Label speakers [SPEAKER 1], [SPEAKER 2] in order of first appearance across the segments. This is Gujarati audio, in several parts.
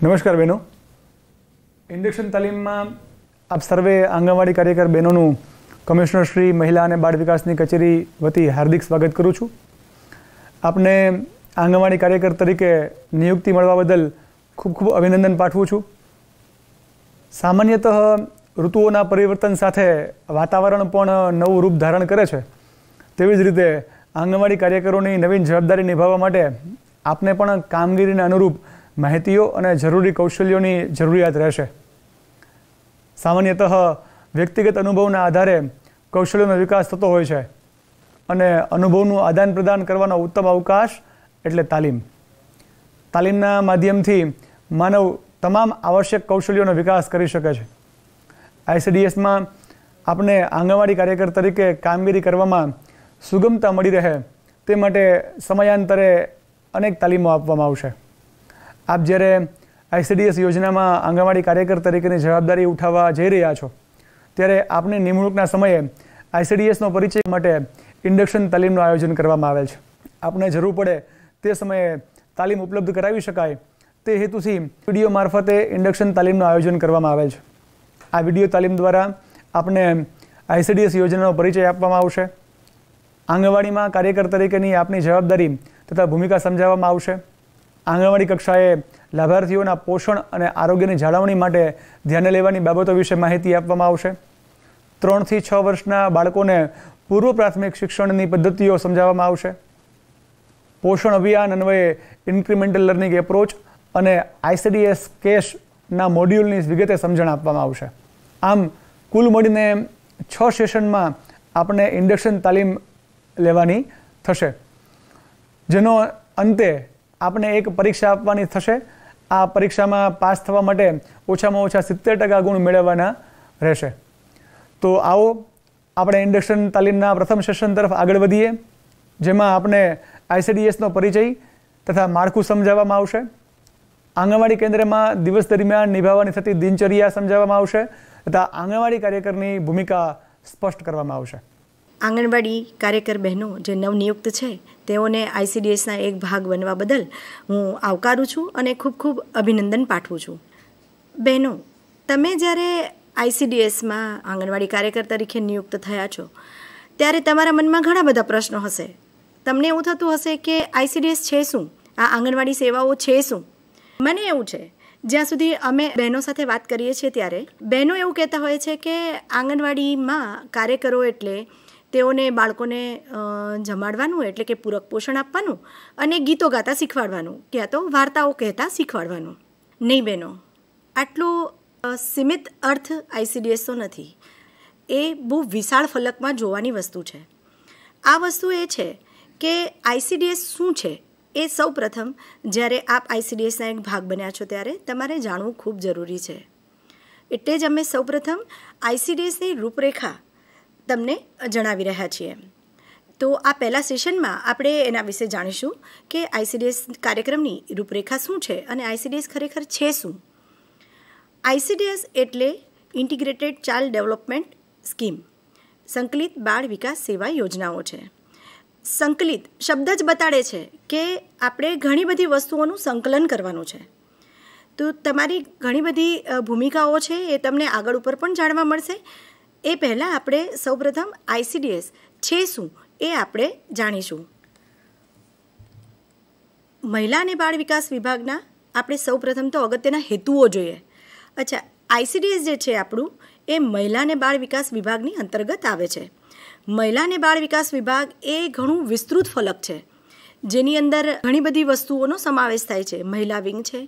[SPEAKER 1] નમસ્કાર બહેનો ઇન્ડક્શન તાલીમમાં આપ સર્વે આંગણવાડી કાર્યકર બહેનોનું કમિશનર શ્રી મહિલા અને બાળ વિકાસની કચેરી વતી હાર્દિક સ્વાગત કરું છું આપને આંગણવાડી કાર્યકર તરીકે નિયુક્તિ મળવા બદલ ખૂબ ખૂબ અભિનંદન પાઠવું છું સામાન્યતઃ ઋતુઓના પરિવર્તન સાથે વાતાવરણ પણ નવું રૂપ ધારણ કરે છે તેવી જ રીતે આંગણવાડી કાર્યકરોની નવીન જવાબદારી નિભાવવા માટે આપને પણ કામગીરીને અનુરૂપ માહિતીઓ અને જરૂરી કૌશલ્યોની જરૂરિયાત રહેશે સામાન્યતઃ વ્યક્તિગત અનુભવના આધારે કૌશલ્યોનો વિકાસ થતો હોય છે અને અનુભવનું આદાન પ્રદાન કરવાનો ઉત્તમ અવકાશ એટલે તાલીમ તાલીમના માધ્યમથી માનવ તમામ આવશ્યક કૌશલ્યોનો વિકાસ કરી શકે છે આઈસીડીએસમાં આપણે આંગણવાડી કાર્યકર તરીકે કામગીરી કરવામાં સુગમતા મળી રહે તે માટે સમયાંતરે અનેક તાલીમો આપવામાં આવશે આપ જ્યારે આઈસીડીએસ યોજનામાં આંગણવાડી કાર્યકર તરીકેની જવાબદારી ઉઠાવવા જઈ રહ્યા છો ત્યારે આપની નિમણૂકના સમયે આઈસીડીએસનો પરિચય માટે ઇન્ડક્શન તાલીમનું આયોજન કરવામાં આવેલ છે આપને જરૂર પડે તે સમયે તાલીમ ઉપલબ્ધ કરાવી શકાય તે હેતુથી વિડીયો મારફતે ઇન્ડક્શન તાલીમનું આયોજન કરવામાં આવેલ છે આ વિડીયો તાલીમ દ્વારા આપને આઈસીડીએસ યોજનાનો પરિચય આપવામાં આવશે આંગણવાડીમાં કાર્યકર તરીકેની આપની જવાબદારી તથા ભૂમિકા સમજાવવામાં આવશે આંગણવાડી કક્ષાએ લાભાર્થીઓના પોષણ અને આરોગ્યની જાળવણી માટે ધ્યાને લેવાની બાબતો વિશે માહિતી આપવામાં આવશે ત્રણથી છ વર્ષના બાળકોને પૂર્વ પ્રાથમિક શિક્ષણની પદ્ધતિઓ સમજાવવામાં આવશે પોષણ અભિયાન અન્વયે ઇન્ક્રીમેન્ટલ લર્નિંગ એપ્રોચ અને આઈસીડીએસ કેશના મોડ્યુલની વિગતે સમજણ આપવામાં આવશે આમ કુલ મળીને છ સેશનમાં આપણે ઇન્ડક્શન તાલીમ લેવાની થશે જેનો અંતે આપણે એક પરીક્ષા આપવાની થશે આ પરીક્ષામાં પાસ થવા માટે ઓછામાં ઓછા સિત્તેર ટકા ગુણ મેળવવાના રહેશે તો આવો આપણે ઇન્ડક્શન તાલીમના પ્રથમ સેશન તરફ આગળ વધીએ જેમાં આપણે આઈસીડીએસનો પરિચય તથા માળખું સમજાવવામાં આવશે આંગણવાડી કેન્દ્રમાં દિવસ દરમિયાન નિભાવવાની થતી દિનચર્યા સમજાવવામાં આવશે તથા આંગણવાડી કાર્યકરની ભૂમિકા સ્પષ્ટ કરવામાં આવશે
[SPEAKER 2] આંગણવાડી કાર્યકર બહેનો જે નવનિયુક્ત છે તેઓને આઈસીડીએસના એક ભાગ બનવા બદલ હું આવકારું છું અને ખૂબ ખૂબ અભિનંદન પાઠવું છું બહેનો તમે જ્યારે આઈસીડીએસમાં આંગણવાડી કાર્યકર તરીકે નિયુક્ત થયા છો ત્યારે તમારા મનમાં ઘણા બધા પ્રશ્નો હશે તમને એવું થતું હશે કે આઈસીડીએસ છે શું આ આંગણવાડી સેવાઓ છે શું મને એવું છે જ્યાં સુધી અમે બહેનો સાથે વાત કરીએ છીએ ત્યારે બહેનો એવું કહેતા હોય છે કે આંગણવાડીમાં કાર્યકરો એટલે તેઓને બાળકોને જમાડવાનું એટલે કે પૂરક પોષણ આપવાનું અને ગીતો ગાતા શીખવાડવાનું ક્યાં તો વાર્તાઓ કહેતા શીખવાડવાનું નહીં બહેનો આટલો સીમિત અર્થ આઈસીડીએસનો નથી એ બહુ વિશાળ ફલકમાં જોવાની વસ્તુ છે આ વસ્તુ એ છે કે આઈસીડીએસ શું છે એ સૌ પ્રથમ જ્યારે આપ આઈસીડીએસના એક ભાગ બન્યા છો ત્યારે તમારે જાણવું ખૂબ જરૂરી છે એટલે જ અમે સૌ પ્રથમ આઈસીડીએસની રૂપરેખા તમને જણાવી રહ્યા છીએ તો આ પહેલાં સેશનમાં આપણે એના વિશે જાણીશું કે આઈસીડીએસ કાર્યક્રમની રૂપરેખા શું છે અને આઈસીડીએસ ખરેખર છે શું આઈસીડીએસ એટલે ઇન્ટિગ્રેટેડ ચાઇલ્ડ ડેવલપમેન્ટ સ્કીમ સંકલિત બાળ વિકાસ સેવા યોજનાઓ છે સંકલિત શબ્દ જ બતાડે છે કે આપણે ઘણી બધી વસ્તુઓનું સંકલન કરવાનું છે તો તમારી ઘણી બધી ભૂમિકાઓ છે એ તમને આગળ ઉપર પણ જાણવા મળશે એ પહેલાં આપણે સૌપ્રથમ આઈસીડીએસ છે શું એ આપણે જાણીશું મહિલા અને બાળ વિકાસ વિભાગના આપણે સૌપ્રથમ તો અગત્યના હેતુઓ જોઈએ અચ્છા આઈસીડીએસ જે છે આપણું એ મહિલા અને બાળ વિકાસ વિભાગની અંતર્ગત આવે છે મહિલા અને બાળ વિકાસ વિભાગ એ ઘણું વિસ્તૃત ફલક છે જેની અંદર ઘણી બધી વસ્તુઓનો સમાવેશ થાય છે મહિલા વિંગ છે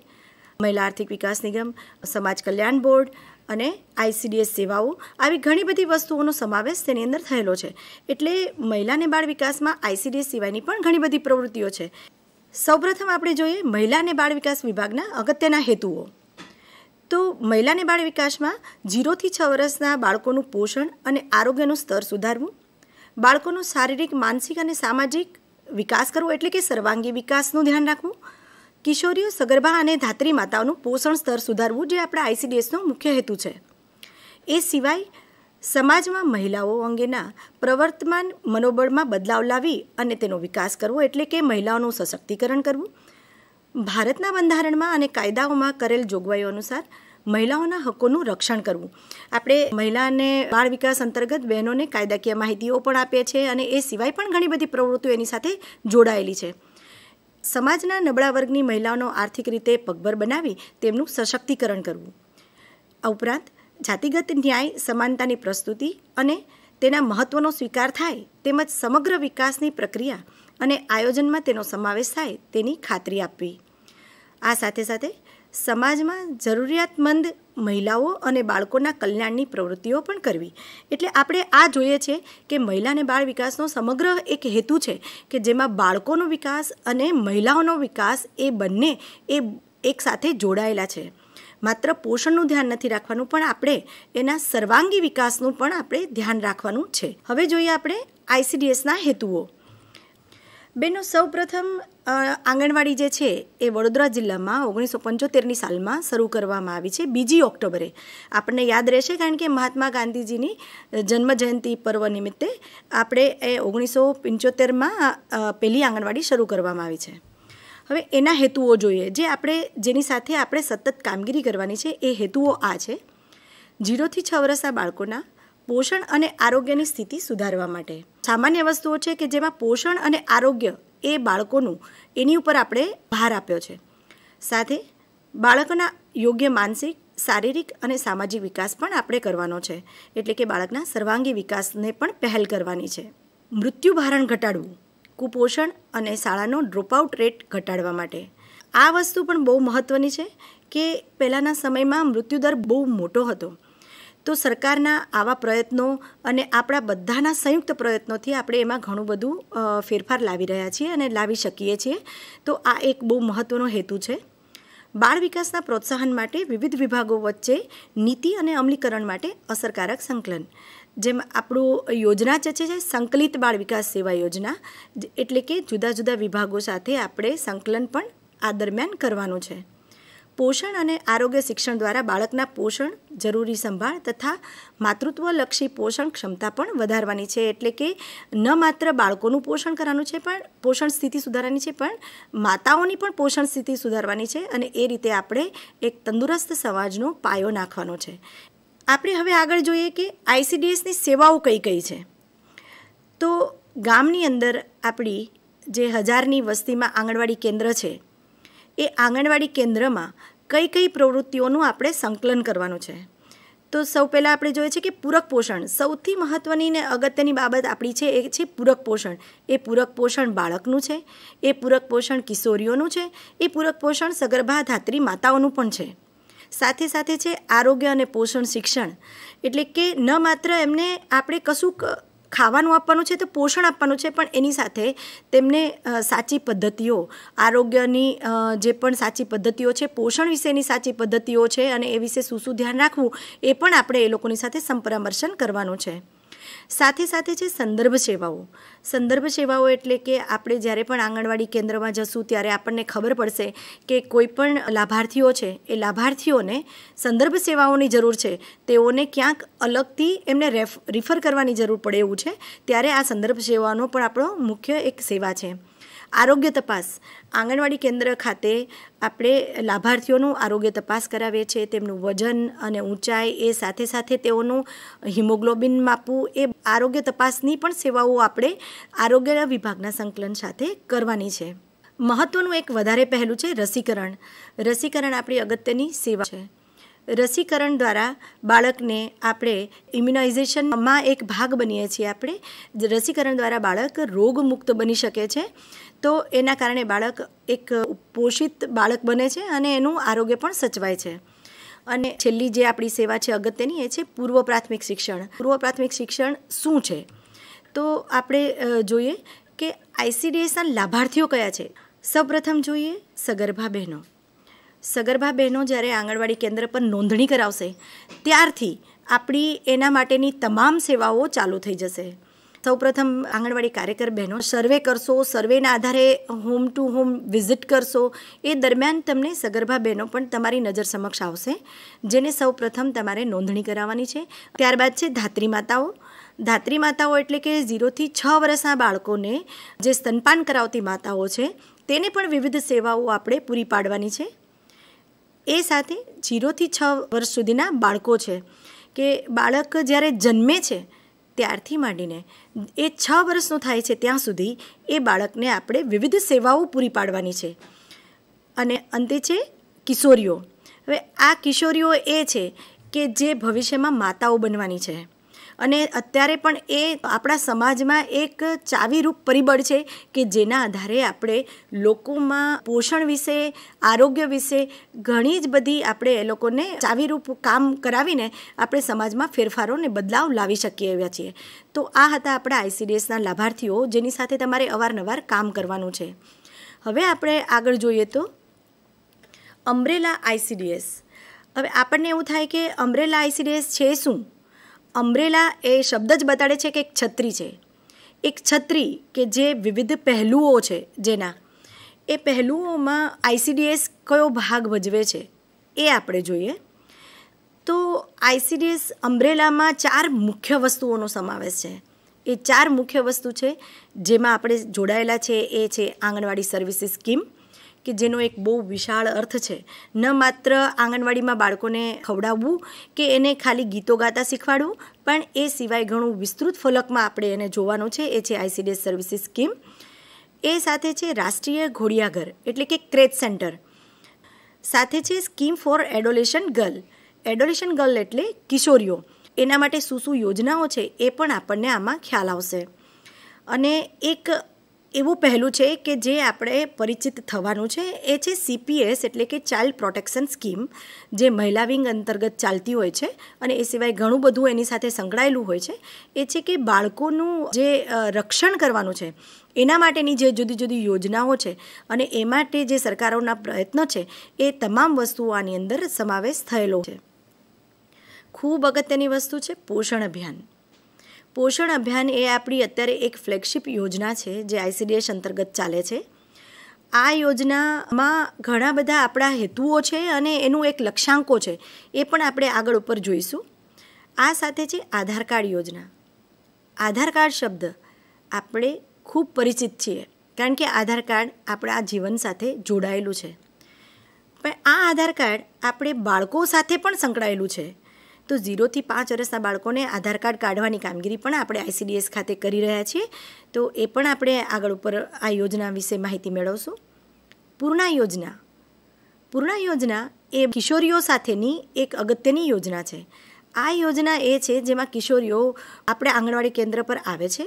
[SPEAKER 2] મહિલા આર્થિક વિકાસ નિગમ સમાજ કલ્યાણ બોર્ડ અને આઈસીડીએસ સેવાઓ આવી ઘણી બધી વસ્તુઓનો સમાવેશ તેની અંદર થયેલો છે એટલે મહિલા અને બાળ વિકાસમાં આઈસીડીએસ સિવાયની પણ ઘણી બધી પ્રવૃત્તિઓ છે સૌપ્રથમ આપણે જોઈએ મહિલા અને બાળ વિકાસ વિભાગના અગત્યના હેતુઓ તો મહિલા અને બાળ વિકાસમાં જીરોથી છ વર્ષના બાળકોનું પોષણ અને આરોગ્યનું સ્તર સુધારવું બાળકોનો શારીરિક માનસિક અને સામાજિક વિકાસ કરવો એટલે કે સર્વાંગી વિકાસનું ધ્યાન રાખવું કિશોરીઓ સગર્ભા અને ધાત્રી માતાઓનું પોષણ સ્તર સુધારવું જે આપણા આઈસીડીએસનો મુખ્ય હેતુ છે એ સિવાય સમાજમાં મહિલાઓ અંગેના પ્રવર્તમાન મનોબળમાં બદલાવ લાવી અને તેનો વિકાસ કરવો એટલે કે મહિલાઓનું સશક્તિકરણ કરવું ભારતના બંધારણમાં અને કાયદાઓમાં કરેલ જોગવાઈઓ અનુસાર મહિલાઓના હકોનું રક્ષણ કરવું આપણે મહિલાને બાળ વિકાસ અંતર્ગત બહેનોને કાયદાકીય માહિતીઓ પણ આપીએ છીએ અને એ સિવાય પણ ઘણી બધી પ્રવૃત્તિઓ એની સાથે જોડાયેલી છે સમાજના નબળા વર્ગની મહિલાઓનો આર્થિક રીતે પગભર બનાવી તેમનું સશક્તિકરણ કરવું આ ઉપરાંત જાતિગત ન્યાય સમાનતાની પ્રસ્તુતિ અને તેના મહત્ત્વનો સ્વીકાર થાય તેમજ સમગ્ર વિકાસની પ્રક્રિયા અને આયોજનમાં તેનો સમાવેશ થાય તેની ખાતરી આપવી આ સાથે સાથે સમાજમાં જરૂરિયાતમંદ મહિલાઓ અને બાળકોના કલ્યાણની પ્રવૃત્તિઓ પણ કરવી એટલે આપણે આ જોઈએ છે કે મહિલા અને બાળ વિકાસનો સમગ્ર એક હેતુ છે કે જેમાં બાળકોનો વિકાસ અને મહિલાઓનો વિકાસ એ બંને એ એક સાથે જોડાયેલા છે માત્ર પોષણનું ધ્યાન નથી રાખવાનું પણ આપણે એના સર્વાંગી વિકાસનું પણ આપણે ધ્યાન રાખવાનું છે હવે જોઈએ આપણે આઈસીડીએસના હેતુઓ બેનો સૌપ્રથમ આંગણવાડી જે છે એ વડોદરા જિલ્લામાં ઓગણીસો પંચોતેરની સાલમાં શરૂ કરવામાં આવી છે બીજી ઓક્ટોબરે આપણને યાદ રહેશે કારણ કે મહાત્મા ગાંધીજીની જન્મજયંતિ પર્વ નિમિત્તે આપણે એ ઓગણીસો પંચોતેરમાં પહેલી આંગણવાડી શરૂ કરવામાં આવી છે હવે એના હેતુઓ જોઈએ જે આપણે જેની સાથે આપણે સતત કામગીરી કરવાની છે એ હેતુઓ આ છે જીરોથી છ વર્ષના બાળકોના પોષણ અને આરોગ્યની સ્થિતિ સુધારવા માટે સામાન્ય વસ્તુઓ છે કે જેમાં પોષણ અને આરોગ્ય એ બાળકોનું એની ઉપર આપણે ભાર આપ્યો છે સાથે બાળકના યોગ્ય માનસિક શારીરિક અને સામાજિક વિકાસ પણ આપણે કરવાનો છે એટલે કે બાળકના સર્વાંગી વિકાસને પણ પહેલ કરવાની છે મૃત્યુ ભારણ ઘટાડવું કુપોષણ અને શાળાનો ડ્રોપઆઉટ રેટ ઘટાડવા માટે આ વસ્તુ પણ બહુ મહત્ત્વની છે કે પહેલાંના સમયમાં મૃત્યુદર બહુ મોટો હતો તો સરકારના આવા પ્રયત્નો અને આપણા બધાના સંયુક્ત પ્રયત્નોથી આપણે એમાં ઘણું બધું ફેરફાર લાવી રહ્યા છીએ અને લાવી શકીએ છીએ તો આ એક બહુ મહત્ત્વનો હેતુ છે બાળ વિકાસના પ્રોત્સાહન માટે વિવિધ વિભાગો વચ્ચે નીતિ અને અમલીકરણ માટે અસરકારક સંકલન જેમ આપણું યોજના જે છે સંકલિત બાળ વિકાસ સેવા યોજના એટલે કે જુદા જુદા વિભાગો સાથે આપણે સંકલન પણ આ દરમિયાન કરવાનું છે પોષણ અને આરોગ્ય શિક્ષણ દ્વારા બાળકના પોષણ જરૂરી સંભાળ તથા માતૃત્વલક્ષી પોષણ ક્ષમતા પણ વધારવાની છે એટલે કે ન માત્ર બાળકોનું પોષણ કરવાનું છે પણ પોષણ સ્થિતિ સુધારવાની છે પણ માતાઓની પણ પોષણ સ્થિતિ સુધારવાની છે અને એ રીતે આપણે એક તંદુરસ્ત સમાજનો પાયો નાખવાનો છે આપણે હવે આગળ જોઈએ કે આઈસીડીએસની સેવાઓ કઈ કઈ છે તો ગામની અંદર આપણી જે હજારની વસ્તીમાં આંગણવાડી કેન્દ્ર છે એ આંગણવાડી કેન્દ્રમાં કઈ કઈ પ્રવૃત્તિઓનું આપણે સંકલન કરવાનું છે તો સૌ પહેલાં આપણે જોઈએ છે કે પૂરક પોષણ સૌથી મહત્ત્વની ને અગત્યની બાબત આપણી છે એ છે પૂરક પોષણ એ પૂરક પોષણ બાળકનું છે એ પૂરક પોષણ કિશોરીઓનું છે એ પૂરક પોષણ સગર્ભા ધાત્રી માતાઓનું પણ છે સાથે સાથે છે આરોગ્ય અને પોષણ શિક્ષણ એટલે કે ન માત્ર એમને આપણે કશું ખાવાનું આપવાનું છે તો પોષણ આપવાનું છે પણ એની સાથે તેમને સાચી પદ્ધતિઓ આરોગ્યની જે પણ સાચી પદ્ધતિઓ છે પોષણ વિશેની સાચી પદ્ધતિઓ છે અને એ વિશે શું શું ધ્યાન રાખવું એ પણ આપણે એ લોકોની સાથે સંપરામર્શન કરવાનું છે સાથે સાથે છે સંદર્ભ સેવાઓ સંદર્ભ સેવાઓ એટલે કે આપણે જ્યારે પણ આંગણવાડી કેન્દ્રમાં જશું ત્યારે આપણને ખબર પડશે કે કોઈ પણ લાભાર્થીઓ છે એ લાભાર્થીઓને સંદર્ભ સેવાઓની જરૂર છે તેઓને ક્યાંક અલગથી એમને રેફ રિફર કરવાની જરૂર પડે એવું છે ત્યારે આ સંદર્ભ સેવાનો પણ આપણો મુખ્ય એક સેવા છે આરોગ્ય તપાસ આંગણવાડી કેન્દ્ર ખાતે આપણે લાભાર્થીઓનું આરોગ્ય તપાસ કરાવીએ છીએ તેમનું વજન અને ઊંચાઈ એ સાથે સાથે તેઓનું હિમોગ્લોબિન માપવું એ આરોગ્ય તપાસની પણ સેવાઓ આપણે આરોગ્ય વિભાગના સંકલન સાથે કરવાની છે મહત્ત્વનું એક વધારે પહેલું છે રસીકરણ રસીકરણ આપણી અગત્યની સેવા છે રસીકરણ દ્વારા બાળકને આપણે ઇમ્યુનાઇઝેશનમાં એક ભાગ બનીએ છીએ આપણે રસીકરણ દ્વારા બાળક રોગમુક્ત બની શકે છે તો એના કારણે બાળક એક પોષિત બાળક બને છે અને એનું આરોગ્ય પણ સચવાય છે અને છેલ્લી જે આપણી સેવા છે અગત્યની એ છે પૂર્વ પ્રાથમિક શિક્ષણ પૂર્વ પ્રાથમિક શિક્ષણ શું છે તો આપણે જોઈએ કે આઈસીડીએસના લાભાર્થીઓ કયા છે સૌપ્રથમ જોઈએ સગર્ભા બહેનો સગર્ભા બહેનો જ્યારે આંગણવાડી કેન્દ્ર પર નોંધણી કરાવશે ત્યારથી આપણી એના માટેની તમામ સેવાઓ ચાલુ થઈ જશે સૌપ્રથમ આંગણવાડી કાર્યકર બહેનો સર્વે કરશો સર્વેના આધારે હોમ ટુ હોમ વિઝિટ કરશો એ દરમિયાન તમને સગર્ભા બહેનો પણ તમારી નજર સમક્ષ આવશે જેને સૌપ્રથમ તમારે નોંધણી કરાવવાની છે ત્યારબાદ છે ધાત્રી માતાઓ ધાત્રી માતાઓ એટલે કે ઝીરોથી છ વર્ષના બાળકોને જે સ્તનપાન કરાવતી માતાઓ છે તેને પણ વિવિધ સેવાઓ આપણે પૂરી પાડવાની છે એ સાથે ઝીરોથી છ વર્ષ સુધીના બાળકો છે કે બાળક જ્યારે જન્મે છે ત્યારથી માંડીને એ છ વર્ષનો થાય છે ત્યાં સુધી એ બાળકને આપણે વિવિધ સેવાઓ પૂરી પાડવાની છે અને અંતે છે કિશોરીઓ હવે આ કિશોરીઓ એ છે કે જે ભવિષ્યમાં માતાઓ બનવાની છે અને અત્યારે પણ એ આપણા સમાજમાં એક ચાવીરૂપ પરિબળ છે કે જેના આધારે આપણે લોકોમાં પોષણ વિશે આરોગ્ય વિશે ઘણી જ બધી આપણે એ લોકોને ચાવીરૂપ કામ કરાવીને આપણે સમાજમાં ફેરફારો ને બદલાવ લાવી શકીએ એવા છીએ તો આ હતા આપણા આઈસીડીએસના લાભાર્થીઓ જેની સાથે તમારે અવારનવાર કામ કરવાનું છે હવે આપણે આગળ જોઈએ તો અમરેલા આઈસીડીએસ હવે આપણને એવું થાય કે અમરેલા આઈસીડીએસ છે શું અમ્બ્રેલા એ શબ્દ જ બતાડે છે કે એક છત્રી છે એક છત્રી કે જે વિવિધ પહેલુઓ છે જેના એ પહેલુઓમાં આઈસીડીએસ કયો ભાગ ભજવે છે એ આપણે જોઈએ તો આઈસીડીએસ અમ્બ્રેલામાં ચાર મુખ્ય વસ્તુઓનો સમાવેશ છે એ ચાર મુખ્ય વસ્તુ છે જેમાં આપણે જોડાયેલા છે એ છે આંગણવાડી સર્વિસીસ સ્કીમ કે જેનો એક બહુ વિશાળ અર્થ છે ન માત્ર આંગણવાડીમાં બાળકોને ખવડાવવું કે એને ખાલી ગીતો ગાતા શીખવાડવું પણ એ સિવાય ઘણું વિસ્તૃત ફલકમાં આપણે એને જોવાનું છે એ છે આઈસીડીએસ સર્વિસીસ સ્કીમ એ સાથે છે રાષ્ટ્રીય ઘોડિયાઘર એટલે કે ક્રેચ સેન્ટર સાથે છે scheme for adolescent girl adolescent girl એટલે કિશોરીઓ એના માટે શું શું યોજનાઓ છે એ પણ આપણને આમાં ખ્યાલ આવશે અને એક એવું પહેલું છે કે જે આપણે પરિચિત થવાનું છે એ છે સીપીએસ એટલે કે ચાઇલ્ડ પ્રોટેક્શન સ્કીમ જે મહિલા વિંગ અંતર્ગત ચાલતી હોય છે અને એ સિવાય ઘણું બધું એની સાથે સંકળાયેલું હોય છે એ છે કે બાળકોનું જે રક્ષણ કરવાનું છે એના માટેની જે જુદી જુદી યોજનાઓ છે અને એ માટે જે સરકારોના પ્રયત્નો છે એ તમામ વસ્તુઓ આની અંદર સમાવેશ થયેલો છે ખૂબ અગત્યની વસ્તુ છે પોષણ અભિયાન પોષણ અભિયાન એ આપણી અત્યારે એક ફ્લેગશિપ યોજના છે જે આઈસીડીએસ અંતર્ગત ચાલે છે આ યોજનામાં ઘણા બધા આપણા હેતુઓ છે અને એનું એક લક્ષ્યાંકો છે એ પણ આપણે આગળ ઉપર જોઈશું આ સાથે છે આધાર કાર્ડ યોજના આધાર કાર્ડ શબ્દ આપણે ખૂબ પરિચિત છીએ કારણ કે આધાર કાર્ડ આપણા જીવન સાથે જોડાયેલું છે પણ આ આધાર કાર્ડ આપણે બાળકો સાથે પણ સંકળાયેલું છે તો ઝીરોથી પાંચ વર્ષના બાળકોને આધાર કાર્ડ કાઢવાની કામગીરી પણ આપણે આઈસીડીએસ ખાતે કરી રહ્યા છીએ તો એ પણ આપણે આગળ ઉપર આ યોજના વિશે માહિતી મેળવશું પૂર્ણા યોજના પૂર્ણા યોજના એ કિશોરીઓ સાથેની એક અગત્યની યોજના છે આ યોજના એ છે જેમાં કિશોરીઓ આપણે આંગણવાડી કેન્દ્ર પર આવે છે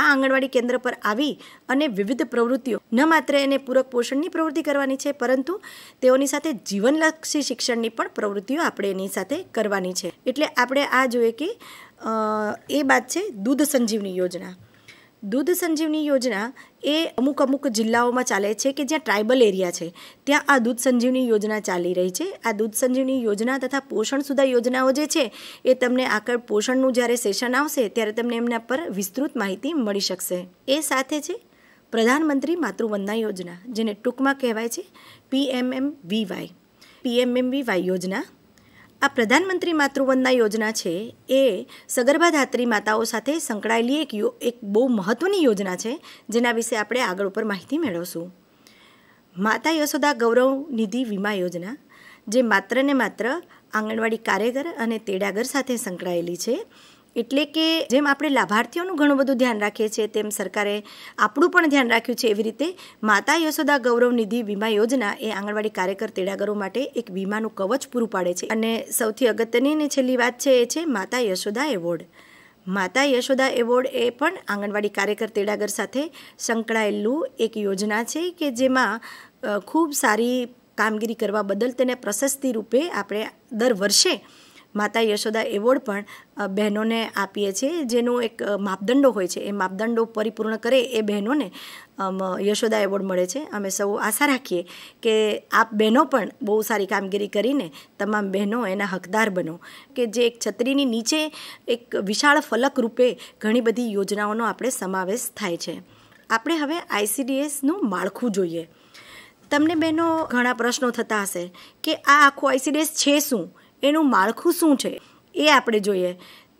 [SPEAKER 2] આ આંગણવાડી કેન્દ્ર પર આવી અને વિવિધ પ્રવૃત્તિઓ ન માત્ર એને પૂરક પોષણની પ્રવૃત્તિ કરવાની છે પરંતુ તેઓની સાથે જીવનલક્ષી શિક્ષણની પણ પ્રવૃત્તિઓ આપણે એની સાથે કરવાની છે એટલે આપણે આ જોઈએ કે એ વાત છે દૂધ સંજીવની યોજના દૂધ સંજીવની યોજના એ અમુક અમુક જિલ્લાઓમાં ચાલે છે કે જ્યાં ટ્રાઇબલ એરિયા છે ત્યાં આ દૂધ સંજીવની યોજના ચાલી રહી છે આ દૂધ સંજીવની યોજના તથા પોષણ સુધા યોજનાઓ જે છે એ તમને આગળ પોષણનું જ્યારે સેશન આવશે ત્યારે તમને એમના પર વિસ્તૃત માહિતી મળી શકશે એ સાથે છે પ્રધાનમંત્રી માતૃવંદના યોજના જેને ટૂંકમાં કહેવાય છે પીએમએમ વીવાય પીએમએમ વીવાય યોજના આ પ્રધાનમંત્રી માતૃવંદના યોજના છે એ સગર્ભા ધાત્રી માતાઓ સાથે સંકળાયેલી એક એક બહુ મહત્ત્વની યોજના છે જેના વિશે આપણે આગળ ઉપર માહિતી મેળવશું માતા યશોદા ગૌરવ નિધિ વીમા યોજના જે માત્ર ને માત્ર આંગણવાડી કાર્યકર અને તેડાગર સાથે સંકળાયેલી છે એટલે કે જેમ આપણે લાભાર્થીઓનું ઘણું બધું ધ્યાન રાખીએ છીએ તેમ સરકારે આપણું પણ ધ્યાન રાખ્યું છે એવી રીતે માતા યશોદા ગૌરવ નિધિ વીમા યોજના એ આંગણવાડી કાર્યકર તેડાગરો માટે એક વીમાનું કવચ પૂરું પાડે છે અને સૌથી અગત્યની અને છેલ્લી વાત છે એ છે માતા યશોદા એવોર્ડ માતા યશોદા એવોર્ડ એ પણ આંગણવાડી કાર્યકર તેડાગર સાથે સંકળાયેલું એક યોજના છે કે જેમાં ખૂબ સારી કામગીરી કરવા બદલ તેને પ્રશસ્તિ રૂપે આપણે દર વર્ષે માતા યશોદા એવોર્ડ પણ બહેનોને આપીએ છીએ જેનું એક માપદંડો હોય છે એ માપદંડો પરિપૂર્ણ કરે એ બહેનોને યશોદા એવોર્ડ મળે છે અમે સૌ આશા રાખીએ કે આપ બહેનો પણ બહુ સારી કામગીરી કરીને તમામ બહેનો એના હકદાર બનો કે જે એક છત્રીની નીચે એક વિશાળ ફલક રૂપે ઘણી બધી યોજનાઓનો આપણે સમાવેશ થાય છે આપણે હવે આઈસીડીએસનું માળખું જોઈએ તમને બહેનો ઘણા પ્રશ્નો થતા હશે કે આ આખું આઈસીડીએસ છે શું એનું માળખું શું છે એ આપણે જોઈએ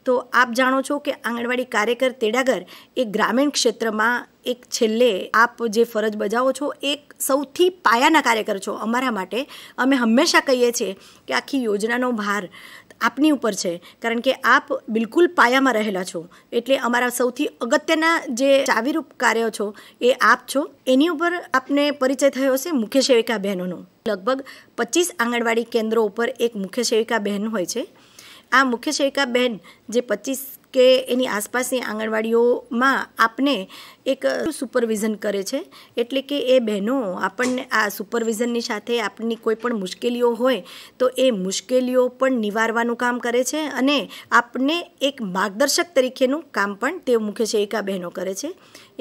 [SPEAKER 2] તો આપ જાણો છો કે આંગણવાડી કાર્યકર તેડાગર એ ગ્રામીણ ક્ષેત્રમાં એક છેલ્લે આપ જે ફરજ બજાવો છો એક સૌથી પાયાના કાર્યકર છો અમારા માટે અમે હંમેશા કહીએ છીએ કે આખી યોજનાનો ભાર આપની ઉપર છે કારણ કે આપ બિલકુલ પાયામાં રહેલા છો એટલે અમારા સૌથી અગત્યના જે ચાવીરૂપ કાર્ય છો એ આપ છો એની ઉપર આપને પરિચય થયો છે મુખ્ય સેવિકા બહેનોનો લગભગ પચીસ આંગણવાડી કેન્દ્રો ઉપર એક મુખ્ય સેવિકા બહેન હોય છે આ મુખ્ય સેવિકા બહેન જે પચીસ કે એની આસપાસની આંગણવાડીઓમાં આપને એક સુપરવિઝન કરે છે એટલે કે એ બહેનો આપણને આ સુપરવિઝનની સાથે આપની કોઈ પણ મુશ્કેલીઓ હોય તો એ મુશ્કેલીઓ પણ નિવારવાનું કામ કરે છે અને આપને એક માર્ગદર્શક તરીકેનું કામ પણ તેઓ મુખ્ય શિક્ષિકા બહેનો કરે છે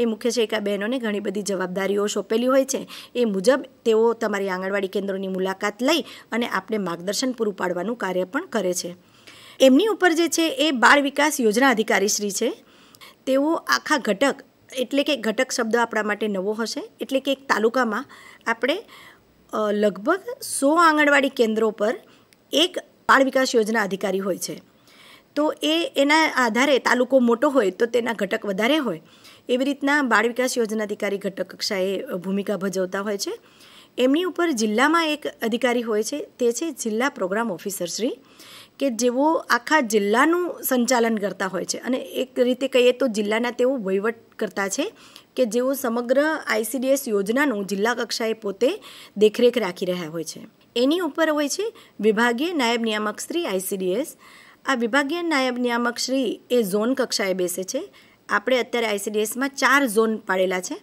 [SPEAKER 2] એ મુખ્ય શિક્ષિકા બહેનોને ઘણી બધી જવાબદારીઓ સોંપેલી હોય છે એ મુજબ તેઓ તમારી આંગણવાડી કેન્દ્રોની મુલાકાત લઈ અને આપને માર્ગદર્શન પૂરું પાડવાનું કાર્ય પણ કરે છે એમની ઉપર જે છે એ બાળ વિકાસ યોજના અધિકારીશ્રી છે તેઓ આખા ઘટક એટલે કે ઘટક શબ્દ આપણા માટે નવો હશે એટલે કે એક તાલુકામાં આપણે લગભગ સો આંગણવાડી કેન્દ્રો પર એક બાળ વિકાસ યોજના અધિકારી હોય છે તો એ એના આધારે તાલુકો મોટો હોય તો તેના ઘટક વધારે હોય એવી રીતના બાળ વિકાસ યોજના અધિકારી ઘટક કક્ષાએ ભૂમિકા ભજવતા હોય છે એમની ઉપર જિલ્લામાં એક અધિકારી હોય છે તે છે જિલ્લા પ્રોગ્રામ ઓફિસર શ્રી કે જેઓ આખા જિલ્લાનું સંચાલન કરતા હોય છે અને એક રીતે કહીએ તો જિલ્લાના તેઓ વહીવટ કરતા છે કે જેઓ સમગ્ર આઈસીડીએસ યોજનાનું જિલ્લા કક્ષાએ પોતે દેખરેખ રાખી રહ્યા હોય છે એની ઉપર હોય છે વિભાગીય નાયબ નિયામક શ્રી આઈસીડીએસ આ વિભાગીય નાયબ નિયામક શ્રી એ ઝોન કક્ષાએ બેસે છે આપણે અત્યારે આઈસીડીએસમાં ચાર ઝોન પાડેલા છે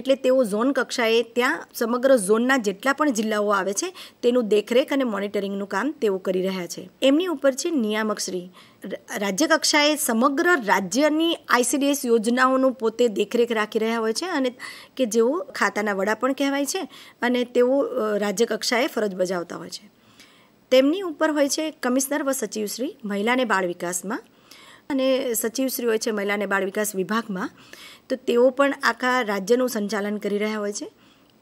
[SPEAKER 2] એટલે તેઓ ઝોન કક્ષાએ ત્યાં સમગ્ર ઝોનના જેટલા પણ જિલ્લાઓ આવે છે તેનું દેખરેખ અને મોનિટરિંગનું કામ તેઓ કરી રહ્યા છે એમની ઉપર છે નિયામકશ્રી રાજ્ય કક્ષાએ સમગ્ર રાજ્યની આઈસીડીએસ યોજનાઓનું પોતે દેખરેખ રાખી રહ્યા હોય છે અને કે જેઓ ખાતાના વડા પણ કહેવાય છે અને તેઓ રાજ્ય કક્ષાએ ફરજ બજાવતા હોય છે તેમની ઉપર હોય છે કમિશનર વ સચિવશ્રી મહિલા અને બાળ વિકાસમાં અને સચિવશ્રી હોય છે મહિલા અને બાળ વિકાસ વિભાગમાં તો તેઓ પણ આખા રાજ્યનું સંચાલન કરી રહ્યા હોય છે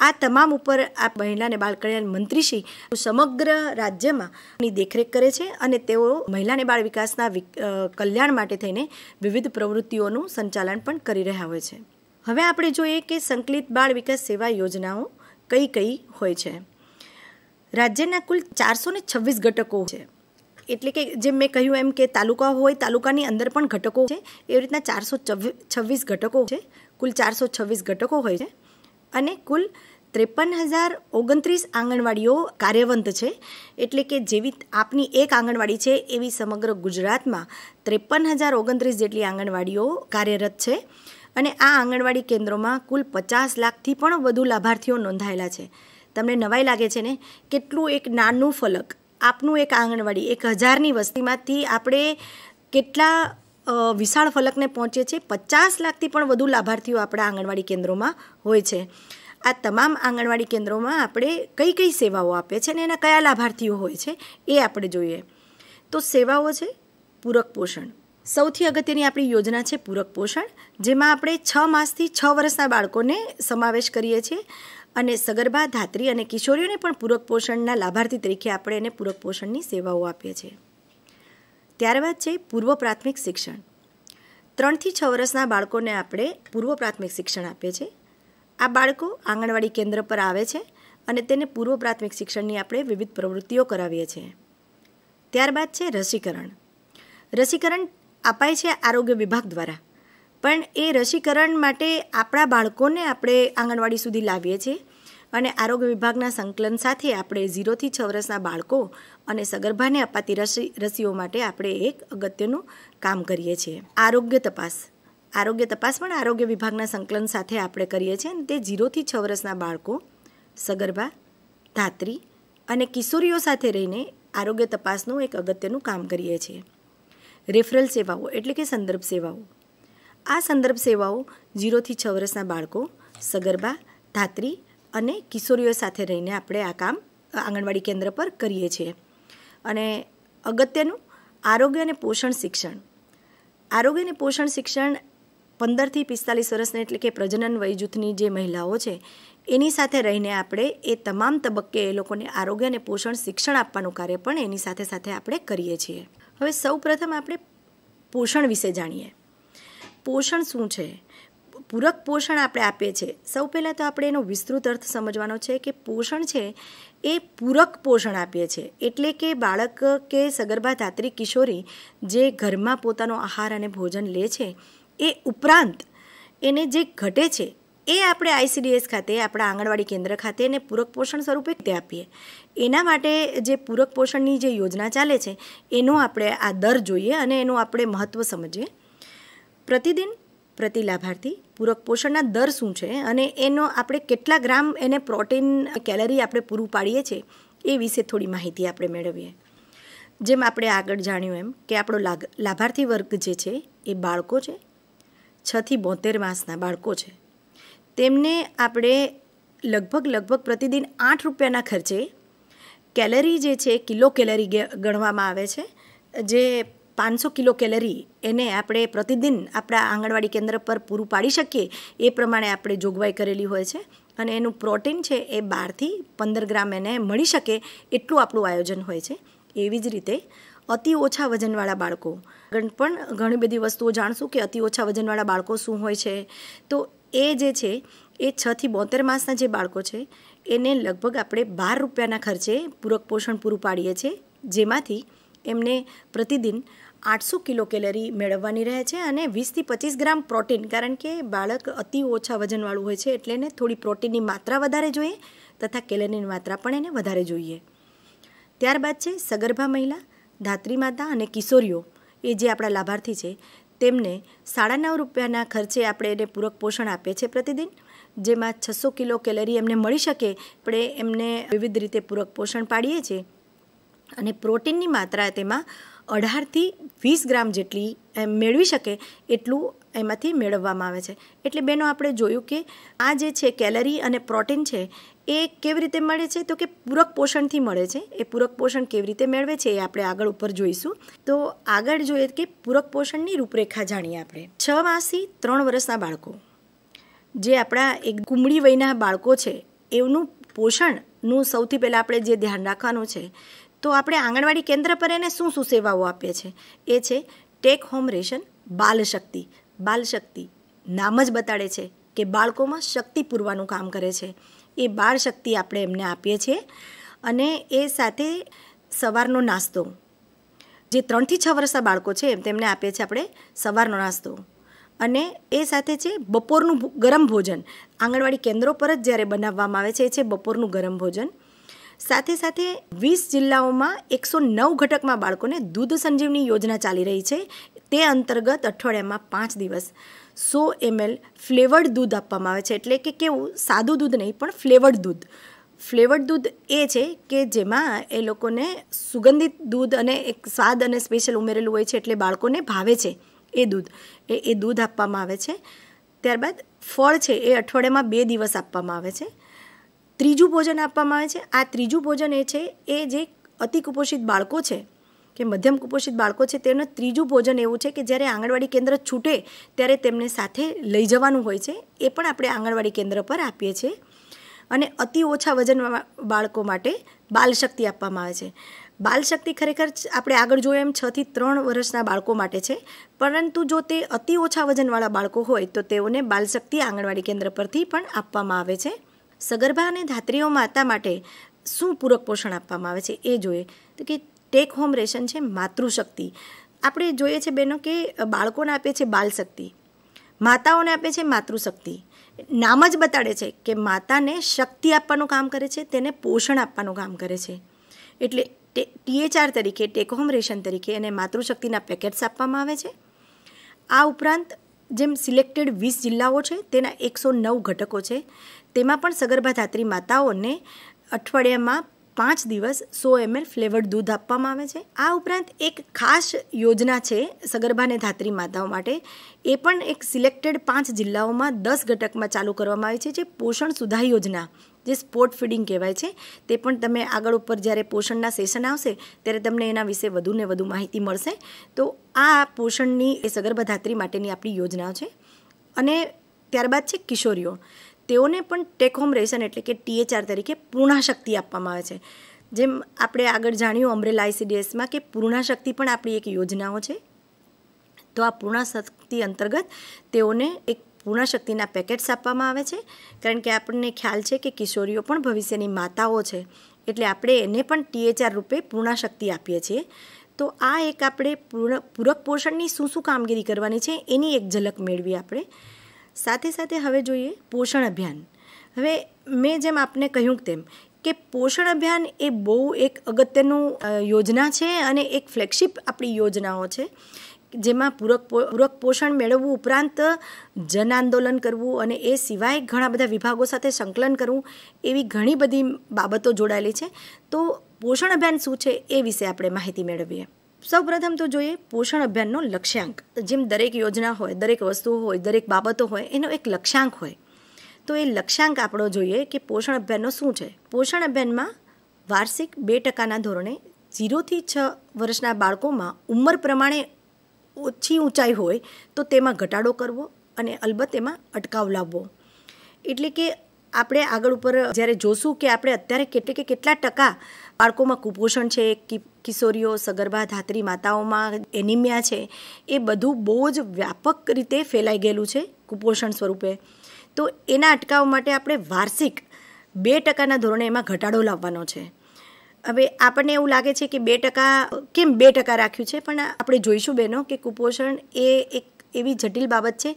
[SPEAKER 2] આ તમામ ઉપર આ મહિલા અને બાળ કલ્યાણ મંત્રીશ્રી સમગ્ર રાજ્યમાં દેખરેખ કરે છે અને તેઓ મહિલા અને બાળ વિકાસના કલ્યાણ માટે થઈને વિવિધ પ્રવૃત્તિઓનું સંચાલન પણ કરી રહ્યા હોય છે હવે આપણે જોઈએ કે સંકલિત બાળ વિકાસ સેવા યોજનાઓ કઈ કઈ હોય છે રાજ્યના કુલ ચારસો ને છવ્વીસ ઘટકો છે એટલે કે જેમ મેં કહ્યું એમ કે તાલુકા હોય તાલુકાની અંદર પણ ઘટકો છે એવી રીતના ચારસો છવ્વીસ ઘટકો છે કુલ ચારસો છવ્વીસ ઘટકો હોય છે અને કુલ ત્રેપન હજાર ઓગણત્રીસ આંગણવાડીઓ કાર્યવંત છે એટલે કે જેવી આપની એક આંગણવાડી છે એવી સમગ્ર ગુજરાતમાં ત્રેપન હજાર ઓગણત્રીસ જેટલી આંગણવાડીઓ કાર્યરત છે અને આ આંગણવાડી કેન્દ્રોમાં કુલ પચાસ લાખથી પણ વધુ લાભાર્થીઓ નોંધાયેલા છે તમને નવાઈ લાગે છે ને કેટલું એક નાનું ફલક આપનું એક આંગણવાડી એક હજારની વસ્તીમાંથી આપણે કેટલા વિશાળ ફલકને પહોંચીએ છીએ પચાસ લાખથી પણ વધુ લાભાર્થીઓ આપણા આંગણવાડી કેન્દ્રોમાં હોય છે આ તમામ આંગણવાડી કેન્દ્રોમાં આપણે કઈ કઈ સેવાઓ આપે છે અને એના કયા લાભાર્થીઓ હોય છે એ આપણે જોઈએ તો સેવાઓ છે પૂરક પોષણ સૌથી અગત્યની આપણી યોજના છે પૂરક પોષણ જેમાં આપણે છ માસથી છ વર્ષના બાળકોને સમાવેશ કરીએ છીએ અને સગર્ભા ધાત્રી અને કિશોરીઓને પણ પૂરક પોષણના લાભાર્થી તરીકે આપણે એને પૂરક પોષણની સેવાઓ આપીએ છીએ ત્યારબાદ છે પૂર્વ પ્રાથમિક શિક્ષણ ત્રણથી છ વર્ષના બાળકોને આપણે પૂર્વ પ્રાથમિક શિક્ષણ આપીએ છીએ આ બાળકો આંગણવાડી કેન્દ્ર પર આવે છે અને તેને પૂર્વ પ્રાથમિક શિક્ષણની આપણે વિવિધ પ્રવૃત્તિઓ કરાવીએ છીએ ત્યારબાદ છે રસીકરણ રસીકરણ અપાય છે આરોગ્ય વિભાગ દ્વારા પણ એ રસીકરણ માટે આપણા બાળકોને આપણે આંગણવાડી સુધી લાવીએ છીએ અને આરોગ્ય વિભાગના સંકલન સાથે આપણે ઝીરોથી છ વર્ષના બાળકો અને સગર્ભાને અપાતી રસી રસીઓ માટે આપણે એક અગત્યનું કામ કરીએ છીએ આરોગ્ય તપાસ આરોગ્ય તપાસ પણ આરોગ્ય વિભાગના સંકલન સાથે આપણે કરીએ છીએ અને તે ઝીરોથી છ વર્ષના બાળકો સગર્ભા ધાત્રી અને કિશોરીઓ સાથે રહીને આરોગ્ય તપાસનું એક અગત્યનું કામ કરીએ છીએ રેફરલ સેવાઓ એટલે કે સંદર્ભ સેવાઓ આ સંદર્ભ સેવાઓ ઝીરોથી છ વર્ષના બાળકો સગર્ભા ધાત્રી અને કિશોરીઓ સાથે રહીને આપણે આ કામ આંગણવાડી કેન્દ્ર પર કરીએ છીએ અને અગત્યનું આરોગ્ય અને પોષણ શિક્ષણ આરોગ્ય અને પોષણ શિક્ષણ પંદરથી પિસ્તાલીસ વર્ષને એટલે કે પ્રજનન વય જૂથની જે મહિલાઓ છે એની સાથે રહીને આપણે એ તમામ તબક્કે એ લોકોને આરોગ્ય અને પોષણ શિક્ષણ આપવાનું કાર્ય પણ એની સાથે સાથે આપણે કરીએ છીએ હવે સૌ પ્રથમ આપણે પોષણ વિશે જાણીએ પોષણ શું છે પૂરક પોષણ આપણે આપીએ છીએ સૌ પહેલાં તો આપણે એનો વિસ્તૃત અર્થ સમજવાનો છે કે પોષણ છે એ પૂરક પોષણ આપીએ છીએ એટલે કે બાળક કે સગર્ભા ધાત્રી કિશોરી જે ઘરમાં પોતાનો આહાર અને ભોજન લે છે એ ઉપરાંત એને જે ઘટે છે એ આપણે આઈસીડીએસ ખાતે આપણા આંગણવાડી કેન્દ્ર ખાતે એને પૂરક પોષણ સ્વરૂપે તે આપીએ એના માટે જે પૂરક પોષણની જે યોજના ચાલે છે એનો આપણે આ દર જોઈએ અને એનું આપણે મહત્ત્વ સમજીએ પ્રતિદિન પ્રતિ લાભાર્થી પૂરક પોષણના દર શું છે અને એનો આપણે કેટલા ગ્રામ એને પ્રોટીન કેલરી આપણે પૂરું પાડીએ છીએ એ વિશે થોડી માહિતી આપણે મેળવીએ જેમ આપણે આગળ જાણ્યું એમ કે આપણો લાભાર્થી વર્ગ જે છે એ બાળકો છે છથી બોતેર માસના બાળકો છે તેમને આપણે લગભગ લગભગ પ્રતિદિન આઠ રૂપિયાના ખર્ચે કેલરી જે છે કિલો કેલરી ગણવામાં આવે છે જે પાંચસો કિલો કેલરી એને આપણે પ્રતિદિન આપણા આંગણવાડી કેન્દ્ર પર પૂરું પાડી શકીએ એ પ્રમાણે આપણે જોગવાઈ કરેલી હોય છે અને એનું પ્રોટીન છે એ બારથી પંદર ગ્રામ એને મળી શકે એટલું આપણું આયોજન હોય છે એવી જ રીતે અતિ ઓછા વજનવાળા બાળકો પણ ઘણી બધી વસ્તુઓ જાણશું કે અતિ ઓછા વજનવાળા બાળકો શું હોય છે તો એ જે છે એ છથી બોતેર માસના જે બાળકો છે એને લગભગ આપણે બાર રૂપિયાના ખર્ચે પૂરક પોષણ પૂરું પાડીએ છીએ જેમાંથી એમને પ્રતિદિન આઠસો કિલો કેલરી મેળવવાની રહે છે અને વીસથી પચીસ ગ્રામ પ્રોટીન કારણ કે બાળક અતિ ઓછા વજનવાળું હોય છે એટલે એને થોડી પ્રોટીનની માત્રા વધારે જોઈએ તથા કેલરીની માત્રા પણ એને વધારે જોઈએ ત્યારબાદ છે સગર્ભા મહિલા ધાત્રી માતા અને કિશોરીઓ એ જે આપણા લાભાર્થી છે તેમને સાડા નવ રૂપિયાના ખર્ચે આપણે એને પૂરક પોષણ આપીએ છીએ પ્રતિદિન જેમાં છસો કિલો કેલરી એમને મળી શકે આપણે એમને વિવિધ રીતે પૂરક પોષણ પાડીએ છીએ અને પ્રોટીનની માત્રા તેમાં અઢારથી વીસ ગ્રામ જેટલી એમ મેળવી શકે એટલું એમાંથી મેળવવામાં આવે છે એટલે બેનો આપણે જોયું કે આ જે છે કેલરી અને પ્રોટીન છે એ કેવી રીતે મળે છે તો કે પૂરક પોષણથી મળે છે એ પૂરક પોષણ કેવી રીતે મેળવે છે એ આપણે આગળ ઉપર જોઈશું તો આગળ જોઈએ કે પૂરક પોષણની રૂપરેખા જાણીએ આપણે છ માસથી ત્રણ વર્ષના બાળકો જે આપણા એક કુમળી વયના બાળકો છે એમનું પોષણનું સૌથી પહેલાં આપણે જે ધ્યાન રાખવાનું છે તો આપણે આંગણવાડી કેન્દ્ર પર એને શું શું સેવાઓ આપીએ છીએ એ છે take home ration Balshakti Balshakti નામ જ બતાડે છે કે બાળકોમાં શક્તિ પૂરવાનું કામ કરે છે એ બાળ શક્તિ આપણે એમને આપીએ છીએ અને એ સાથે સવારનો નાસ્તો જે ત્રણથી છ વર્ષના બાળકો છે એમ તેમને આપીએ છીએ આપણે સવારનો નાસ્તો અને એ સાથે છે બપોરનું ગરમ ભોજન આંગણવાડી કેન્દ્રો પર જ જ્યારે બનાવવામાં આવે છે એ છે બપોરનું ગરમ ભોજન સાથે સાથે વીસ જિલ્લાઓમાં એકસો નવ ઘટકમાં બાળકોને દૂધ સંજીવની યોજના ચાલી રહી છે તે અંતર્ગત અઠવાડિયામાં પાંચ દિવસ સો એમએલ ફ્લેવર્ડ દૂધ આપવામાં આવે છે એટલે કે કેવું સાદું દૂધ નહીં પણ ફ્લેવર્ડ દૂધ ફ્લેવર્ડ દૂધ એ છે કે જેમાં એ લોકોને સુગંધિત દૂધ અને એક સ્વાદ અને સ્પેશિયલ ઉમેરેલું હોય છે એટલે બાળકોને ભાવે છે એ દૂધ એ એ દૂધ આપવામાં આવે છે ત્યારબાદ ફળ છે એ અઠવાડિયામાં બે દિવસ આપવામાં આવે છે ત્રીજું ભોજન આપવામાં આવે છે આ ત્રીજું ભોજન એ છે એ જે અતિ કુપોષિત બાળકો છે કે મધ્યમ કુપોષિત બાળકો છે તેનું ત્રીજું ભોજન એવું છે કે જ્યારે આંગણવાડી કેન્દ્ર છૂટે ત્યારે તેમને સાથે લઈ જવાનું હોય છે એ પણ આપણે આંગણવાડી કેન્દ્ર પર આપીએ છીએ અને અતિ ઓછા વજન બાળકો માટે બાલશક્તિ આપવામાં આવે છે બાલશક્તિ ખરેખર આપણે આગળ જોઈએ એમ છથી ત્રણ વર્ષના બાળકો માટે છે પરંતુ જો તે અતિ ઓછા વજનવાળા બાળકો હોય તો તેઓને બાલશક્તિ આંગણવાડી કેન્દ્ર પરથી પણ આપવામાં આવે છે સગર્ભા અને ધાત્રીઓ માતા માટે શું પૂરક પોષણ આપવામાં આવે છે એ જોઈએ તો કે ટેક હોમ રેશન છે માતૃશક્તિ આપણે જોઈએ છે બહેનો કે બાળકોને આપે છે બાલશક્તિ માતાઓને આપે છે માતૃશક્તિ નામ જ બતાડે છે કે માતાને શક્તિ આપવાનું કામ કરે છે તેને પોષણ આપવાનું કામ કરે છે એટલે ટીએચઆર તરીકે ટેક હોમ રેશન તરીકે એને માતૃશક્તિના પેકેટ્સ આપવામાં આવે છે આ ઉપરાંત જેમ સિલેક્ટેડ વીસ જિલ્લાઓ છે તેના એકસો નવ ઘટકો છે તેમાં પણ સગર્ભાધાત્રી માતાઓને અઠવાડિયામાં પાંચ દિવસ સો એમએલ ફ્લેવર્ડ દૂધ આપવામાં આવે છે આ ઉપરાંત એક ખાસ યોજના છે સગર્ભાને ધાત્રી માતાઓ માટે એ પણ એક સિલેક્ટેડ પાંચ જિલ્લાઓમાં દસ ઘટકમાં ચાલુ કરવામાં આવી છે જે પોષણ સુધા યોજના જે સ્પોર્ટ ફીડિંગ કહેવાય છે તે પણ તમે આગળ ઉપર જ્યારે પોષણના સેશન આવશે ત્યારે તમને એના વિશે વધુ ને વધુ માહિતી મળશે તો આ પોષણની એ સગર્ભાધાત્રી માટેની આપણી યોજનાઓ છે અને ત્યારબાદ છે કિશોરીઓ તેઓને પણ ટેક હોમ રેશન એટલે કે ટીએચઆર તરીકે પૂર્ણાશક્તિ આપવામાં આવે છે જેમ આપણે આગળ જાણ્યું અમરેલા આઈસીડીએસમાં કે પૂર્ણાશક્તિ પણ આપણી એક યોજનાઓ છે તો આ પૂર્ણાશક્તિ અંતર્ગત તેઓને એક પૂર્ણાશક્તિના પેકેટ્સ આપવામાં આવે છે કારણ કે આપણને ખ્યાલ છે કે કિશોરીઓ પણ ભવિષ્યની માતાઓ છે એટલે આપણે એને પણ ટીએચઆર રૂપે પૂર્ણાશક્તિ આપીએ છીએ તો આ એક આપણે પૂર્ણ પૂરક પોષણની શું શું કામગીરી કરવાની છે એની એક ઝલક મેળવી આપણે સાથે સાથે હવે જોઈએ પોષણ અભિયાન હવે મેં જેમ આપને કહ્યું તેમ કે પોષણ અભિયાન એ બહુ એક અગત્યનું યોજના છે અને એક ફ્લેગશિપ આપણી યોજનાઓ છે જેમાં પૂરક પૂરક પોષણ મેળવવું ઉપરાંત જન આંદોલન કરવું અને એ સિવાય ઘણા બધા વિભાગો સાથે સંકલન કરવું એવી ઘણી બધી બાબતો જોડાયેલી છે તો પોષણ અભિયાન શું છે એ વિશે આપણે માહિતી મેળવીએ સૌપ્રથમ તો જોઈએ પોષણ અભિયાનનો લક્ષ્યાંક જેમ દરેક યોજના હોય દરેક વસ્તુઓ હોય દરેક બાબતો હોય એનો એક લક્ષ્યાંક હોય તો એ લક્ષ્યાંક આપણો જોઈએ કે પોષણ અભિયાનનો શું છે પોષણ અભિયાનમાં વાર્ષિક બે ટકાના ધોરણે ઝીરોથી છ વર્ષના બાળકોમાં ઉંમર પ્રમાણે ઓછી ઊંચાઈ હોય તો તેમાં ઘટાડો કરવો અને અલબત્ત એમાં અટકાવ લાવવો એટલે કે આપણે આગળ ઉપર જ્યારે જોશું કે આપણે અત્યારે કેટલે કે કેટલા ટકા બાળકોમાં કુપોષણ છે કે કિશોરીઓ સગર્ભા ધાત્રી માતાઓમાં એનિમિયા છે એ બધું બહુ જ વ્યાપક રીતે ફેલાઈ ગયેલું છે કુપોષણ સ્વરૂપે તો એના અટકાવ માટે આપણે વાર્ષિક બે ટકાના ધોરણે એમાં ઘટાડો લાવવાનો છે હવે આપણને એવું લાગે છે કે બે ટકા કેમ બે ટકા રાખ્યું છે પણ આપણે જોઈશું બહેનો કે કુપોષણ એ એક એવી જટિલ બાબત છે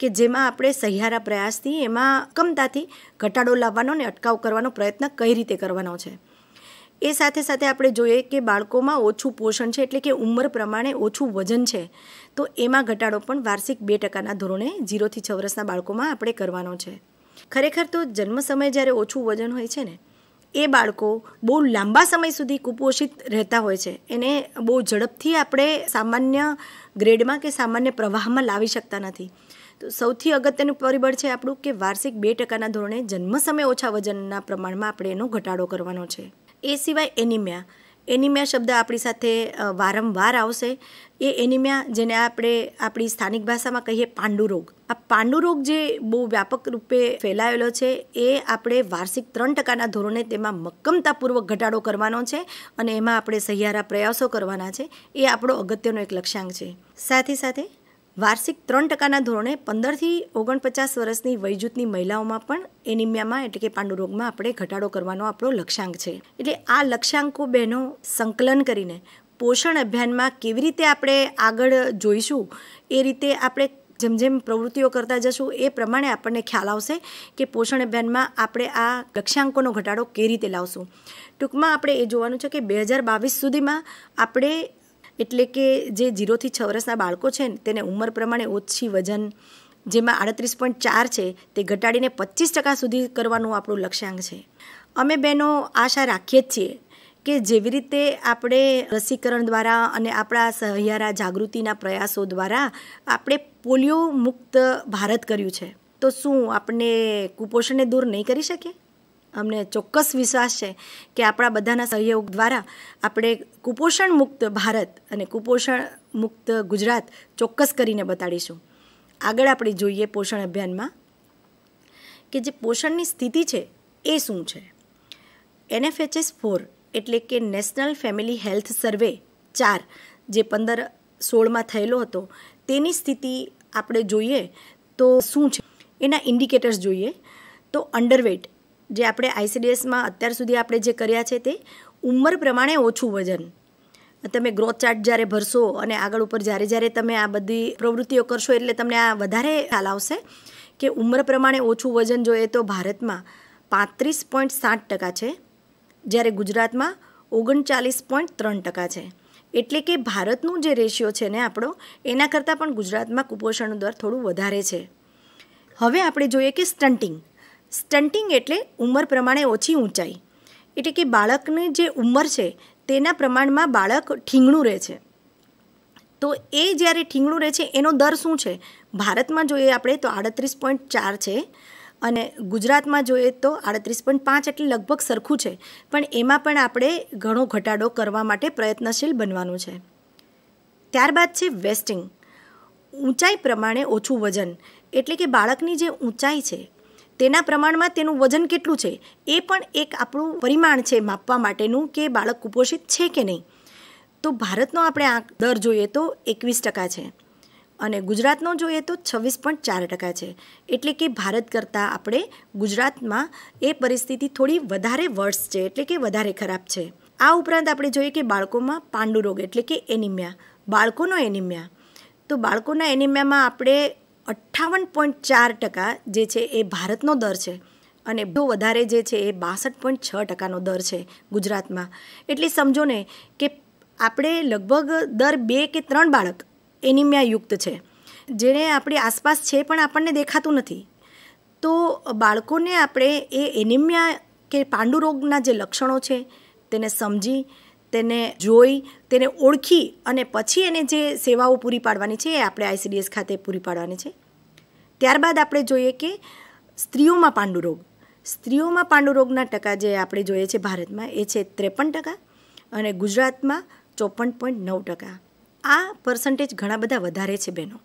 [SPEAKER 2] કે જેમાં આપણે સહિયારા પ્રયાસથી એમાં કમતાથી ઘટાડો લાવવાનો અને અટકાવ કરવાનો પ્રયત્ન કઈ રીતે કરવાનો છે એ સાથે સાથે આપણે જોઈએ કે બાળકોમાં ઓછું પોષણ છે એટલે કે ઉંમર પ્રમાણે ઓછું વજન છે તો એમાં ઘટાડો પણ વાર્ષિક બે ટકાના ધોરણે ઝીરોથી છ વર્ષના બાળકોમાં આપણે કરવાનો છે ખરેખર તો જન્મ સમયે જ્યારે ઓછું વજન હોય છે ને એ બાળકો બહુ લાંબા સમય સુધી કુપોષિત રહેતા હોય છે એને બહુ ઝડપથી આપણે સામાન્ય ગ્રેડમાં કે સામાન્ય પ્રવાહમાં લાવી શકતા નથી તો સૌથી અગત્યનું પરિબળ છે આપણું કે વાર્ષિક બે ટકાના ધોરણે જન્મ સમયે ઓછા વજનના પ્રમાણમાં આપણે એનો ઘટાડો કરવાનો છે એ સિવાય એનિમિયા એનિમિયા શબ્દ આપણી સાથે વારંવાર આવશે એ એનિમિયા જેને આપણે આપણી સ્થાનિક ભાષામાં કહીએ પાંડુરોગ આ પાંડુરોગ જે બહુ વ્યાપક રૂપે ફેલાયેલો છે એ આપણે વાર્ષિક ત્રણ ટકાના ધોરણે તેમાં મક્કમતાપૂર્વક ઘટાડો કરવાનો છે અને એમાં આપણે સહિયારા પ્રયાસો કરવાના છે એ આપણો અગત્યનો એક લક્ષ્યાંક છે સાથે સાથે વાર્ષિક ત્રણ ટકાના ધોરણે પંદરથી ઓગણપચાસ વર્ષની વયજૂથની મહિલાઓમાં પણ એનિમિયામાં એટલે કે પાંડુરોગમાં આપણે ઘટાડો કરવાનો આપણો લક્ષ્યાંક છે એટલે આ લક્ષ્યાંકો બહેનો સંકલન કરીને પોષણ અભિયાનમાં કેવી રીતે આપણે આગળ જોઈશું એ રીતે આપણે જેમ જેમ પ્રવૃત્તિઓ કરતા જશું એ પ્રમાણે આપણને ખ્યાલ આવશે કે પોષણ અભિયાનમાં આપણે આ લક્ષ્યાંકોનો ઘટાડો કેવી રીતે લાવશું ટૂંકમાં આપણે એ જોવાનું છે કે બે હજાર બાવીસ સુધીમાં આપણે એટલે કે જે જીરોથી છ વર્ષના બાળકો છે ને તેને ઉંમર પ્રમાણે ઓછી વજન જેમાં આડત્રીસ પોઈન્ટ ચાર છે તે ઘટાડીને પચીસ ટકા સુધી કરવાનું આપણું લક્ષ્યાંક છે અમે બહેનો આશા રાખીએ જ છીએ કે જેવી રીતે આપણે રસીકરણ દ્વારા અને આપણા સહિયારા જાગૃતિના પ્રયાસો દ્વારા આપણે પોલિયો મુક્ત ભારત કર્યું છે તો શું આપણે કુપોષણને દૂર નહીં કરી શકીએ અમને ચોક્કસ વિશ્વાસ છે કે આપણા બધાના સહયોગ દ્વારા આપણે કુપોષણ મુક્ત ભારત અને કુપોષણ મુક્ત ગુજરાત ચોક્કસ કરીને બતાડીશું આગળ આપણે જોઈએ પોષણ અભિયાનમાં કે જે પોષણની સ્થિતિ છે એ શું છે એનએફએચએસ ફોર એટલે કે નેશનલ ફેમિલી હેલ્થ સર્વે ચાર જે પંદર સોળમાં થયેલો હતો તેની સ્થિતિ આપણે જોઈએ તો શું છે એના ઇન્ડિકેટર્સ જોઈએ તો અંડરવેટ જે આપણે આઈસીડીએસમાં અત્યાર સુધી આપણે જે કર્યા છે તે ઉંમર પ્રમાણે ઓછું વજન તમે ગ્રોથ ચાર્ટ જ્યારે ભરશો અને આગળ ઉપર જ્યારે જ્યારે તમે આ બધી પ્રવૃત્તિઓ કરશો એટલે તમને આ વધારે ખ્યાલ આવશે કે ઉંમર પ્રમાણે ઓછું વજન જોઈએ તો ભારતમાં પાંત્રીસ પોઈન્ટ સાત ટકા છે જ્યારે ગુજરાતમાં ઓગણચાલીસ પોઈન્ટ ત્રણ ટકા છે એટલે કે ભારતનું જે રેશિયો છે ને આપણો એના કરતાં પણ ગુજરાતમાં કુપોષણનો દર થોડું વધારે છે હવે આપણે જોઈએ કે સ્ટન્ટિંગ સ્ટન્ટિંગ એટલે ઉંમર પ્રમાણે ઓછી ઊંચાઈ એટલે કે બાળકની જે ઉંમર છે તેના પ્રમાણમાં બાળક ઠીંગણું રહે છે તો એ જ્યારે ઠીંગણું રહે છે એનો દર શું છે ભારતમાં જોઈએ આપણે તો આડત્રીસ પોઈન્ટ ચાર છે અને ગુજરાતમાં જોઈએ તો આડત્રીસ પોઈન્ટ પાંચ એટલે લગભગ સરખું છે પણ એમાં પણ આપણે ઘણો ઘટાડો કરવા માટે પ્રયત્નશીલ બનવાનું છે ત્યારબાદ છે વેસ્ટિંગ ઊંચાઈ પ્રમાણે ઓછું વજન એટલે કે બાળકની જે ઊંચાઈ છે તેના પ્રમાણમાં તેનું વજન કેટલું છે એ પણ એક આપણું પરિમાણ છે માપવા માટેનું કે બાળક કુપોષિત છે કે નહીં તો ભારતનો આપણે દર જોઈએ તો એકવીસ ટકા છે અને ગુજરાતનો જોઈએ તો છવ્વીસ પોઈન્ટ ચાર ટકા છે એટલે કે ભારત કરતાં આપણે ગુજરાતમાં એ પરિસ્થિતિ થોડી વધારે વર્ષ છે એટલે કે વધારે ખરાબ છે આ ઉપરાંત આપણે જોઈએ કે બાળકોમાં પાંડુરોગ એટલે કે એનિમિયા બાળકોનો એનિમિયા તો બાળકોના એનિમિયામાં આપણે અઠ્ઠાવન પોઈન્ટ ચાર ટકા જે છે એ ભારતનો દર છે અને બહુ વધારે જે છે એ બાસઠ પોઈન્ટ છ ટકાનો દર છે ગુજરાતમાં એટલે સમજો ને કે આપણે લગભગ દર બે કે ત્રણ બાળક એનિમિયાયુક્ત છે જેને આપણી આસપાસ છે પણ આપણને દેખાતું નથી તો બાળકોને આપણે એ એનિમિયા કે પાંડુરોગના જે લક્ષણો છે તેને સમજી તેને જોઈ તેને ઓળખી અને પછી એને જે સેવાઓ પૂરી પાડવાની છે એ આપણે આઈસીડીએસ ખાતે પૂરી પાડવાની છે ત્યારબાદ આપણે જોઈએ કે સ્ત્રીઓમાં પાંડુરોગ સ્ત્રીઓમાં પાંડુરોગના ટકા જે આપણે જોઈએ છે ભારતમાં એ છે ત્રેપન ટકા અને ગુજરાતમાં ચોપન પોઈન્ટ નવ ટકા આ પર્સન્ટેજ ઘણા બધા વધારે છે બહેનો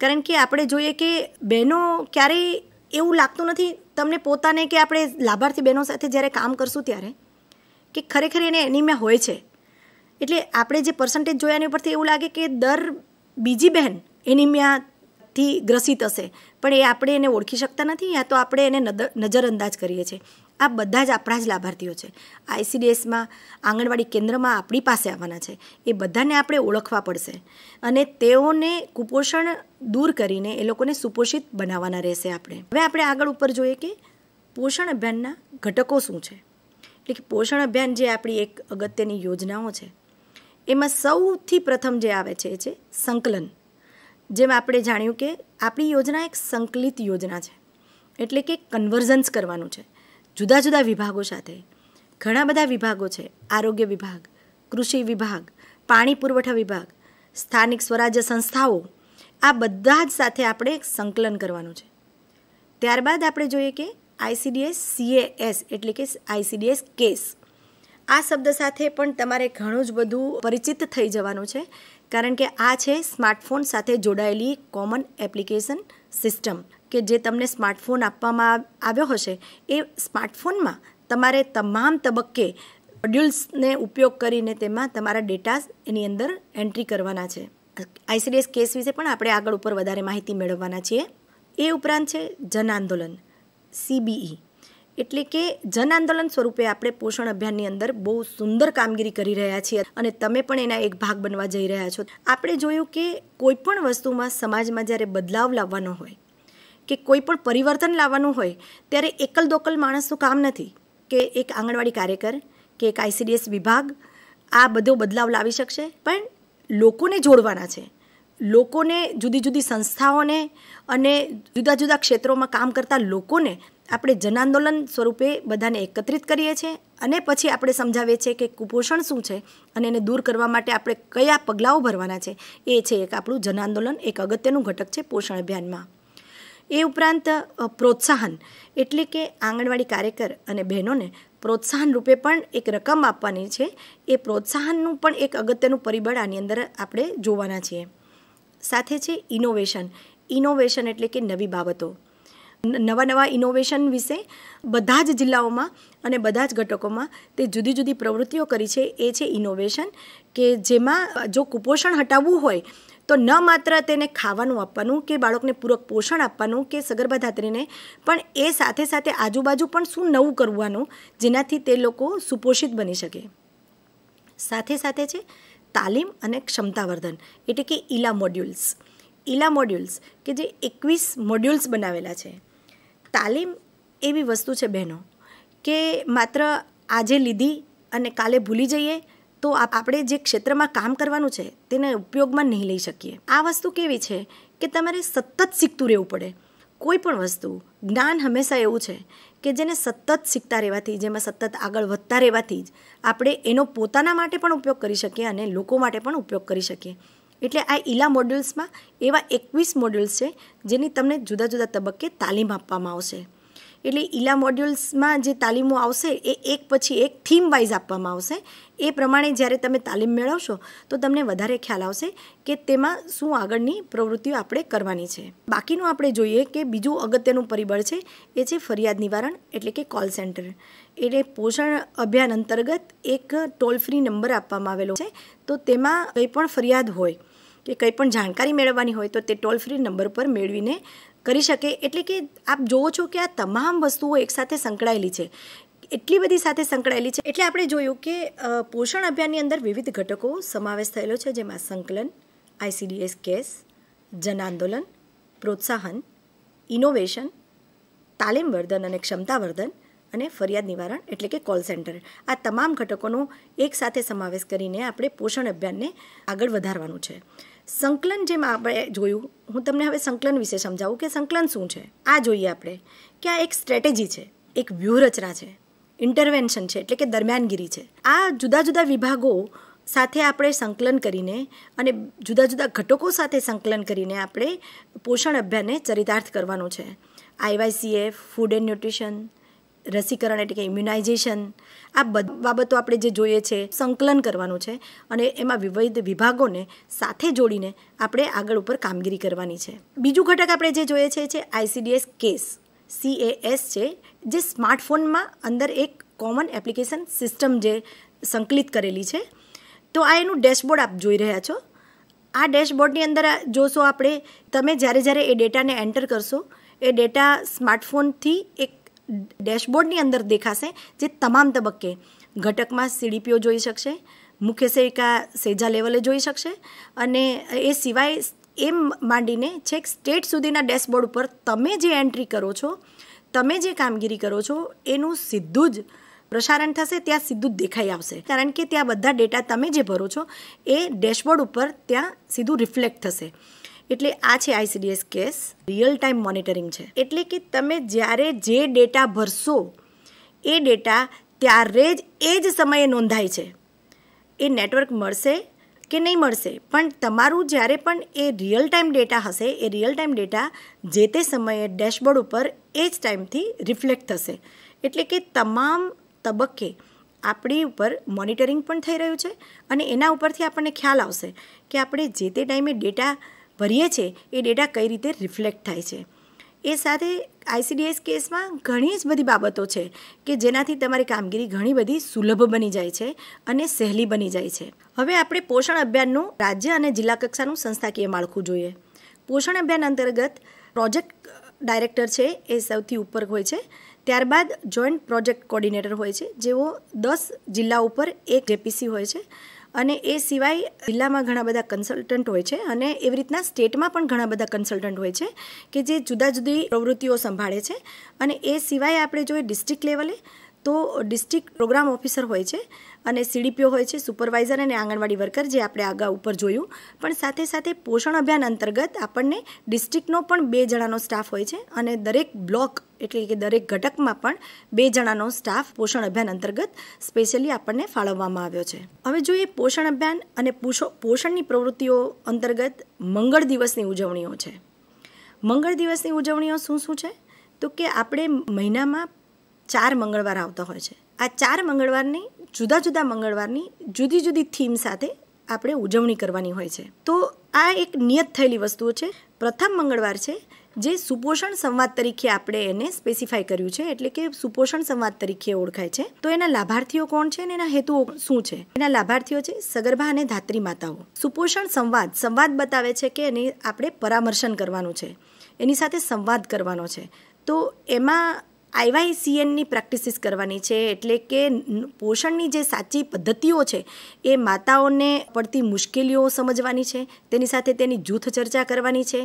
[SPEAKER 2] કારણ કે આપણે જોઈએ કે બહેનો ક્યારેય એવું લાગતું નથી તમને પોતાને કે આપણે લાભાર્થી બહેનો સાથે જ્યારે કામ કરશું ત્યારે કે ખરેખર એને એનિમિયા હોય છે એટલે આપણે જે પર્સન્ટેજ જોયા એની ઉપરથી એવું લાગે કે દર બીજી બહેન એનિમિયાથી ગ્રસિત હશે પણ એ આપણે એને ઓળખી શકતા નથી યા તો આપણે એને નજરઅંદાજ કરીએ છીએ આ બધા જ આપણા જ લાભાર્થીઓ છે આઈસીડીએસમાં આંગણવાડી કેન્દ્રમાં આપણી પાસે આવવાના છે એ બધાને આપણે ઓળખવા પડશે અને તેઓને કુપોષણ દૂર કરીને એ લોકોને સુપોષિત બનાવવાના રહેશે આપણે હવે આપણે આગળ ઉપર જોઈએ કે પોષણ અભિયાનના ઘટકો શું છે એટલે કે પોષણ અભિયાન જે આપણી એક અગત્યની યોજનાઓ છે એમાં સૌથી પ્રથમ જે આવે છે એ છે સંકલન જેમ આપણે જાણ્યું કે આપણી યોજના એક સંકલિત યોજના છે એટલે કે કન્વર્ઝન્સ કરવાનું છે જુદા જુદા વિભાગો સાથે ઘણા બધા વિભાગો છે આરોગ્ય વિભાગ કૃષિ વિભાગ પાણી પુરવઠા વિભાગ સ્થાનિક સ્વરાજ્ય સંસ્થાઓ આ બધા જ સાથે આપણે સંકલન કરવાનું છે ત્યારબાદ આપણે જોઈએ કે આઈસીડીએસ સીએએસ એટલે કે આઈસીડીએસ કેસ આ શબ્દ સાથે પણ તમારે ઘણું જ બધું પરિચિત થઈ જવાનું છે કારણ કે આ છે સ્માર્ટફોન સાથે જોડાયેલી કોમન એપ્લિકેશન સિસ્ટમ કે જે તમને સ્માર્ટફોન આપવામાં આવ્યો હશે એ સ્માર્ટફોનમાં તમારે તમામ તબક્કે મોડ્યુલ્સને ઉપયોગ કરીને તેમાં તમારા ડેટા એની અંદર એન્ટ્રી કરવાના છે આઈસીડીએસ કેસ વિશે પણ આપણે આગળ ઉપર વધારે માહિતી મેળવવાના છીએ એ ઉપરાંત છે જન આંદોલન સીબીઈ એટલે કે જન આંદોલન સ્વરૂપે આપણે પોષણ અભિયાનની અંદર બહુ સુંદર કામગીરી કરી રહ્યા છીએ અને તમે પણ એના એક ભાગ બનવા જઈ રહ્યા છો આપણે જોયું કે કોઈ પણ વસ્તુમાં સમાજમાં જ્યારે બદલાવ લાવવાનો હોય કે કોઈ પણ પરિવર્તન લાવવાનું હોય ત્યારે એકલ દોકલ માણસનું કામ નથી કે એક આંગણવાડી કાર્યકર કે એક આઈસીડીએસ વિભાગ આ બધો બદલાવ લાવી શકશે પણ લોકોને જોડવાના છે લોકોને જુદી જુદી સંસ્થાઓને અને જુદા જુદા ક્ષેત્રોમાં કામ કરતા લોકોને આપણે જનઆંદોલન સ્વરૂપે બધાને એકત્રિત કરીએ છીએ અને પછી આપણે સમજાવીએ છીએ કે કુપોષણ શું છે અને એને દૂર કરવા માટે આપણે કયા પગલાઓ ભરવાના છે એ છે એક આપણું જનઆંદોલન એક અગત્યનું ઘટક છે પોષણ અભિયાનમાં એ ઉપરાંત પ્રોત્સાહન એટલે કે આંગણવાડી કાર્યકર અને બહેનોને પ્રોત્સાહન રૂપે પણ એક રકમ આપવાની છે એ પ્રોત્સાહનનું પણ એક અગત્યનું પરિબળ આની અંદર આપણે જોવાના છીએ સાથે છે ઇનોવેશન ઇનોવેશન એટલે કે નવી બાબતો નવા નવા ઇનોવેશન વિશે બધા જ જિલ્લાઓમાં અને બધા જ ઘટકોમાં તે જુદી જુદી પ્રવૃત્તિઓ કરી છે એ છે ઇનોવેશન કે જેમાં જો કુપોષણ હટાવવું હોય તો ન માત્ર તેને ખાવાનું આપવાનું કે બાળકને પૂરક પોષણ આપવાનું કે સગર્ભા ધાત્રીને પણ એ સાથે સાથે આજુબાજુ પણ શું નવું કરવાનું જેનાથી તે લોકો સુપોષિત બની શકે સાથે સાથે છે તાલીમ અને ક્ષમતાવર્ધન એટલે કે ઈલા મોડ્યુલ્સ ઈલા મોડ્યુલ્સ કે જે એકવીસ મોડ્યુલ્સ બનાવેલા છે તાલીમ એવી વસ્તુ છે બહેનો કે માત્ર આજે લીધી અને કાલે ભૂલી જઈએ તો આપણે જે ક્ષેત્રમાં કામ કરવાનું છે તેને ઉપયોગમાં નહીં લઈ શકીએ આ વસ્તુ કેવી છે કે તમારે સતત શીખતું રહેવું પડે કોઈ પણ વસ્તુ જ્ઞાન હંમેશા એવું છે કે જેને સતત શીખતા રહેવાથી જેમાં સતત આગળ વધતા રહેવાથી જ આપણે એનો પોતાના માટે પણ ઉપયોગ કરી શકીએ અને લોકો માટે પણ ઉપયોગ કરી શકીએ એટલે આ ઈલા મોડ્યુલ્સમાં એવા એકવીસ મોડ્યુલ્સ છે જેની તમને જુદા જુદા તબક્કે તાલીમ આપવામાં આવશે એટલે ઈલા મોડ્યુલ્સમાં જે તાલીમો આવશે એ એક પછી એક થીમ વાઇઝ આપવામાં આવશે એ પ્રમાણે જ્યારે તમે તાલીમ મેળવશો તો તમને વધારે ખ્યાલ આવશે કે તેમાં શું આગળની પ્રવૃત્તિઓ આપણે કરવાની છે બાકીનું આપણે જોઈએ કે બીજું અગત્યનું પરિબળ છે એ છે ફરિયાદ નિવારણ એટલે કે કોલ સેન્ટર એટલે પોષણ અભિયાન અંતર્ગત એક ટોલ ફ્રી નંબર આપવામાં આવેલો છે તો તેમાં કંઈ પણ ફરિયાદ હોય કે કંઈ પણ જાણકારી મેળવવાની હોય તો તે ટોલ ફ્રી નંબર પર મેળવીને કરી શકે એટલે કે આપ જોવો છો કે આ તમામ વસ્તુઓ એકસાથે સંકળાયેલી છે એટલી બધી સાથે સંકળાયેલી છે એટલે આપણે જોયું કે પોષણ અભિયાનની અંદર વિવિધ ઘટકો સમાવેશ થયેલો છે જેમાં સંકલન આઈસીડીએસ કેસ જન આંદોલન પ્રોત્સાહન ઇનોવેશન તાલીમ વર્ધન અને ક્ષમતાવર્ધન અને ફરિયાદ નિવારણ એટલે કે કોલ સેન્ટર આ તમામ ઘટકોનો એકસાથે સમાવેશ કરીને આપણે પોષણ અભિયાનને આગળ વધારવાનું છે સંકલન જેમ આપણે જોયું હું તમને હવે સંકલન વિશે સમજાવું કે સંકલન શું છે આ જોઈએ આપણે કે આ એક સ્ટ્રેટેજી છે એક વ્યૂહરચના છે ઇન્ટરવેન્શન છે એટલે કે દરમિયાનગીરી છે આ જુદા જુદા વિભાગો સાથે આપણે સંકલન કરીને અને જુદા જુદા ઘટકો સાથે સંકલન કરીને આપણે પોષણ અભિયાનને ચરિતાર્થ કરવાનું છે આઈવાયસીએફ ફૂડ એન્ડ ન્યુટ્રિશન રસીકરણ એટલે કે ઇમ્યુનાઇઝેશન આ બાબતો આપણે જે જોઈએ છે સંકલન કરવાનું છે અને એમાં વિવિધ વિભાગોને સાથે જોડીને આપણે આગળ ઉપર કામગીરી કરવાની છે બીજું ઘટક આપણે જે જોઈએ છે છે આઈસીડીએસ કેસ સીએએસ છે જે સ્માર્ટફોનમાં અંદર એક કોમન એપ્લિકેશન સિસ્ટમ જે સંકલિત કરેલી છે તો આ એનું ડેશબોર્ડ આપ જોઈ રહ્યા છો આ ડેશબોર્ડની અંદર જોશો આપણે તમે જ્યારે જ્યારે એ ડેટાને એન્ટર કરશો એ ડેટા સ્માર્ટફોનથી એક ડેશબોર્ડની અંદર દેખાશે જે તમામ તબક્કે ઘટકમાં સીડીપીઓ જોઈ શકશે મુખ્ય સેવિકા સેજા લેવલે જોઈ શકશે અને એ સિવાય એમ માંડીને છેક સ્ટેટ સુધીના ડેશબોર્ડ ઉપર તમે જે એન્ટ્રી કરો છો તમે જે કામગીરી કરો છો એનું સીધું જ પ્રસારણ થશે ત્યાં સીધું જ દેખાઈ આવશે કારણ કે ત્યાં બધા ડેટા તમે જે ભરો છો એ ડેશબોર્ડ ઉપર ત્યાં સીધું રિફ્લેક્ટ થશે એટલે આ છે ICDS CAS real time monitoring છે એટલે કે તમે જ્યારે જે ડેટા ભરશો એ ડેટા ત્યારે જ એ જ સમયે નોંધાય છે એ નેટવર્ક મળશે કે નહીં મળશે પણ તમારું જ્યારે પણ એ રિયલ ટાઈમ ડેટા હશે એ રિયલ ટાઈમ ડેટા જે તે સમયે ડેશબોર્ડ ઉપર એ જ ટાઈમથી રિફ્લેક્ટ થશે એટલે કે તમામ તબક્કે આપણી ઉપર મોનિટરિંગ પણ થઈ રહ્યું છે અને એના ઉપરથી આપણને ખ્યાલ આવશે કે આપણે જે તે ટાઈમે ડેટા ભરીએ છીએ એ ડેટા કઈ રીતે રિફ્લેક્ટ થાય છે એ સાથે આઈસીડીએસ કેસમાં ઘણી જ બધી બાબતો છે કે જેનાથી તમારી કામગીરી ઘણી બધી સુલભ બની જાય છે અને સહેલી બની જાય છે હવે આપણે પોષણ અભિયાનનું રાજ્ય અને જિલ્લા કક્ષાનું સંસ્થાકીય માળખું જોઈએ પોષણ અભિયાન અંતર્ગત પ્રોજેક્ટ ડાયરેક્ટર છે એ સૌથી ઉપર હોય છે ત્યારબાદ જોઈન્ટ પ્રોજેક્ટ કોર્ડિનેટર હોય છે જેઓ દસ જિલ્લા ઉપર એક જેપીસી હોય છે અને એ સિવાય જિલ્લામાં ઘણા બધા કન્સલ્ટન્ટ હોય છે અને એવી રીતના સ્ટેટમાં પણ ઘણા બધા કન્સલ્ટન્ટ હોય છે કે જે જુદા જુદી પ્રવૃત્તિઓ સંભાળે છે અને એ સિવાય આપણે જોઈએ ડિસ્ટ્રિક્ટ લેવલે તો ડિસ્ટ્રિક્ટ પ્રોગ્રામ ઓફિસર હોય છે અને સીડીપીઓ હોય છે સુપરવાઇઝર અને આંગણવાડી વર્કર જે આપણે આગા ઉપર જોયું પણ સાથે સાથે પોષણ અભિયાન અંતર્ગત આપણને ડિસ્ટ્રિક્ટનો પણ બે જણાનો સ્ટાફ હોય છે અને દરેક બ્લોક એટલે કે દરેક ઘટકમાં પણ બે જણાનો સ્ટાફ પોષણ અભિયાન અંતર્ગત સ્પેશિયલી આપણને ફાળવવામાં આવ્યો છે હવે જોઈએ પોષણ અભિયાન અને પોષણની પ્રવૃત્તિઓ અંતર્ગત મંગળ દિવસની ઉજવણીઓ છે મંગળ દિવસની ઉજવણીઓ શું શું છે તો કે આપણે મહિનામાં ચાર મંગળવાર આવતા હોય છે આ ચાર મંગળવારની જુદા જુદા મંગળવારની જુદી જુદી થીમ સાથે આપણે ઉજવણી કરવાની હોય છે તો આ એક નિયત થયેલી વસ્તુઓ છે પ્રથમ મંગળવાર છે જે સુપોષણ સંવાદ તરીકે આપણે એને સ્પેસિફાઈ કર્યું છે એટલે કે સુપોષણ સંવાદ તરીકે ઓળખાય છે તો એના લાભાર્થીઓ કોણ છે અને એના હેતુઓ શું છે એના લાભાર્થીઓ છે સગર્ભા અને ધાત્રી માતાઓ સુપોષણ સંવાદ સંવાદ બતાવે છે કે એને આપણે પરામર્શન કરવાનું છે એની સાથે સંવાદ કરવાનો છે તો એમાં આઈવાયસીએનની પ્રેક્ટિસિસ કરવાની છે એટલે કે પોષણની જે સાચી પદ્ધતિઓ છે એ માતાઓને પડતી મુશ્કેલીઓ સમજવાની છે તેની સાથે તેની જૂથ ચર્ચા કરવાની છે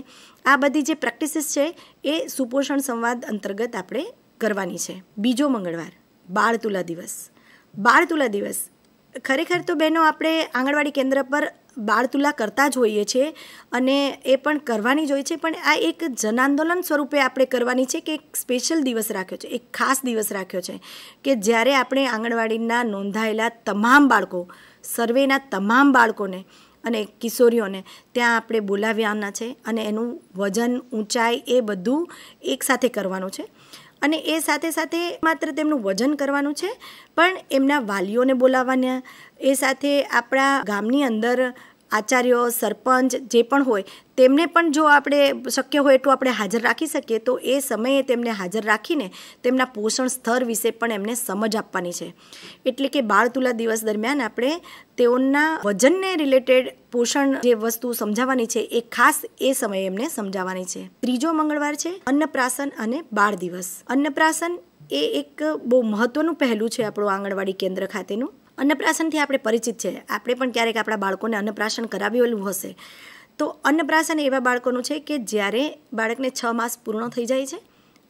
[SPEAKER 2] આ બધી જે પ્રેક્ટિસિસ છે એ સુપોષણ સંવાદ અંતર્ગત આપણે કરવાની છે બીજો મંગળવાર બાળતુલા દિવસ બાળતુલા દિવસ ખરેખર તો બહેનો આપણે આંગણવાડી કેન્દ્ર પર બાળતુલા તુલા કરતા જ હોઈએ છીએ અને એ પણ કરવાની જ હોય છે પણ આ એક જનાંદોલન સ્વરૂપે આપણે કરવાની છે કે એક સ્પેશિયલ દિવસ રાખ્યો છે એક ખાસ દિવસ રાખ્યો છે કે જ્યારે આપણે આંગણવાડીના નોંધાયેલા તમામ બાળકો સર્વેના તમામ બાળકોને અને કિશોરીઓને ત્યાં આપણે બોલાવ્યાના છે અને એનું વજન ઊંચાઈ એ બધું એકસાથે કરવાનું છે અને એ સાથે સાથે માત્ર તેમનું વજન કરવાનું છે પણ એમના વાલીઓને બોલાવવાના એ સાથે આપણા ગામની અંદર આચાર્યો સરપંચ જે પણ હોય તેમને પણ જો આપણે શક્ય હોય એટલું આપણે હાજર રાખી શકીએ તો એ સમયે તેમને હાજર રાખીને તેમના પોષણ સ્તર વિશે પણ એમને સમજ આપવાની છે એટલે કે બાળ તુલા દિવસ દરમિયાન આપણે તેઓના વજનને રિલેટેડ પોષણ જે વસ્તુ સમજાવવાની છે એ ખાસ એ સમયે એમને સમજાવવાની છે ત્રીજો મંગળવાર છે અન્નપ્રાસન અને બાળ દિવસ અન્નપ્રાસન એ એક બહુ મહત્વનું પહેલું છે આપણું આંગણવાડી કેન્દ્ર ખાતેનું અન્નપ્રાશનથી આપણે પરિચિત છે આપણે પણ ક્યારેક આપણા બાળકોને અન્નપ્રાશન કરાવેલું હશે તો અન્નપ્રાશન એવા બાળકોનું છે કે જ્યારે બાળકને છ માસ પૂર્ણ થઈ જાય છે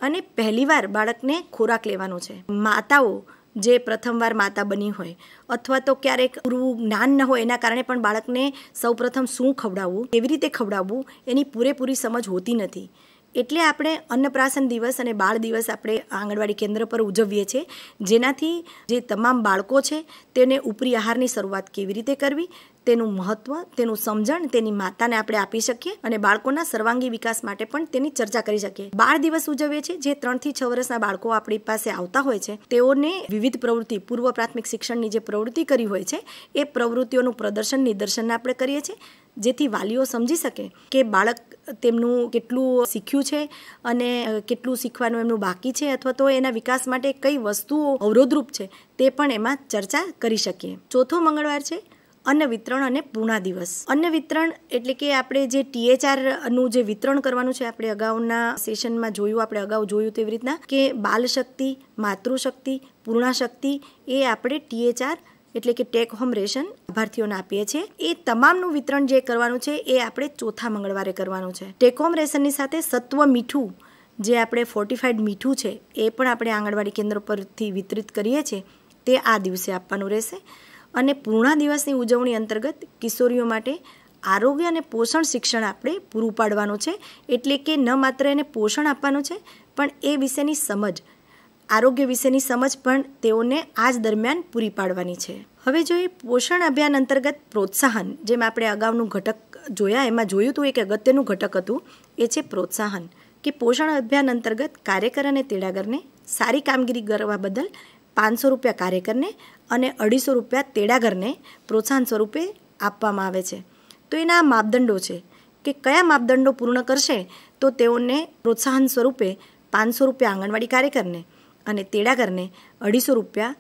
[SPEAKER 2] અને પહેલીવાર બાળકને ખોરાક લેવાનો છે માતાઓ જે પ્રથમવાર માતા બની હોય અથવા તો ક્યારેક પૂરું જ્ઞાન ન હોય એના કારણે પણ બાળકને સૌપ્રથમ શું ખવડાવવું કેવી રીતે ખવડાવવું એની પૂરેપૂરી સમજ હોતી નથી એટલે આપણે અન્નપ્રાશન દિવસ અને બાળ દિવસ આપણે આંગણવાડી કેન્દ્ર પર ઉજવીએ છીએ જેનાથી જે તમામ બાળકો છે તેને ઉપરી આહારની શરૂઆત કેવી રીતે કરવી તેનું મહત્ત્વ તેનું સમજણ તેની માતાને આપણે આપી શકીએ અને બાળકોના સર્વાંગી વિકાસ માટે પણ તેની ચર્ચા કરી શકીએ બાળ દિવસ ઉજવીએ છીએ જે ત્રણથી છ વર્ષના બાળકો આપણી પાસે આવતા હોય છે તેઓને વિવિધ પ્રવૃત્તિ પૂર્વ પ્રાથમિક શિક્ષણની જે પ્રવૃત્તિ કરી હોય છે એ પ્રવૃત્તિઓનું પ્રદર્શન નિદર્શન આપણે કરીએ છીએ જેથી વાલીઓ સમજી શકે કે બાળક તેમનું કેટલું શીખ્યું છે અને કેટલું શીખવાનું એમનું બાકી છે અથવા તો એના વિકાસ માટે કઈ વસ્તુઓ અવરોધરૂપ છે તે પણ એમાં ચર્ચા કરી શકીએ ચોથો મંગળવાર છે અન્ન વિતરણ અને પૂર્ણા દિવસ અન્ન વિતરણ એટલે કે આપણે જે ટીએચઆરનું જે વિતરણ કરવાનું છે આપણે અગાઉના સેશનમાં જોયું આપણે અગાઉ જોયું તેવી રીતના કે બાલ શક્તિ માતૃશક્તિ પૂર્ણાશક્તિ એ આપણે ટીએચઆર એટલે કે ટેક હોમ રેશન લાભાર્થીઓને આપીએ છીએ એ તમામનું વિતરણ જે કરવાનું છે એ આપણે ચોથા મંગળવારે કરવાનું છે ટેક હોમ રેશનની સાથે સત્વ મીઠું જે આપણે ફોર્ટિફાઈડ મીઠું છે એ પણ આપણે આંગણવાડી કેન્દ્ર પરથી વિતરિત કરીએ છીએ તે આ દિવસે આપવાનું રહેશે અને પૂર્ણા દિવસની ઉજવણી અંતર્ગત કિશોરીઓ માટે આરોગ્ય અને પોષણ શિક્ષણ આપણે પૂરું પાડવાનું છે એટલે કે ન માત્ર એને પોષણ આપવાનું છે પણ એ વિશેની સમજ આરોગ્ય વિશેની સમજ પણ તેઓને આજ દરમિયાન પૂરી પાડવાની છે હવે જોઈએ પોષણ અભિયાન અંતર્ગત પ્રોત્સાહન જેમ આપણે અગાઉનું ઘટક જોયા એમાં જોયું હતું એક અગત્યનું ઘટક હતું એ છે પ્રોત્સાહન કે પોષણ અભિયાન અંતર્ગત કાર્યકર અને તેડાગરને સારી કામગીરી કરવા બદલ પાંચસો રૂપિયા કાર્યકરને અને અઢીસો રૂપિયા તેડાગરને પ્રોત્સાહન સ્વરૂપે આપવામાં આવે છે તો એના માપદંડો છે કે કયા માપદંડો પૂર્ણ કરશે તો તેઓને પ્રોત્સાહન સ્વરૂપે પાંચસો રૂપિયા આંગણવાડી કાર્યકરને અને તેડાગરને અઢીસો રૂપિયા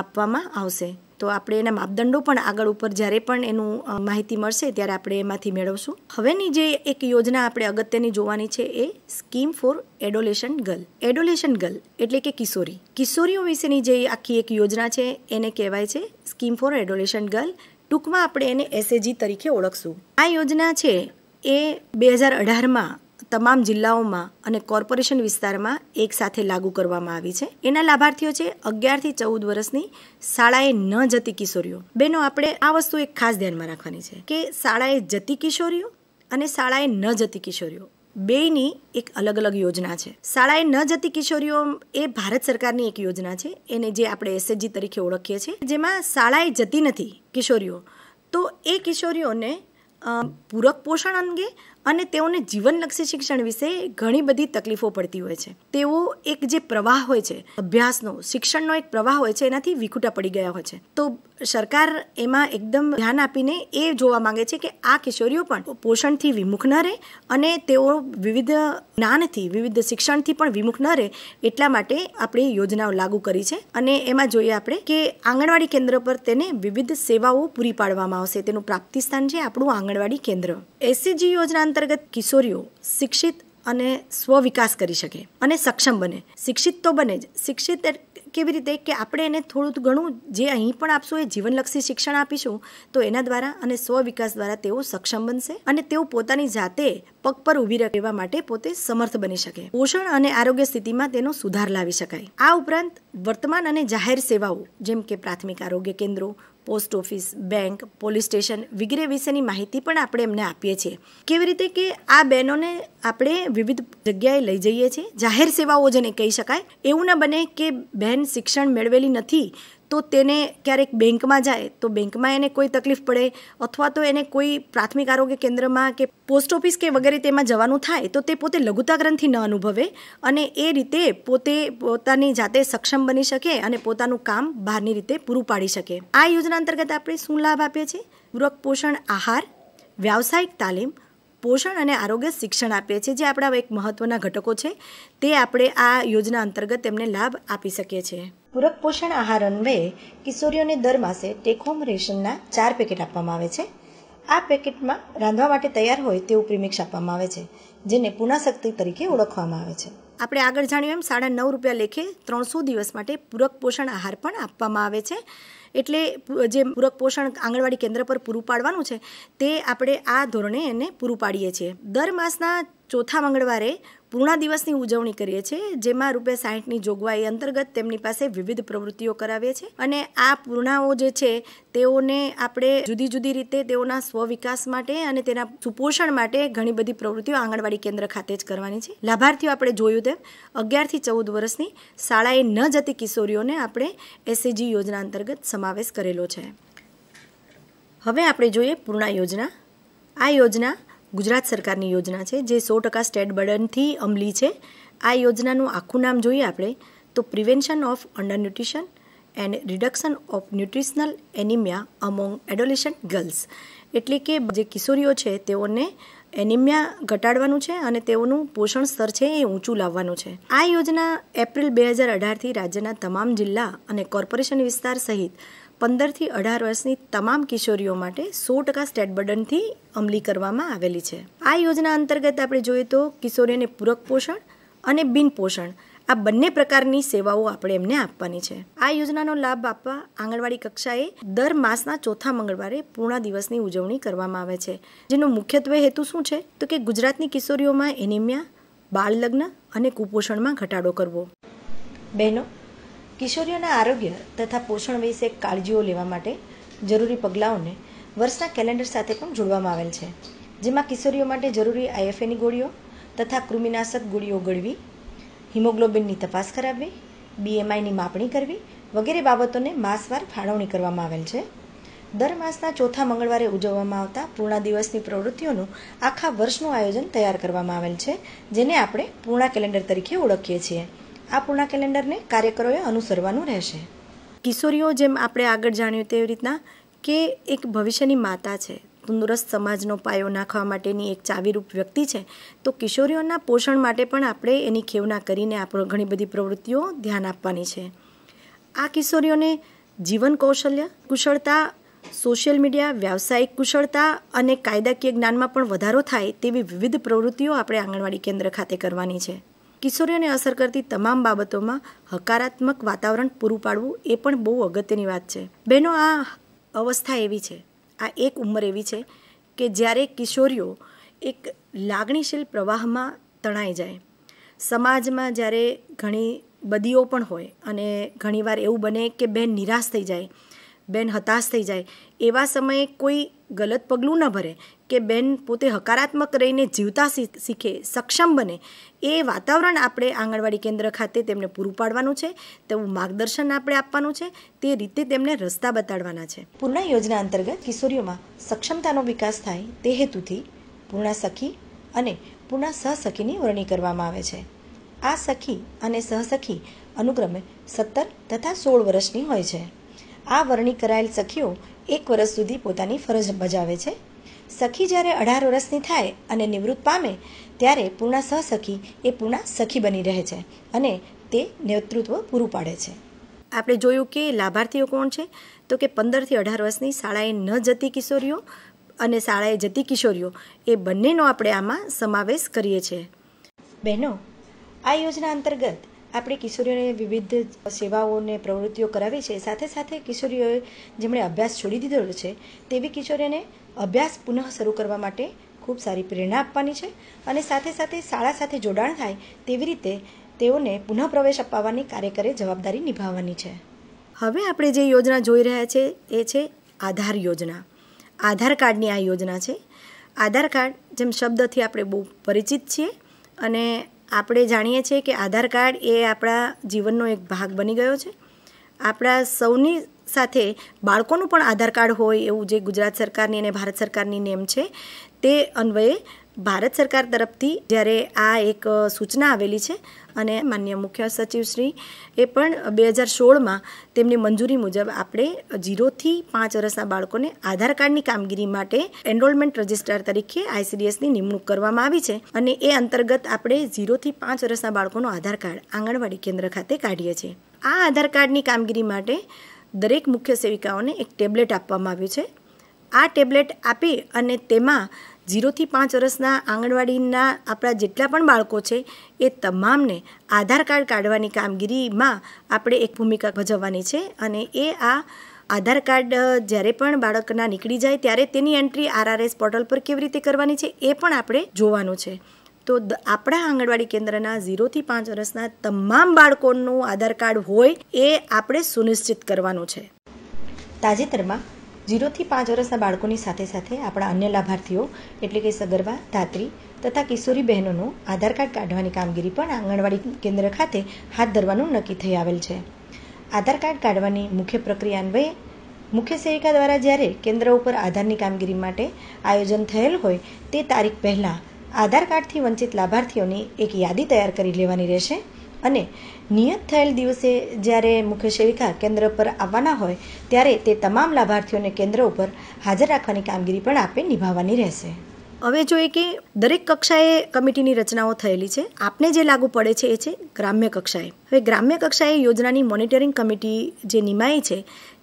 [SPEAKER 2] આપવામાં આવશે તો આપણે એના માપદંડો પણ આગળ ઉપર જ્યારે પણ એનું માહિતી મળશે ત્યારે આપણે એમાંથી મેળવશું હવેની જે એક યોજના આપણે અગત્યની જોવાની છે એ scheme for adolescent girl adolescent girl એટલે કે કિશોરી કિશોરીઓ વિશેની જે આખી એક યોજના છે એને કહેવાય છે સ્કીમ ફોર એડોલેશન ગર્લ ટૂંકમાં આપણે એને એસએજી તરીકે ઓળખશું આ યોજના છે એ બે હજાર અઢારમાં તમામ જિલ્લાઓમાં અને કોર્પોરેશન વિસ્તારમાં એક સાથે લાગુ કરવામાં આવી છે એના લાભાર્થીઓ છે અગિયારથી ચૌદ વર્ષની શાળાએ ન જતી કિશોરીઓ બેનો આપણે આ વસ્તુ એક ખાસ ધ્યાનમાં રાખવાની છે કે શાળાએ જતી કિશોરીઓ અને શાળાએ ન જતી કિશોરીઓ બેયની એક અલગ અલગ યોજના છે શાળાએ ન જતી કિશોરીઓ એ ભારત સરકારની એક યોજના છે એને જે આપણે એસએચજી તરીકે ઓળખીએ છીએ જેમાં શાળાએ જતી નથી કિશોરીઓ તો એ કિશોરીઓને પૂરક પોષણ અંગે અને તેઓને જીવનલક્ષી શિક્ષણ વિશે ઘણી બધી તકલીફો પડતી હોય છે તેઓ એક જે પ્રવાહ હોય છે અભ્યાસનો શિક્ષણનો એક પ્રવાહ હોય છે એનાથી વિખૂટા પડી ગયા હોય છે તો સરકાર એમાં એકદમ ધ્યાન આપીને એ જોવા માંગે છે કે આ કિશોરીઓ પણ પોષણથી વિમુખ ન રહે અને તેઓ વિવિધ જ્ઞાનથી વિવિધ શિક્ષણથી પણ વિમુખ ન રહે એટલા માટે આપણે યોજનાઓ લાગુ કરી છે અને એમાં જોઈએ આપણે કે આંગણવાડી કેન્દ્ર પર તેને વિવિધ સેવાઓ પૂરી પાડવામાં આવશે તેનું પ્રાપ્તિ સ્થાન છે આપણું આંગણવાડી કેન્દ્ર એસસીજી યોજના અંતર્ગત કિશોરીઓ શિક્ષિત અને સ્વ વિકાસ કરી શકે અને સક્ષમ બને શિક્ષિત તો બને જ શિક્ષિત કેવી રીતે કે આપણે એને થોડું ઘણું જે અહીં પણ આપશું એ જીવનલક્ષી શિક્ષણ આપીશું તો એના દ્વારા અને સ્વ વિકાસ દ્વારા તેઓ સક્ષમ બનશે અને તેઓ પોતાની જાતે પગ પર ઉભી રહેવા માટે પોતે સમર્થ બની શકે પોષણ અને આરોગ્ય સ્થિતિમાં તેનો સુધાર લાવી શકાય આ ઉપરાંત વર્તમાન અને જાહેર સેવાઓ જેમ કે પ્રાથમિક આરોગ્ય કેન્દ્રો post office bank police station વગેરે વિશેની માહિતી પણ આપણે એમને આપીએ છીએ કેવી રીતે કે આ બહેનોને આપણે વિવિધ જગ્યાએ લઈ જઈએ છીએ જાહેર સેવાઓ જેને કહી શકાય એવું ના બને કે બહેન શિક્ષણ મેળવેલી નથી તો તેને ક્યારેક બેંકમાં જાય તો બેંકમાં એને કોઈ તકલીફ પડે અથવા તો એને કોઈ પ્રાથમિક આરોગ્ય કેન્દ્રમાં કે પોસ્ટ ઓફિસ કે વગેરે તેમાં જવાનું થાય તો તે પોતે લઘુતા ન અનુભવે અને એ રીતે પોતે પોતાની જાતે સક્ષમ બની શકે અને પોતાનું કામ બહારની રીતે પૂરું પાડી શકે આ યોજના અંતર્ગત આપણે શું લાભ આપીએ છીએ પૂરક પોષણ આહાર વ્યાવસાયિક તાલીમ પોષણ અને આરોગ્ય શિક્ષણ આપીએ છીએ જે આપણા એક મહત્ત્વના ઘટકો છે તે આપણે આ યોજના અંતર્ગત તેમને લાભ આપી શકીએ છીએ પૂરક પોષણ આહાર અન્વયે કિશોરીઓને દર માસે ટેક હોમ રેશનના ચાર પેકેટ આપવામાં આવે છે આ પેકેટમાં રાંધવા માટે તૈયાર હોય તેવું પ્રીમિક્સ આપવામાં આવે છે જેને પુનાશક્તિ તરીકે ઓળખવામાં આવે છે આપણે આગળ જાણ્યું એમ સાડા નવ રૂપિયા લેખે ત્રણસો દિવસ માટે પૂરક પોષણ આહાર પણ આપવામાં આવે છે એટલે જે પૂરક પોષણ આંગણવાડી કેન્દ્ર પર પૂરું પાડવાનું છે તે આપણે આ ધોરણે એને પૂરું પાડીએ છીએ દર માસના ચોથા મંગળવારે પૂર્ણા દિવસની ઉજવણી કરીએ છીએ જેમાં રૂપે સાહીઠની જોગવાઈ અંતર્ગત તેમની પાસે વિવિધ પ્રવૃત્તિઓ કરાવીએ છીએ અને આ પૂર્ણાઓ જે છે તેઓને આપણે જુદી જુદી રીતે તેઓના સ્વવિકાસ માટે અને તેના સુપોષણ માટે ઘણી બધી પ્રવૃત્તિઓ આંગણવાડી કેન્દ્ર ખાતે જ કરવાની છે લાભાર્થીઓ આપણે જોયું તેમ અગિયારથી ચૌદ વર્ષની શાળાએ ન જતી કિશોરીઓને આપણે એસએજી યોજના અંતર્ગત સમાવેશ કરેલો છે હવે આપણે જોઈએ પૂર્ણા યોજના આ યોજના ગુજરાત સરકારની યોજના છે જે સો ટકા સ્ટેટ બર્ડનથી અમલી છે આ યોજનાનું આખું નામ જોઈએ આપણે તો prevention of under nutrition and reduction of nutritional anaemia among adolescent girls એટલે કે જે કિશોરીઓ છે તેઓને એનિમિયા ઘટાડવાનું છે અને તેઓનું પોષણ સ્તર છે એ ઊંચું લાવવાનું છે આ યોજના એપ્રિલ બે હજાર અઢારથી રાજ્યના તમામ જિલ્લા અને કોર્પોરેશન વિસ્તાર સહિત પંદરથી અઢાર વર્ષની તમામ કિશોરીઓ માટે સો ટકા સ્ટેટ બર્ડનથી અમલી કરવામાં આવેલી છે આ યોજના અંતર્ગત આપણે જોઈએ તો કિશોરીઓને પૂરક પોષણ અને બિનપોષણ આ બંને પ્રકારની સેવાઓ આપણે એમને આપવાની છે આ યોજનાનો લાભ આપવા આંગણવાડી કક્ષાએ દર માસના ચોથા મંગળવારે પૂર્ણ દિવસની ઉજવણી કરવામાં આવે છે જેનો મુખ્યત્વે હેતુ શું છે તો કે ગુજરાતની કિશોરીઓમાં એનિમિયા બાળ લગ્ન અને કુપોષણમાં ઘટાડો કરવો બહેનો કિશોરીઓના આરોગ્ય તથા પોષણ વિશે કાળજીઓ લેવા માટે જરૂરી પગલાંઓને વર્ષના કેલેન્ડર સાથે પણ જોડવામાં આવેલ છે જેમાં કિશોરીઓ માટે જરૂરી આઈએફએની ગોળીઓ તથા કૃમિનાશક ગોળીઓ ગળવી હિમોગ્લોબિનની તપાસ કરાવવી બીએમઆઈની માપણી કરવી વગેરે બાબતોને માસવાર ફાળવણી કરવામાં આવેલ છે દર માસના ચોથા મંગળવારે ઉજવવામાં આવતા પૂર્ણા દિવસની પ્રવૃત્તિઓનું આખા વર્ષનું આયોજન તૈયાર કરવામાં આવેલ છે જેને આપણે પૂર્ણા કેલેન્ડર તરીકે ઓળખીએ છીએ આ પૂર્ણા કેલેન્ડરને કાર્યકરોએ અનુસરવાનું રહેશે કિશોરીઓ જેમ આપણે આગળ જાણ્યું તેવી રીતના કે એક ભવિષ્યની માતા છે તંદુરસ્ત સમાજનો પાયો નાખવા માટેની એક ચાવીરૂપ વ્યક્તિ છે તો કિશોરીઓના પોષણ માટે પણ આપણે એની ખેવના કરીને આપણો ઘણી બધી પ્રવૃત્તિઓ ધ્યાન આપવાની છે આ કિશોરીઓને જીવન કૌશલ્ય કુશળતા સોશિયલ મીડિયા વ્યાવસાયિક કુશળતા અને કાયદાકીય જ્ઞાનમાં પણ વધારો થાય તેવી વિવિધ પ્રવૃત્તિઓ આપણે આંગણવાડી કેન્દ્ર ખાતે કરવાની છે કિશોરીઓને અસર કરતી તમામ બાબતોમાં હકારાત્મક વાતાવરણ પૂરું પાડવું એ પણ બહુ અગત્યની વાત છે બહેનો આ અવસ્થા એવી છે આ એક ઉંમર એવી છે કે જ્યારે કિશોરીઓ એક લાગણીશીલ પ્રવાહમાં તણાઈ જાય સમાજમાં જ્યારે ઘણી બદીઓ પણ હોય અને ઘણીવાર એવું બને કે બેન નિરાશ થઈ જાય બેન હતાશ થઈ જાય એવા સમયે કોઈ ગલત પગલું ન ભરે કે બેન પોતે હકારાત્મક રહીને જીવતા શીખે સક્ષમ બને એ વાતાવરણ આપણે આંગણવાડી કેન્દ્ર ખાતે તેમને પૂરું પાડવાનું છે તેવું માર્ગદર્શન આપણે આપવાનું છે તે રીતે તેમને રસ્તા બતાડવાના છે પૂર્ણ યોજના અંતર્ગત કિશોરીઓમાં સક્ષમતાનો વિકાસ થાય તે હેતુથી પૂર્ણા સખી અને પૂર્ણ સહસખીની વરણી કરવામાં આવે છે આ સખી અને સહસખી અનુક્રમે સત્તર તથા સોળ વર્ષની હોય છે આ વર્ણિ કરાયેલ સખીઓ એક વર્ષ સુધી પોતાની ફરજ બજાવે છે સખી જ્યારે અઢાર વર્ષની થાય અને નિવૃત્ત પામે ત્યારે પૂર્ણા સહસખી એ પૂર્ણા સખી બની રહે છે અને તે નેતૃત્વ પૂરું પાડે છે આપણે જોયું કે લાભાર્થીઓ કોણ છે તો કે પંદરથી અઢાર વર્ષની શાળાએ ન જતી કિશોરીઓ અને શાળાએ જતી કિશોરીઓ એ બંનેનો આપણે આમાં સમાવેશ કરીએ છીએ બહેનો આ યોજના અંતર્ગત આપણે કિશોરીઓને વિવિધ સેવાઓને પ્રવૃત્તિઓ કરાવી છે સાથે સાથે કિશોરીઓએ જેમણે અભ્યાસ છોડી દીધેલો છે તેવી કિશોરીઓને અભ્યાસ પુનઃ શરૂ કરવા માટે ખૂબ સારી પ્રેરણા આપવાની છે અને સાથે સાથે શાળા સાથે જોડાણ થાય તેવી રીતે તેઓને પુનઃ પ્રવેશ અપાવવાની કાર્યકરે જવાબદારી નિભાવવાની છે હવે આપણે જે યોજના જોઈ રહ્યા છે એ છે આધાર યોજના આધાર કાર્ડની આ યોજના છે આધાર કાર્ડ જેમ શબ્દથી આપણે બહુ પરિચિત છીએ અને આપણે જાણીએ છીએ કે આધાર કાર્ડ એ આપણા જીવનનો એક ભાગ બની ગયો છે આપણા સૌની સાથે બાળકોનું પણ આધાર કાર્ડ હોય એવું જે ગુજરાત સરકારની અને ભારત સરકારની નેમ છે તે અન્વયે ભારત સરકાર તરફથી જ્યારે આ એક સૂચના આવેલી છે અને માન્ય મુખ્ય સચિવશ્રી એ પણ બે હજાર સોળમાં તેમની મંજૂરી મુજબ આપણે જીરોથી પાંચ વર્ષના બાળકોને આધાર કાર્ડની કામગીરી માટે એનરોલમેન્ટ રજિસ્ટ્રાર તરીકે આઈસીડીએસની નિમણૂક કરવામાં આવી છે અને એ અંતર્ગત આપણે ઝીરોથી પાંચ વર્ષના બાળકોનો આધાર કાર્ડ આંગણવાડી કેન્દ્ર ખાતે કાઢીએ છીએ આ આધાર કાર્ડની કામગીરી માટે દરેક મુખ્ય સેવિકાઓને એક ટેબ્લેટ આપવામાં આવ્યું છે આ ટેબ્લેટ આપી અને તેમાં ઝીરોથી પાંચ વર્ષના આંગણવાડીના આપણા જેટલા પણ બાળકો છે એ તમામને આધાર કાર્ડ કાઢવાની કામગીરીમાં આપણે એક ભૂમિકા ભજવવાની છે અને એ આ આધાર કાર્ડ જ્યારે પણ બાળકના નીકળી જાય ત્યારે તેની એન્ટ્રી આરઆરએસ પોર્ટલ પર કેવી રીતે કરવાની છે એ પણ આપણે જોવાનું છે તો આપણા આંગણવાડી કેન્દ્રના ઝીરોથી પાંચ વર્ષના તમામ બાળકોનું આધાર કાર્ડ હોય એ આપણે સુનિશ્ચિત કરવાનું છે તાજેતરમાં જીરોથી પાંચ વર્ષના બાળકોની સાથે સાથે આપણા અન્ય લાભાર્થીઓ એટલે કે સગર્ભા ધાત્રી તથા કિશોરી બહેનોનું આધાર કાર્ડ કાઢવાની કામગીરી પણ આંગણવાડી કેન્દ્ર ખાતે હાથ ધરવાનું નક્કી થઈ આવેલ છે આધાર કાર્ડ કાઢવાની મુખ્ય પ્રક્રિયા અન્વયે મુખ્ય સેવિકા દ્વારા જ્યારે કેન્દ્ર ઉપર આધારની કામગીરી માટે આયોજન થયેલ હોય તે તારીખ પહેલાં આધાર કાર્ડથી વંચિત લાભાર્થીઓની એક યાદી તૈયાર કરી લેવાની રહેશે અને નિયત થયેલ દિવસે જ્યારે મુખ્ય સેવિકા કેન્દ્ર પર આવવાના હોય ત્યારે તે તમામ લાભાર્થીઓને કેન્દ્ર ઉપર હાજર રાખવાની કામગીરી પણ આપે નિભાવવાની રહેશે હવે જોઈએ કે દરેક કક્ષાએ કમિટીની રચનાઓ થયેલી છે આપને જે લાગુ પડે છે એ છે ગ્રામ્ય કક્ષાએ હવે ગ્રામ્ય કક્ષાએ યોજનાની મોનિટરિંગ કમિટી જે નિમાય છે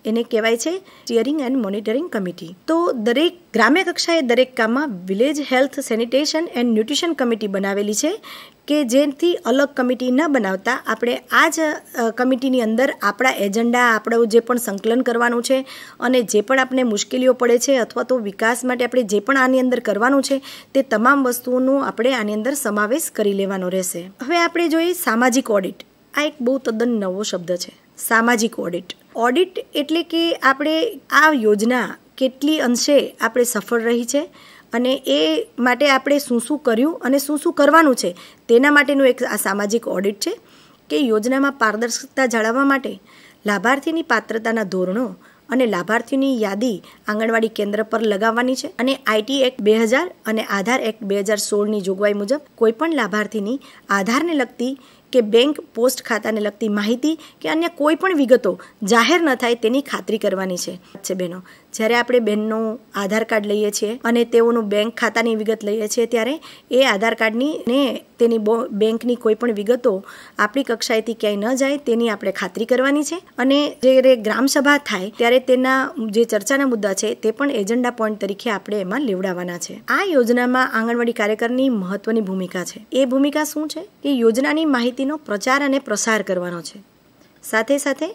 [SPEAKER 2] એને કહેવાય છે સ્ટિયરિંગ એન્ડ મોનિટરિંગ કમિટી તો દરેક ગ્રામ્ય કક્ષાએ દરેક કામમાં village health sanitation and nutrition committee બનાવેલી છે કે જેથી અલગ કમિટી ન બનાવતા આપણે આ જ કમિટીની અંદર આપણા એજન્ડા આપણું જે પણ સંકલન કરવાનું છે અને જે પણ આપણે મુશ્કેલીઓ પડે છે અથવા તો વિકાસ માટે આપણે જે પણ આની અંદર કરવાનું છે તે તમામ વસ્તુઓનું આપણે આની અંદર સમાવેશ કરી લેવાનો રહેશે હવે આપણે જોઈએ સામાજિક ઓડિટ આ એક બહુ તદ્દન નવો શબ્દ છે સામાજિક ઓડિટ ઓડિટ એટલે કે આપણે આ યોજના કેટલી અંશે આપણે સફળ રહી છે અને એ માટે આપણે શું શું કર્યું અને શું શું કરવાનું છે તેના માટેનું એક આ સામાજિક ઓડિટ છે કે યોજનામાં પારદર્શકતા જાળવવા માટે લાભાર્થીની પાત્રતાના ધોરણો અને લાભાર્થીની યાદી આંગણવાડી કેન્દ્ર પર લગાવવાની છે અને આઈટી એક્ટ બે હજાર અને આધાર એક્ટ બે હજાર સોળની જોગવાઈ મુજબ કોઈપણ લાભાર્થીની આધારને લગતી કે બેંક પોસ્ટ ખાતાને લગતી માહિતી કે અન્ય કોઈ પણ વિગતો જાહેર ન થાય તેની ખાતરી કરવાની છે બહેનો જ્યારે આપણે બેનનું આધાર કાર્ડ લઈએ છીએ અને તેઓનું બેંક ખાતાની વિગત લઈએ છીએ ત્યારે એ આધાર કાર્ડની ને તેની બેંકની કોઈ પણ વિગતો આપણી કક્ષાએથી ક્યાંય ન જાય તેની આપણે ખાતરી કરવાની છે અને જ્યારે ગ્રામસભા થાય ત્યારે તેના જે ચર્ચાના મુદ્દા છે તે પણ એજન્ડા પોઈન્ટ તરીકે આપણે એમાં લેવડાવવાના છે આ યોજનામાં આંગણવાડી કાર્યકરની મહત્વની ભૂમિકા છે એ ભૂમિકા શું છે કે યોજનાની માહિતીનો પ્રચાર અને પ્રસાર કરવાનો છે સાથે સાથે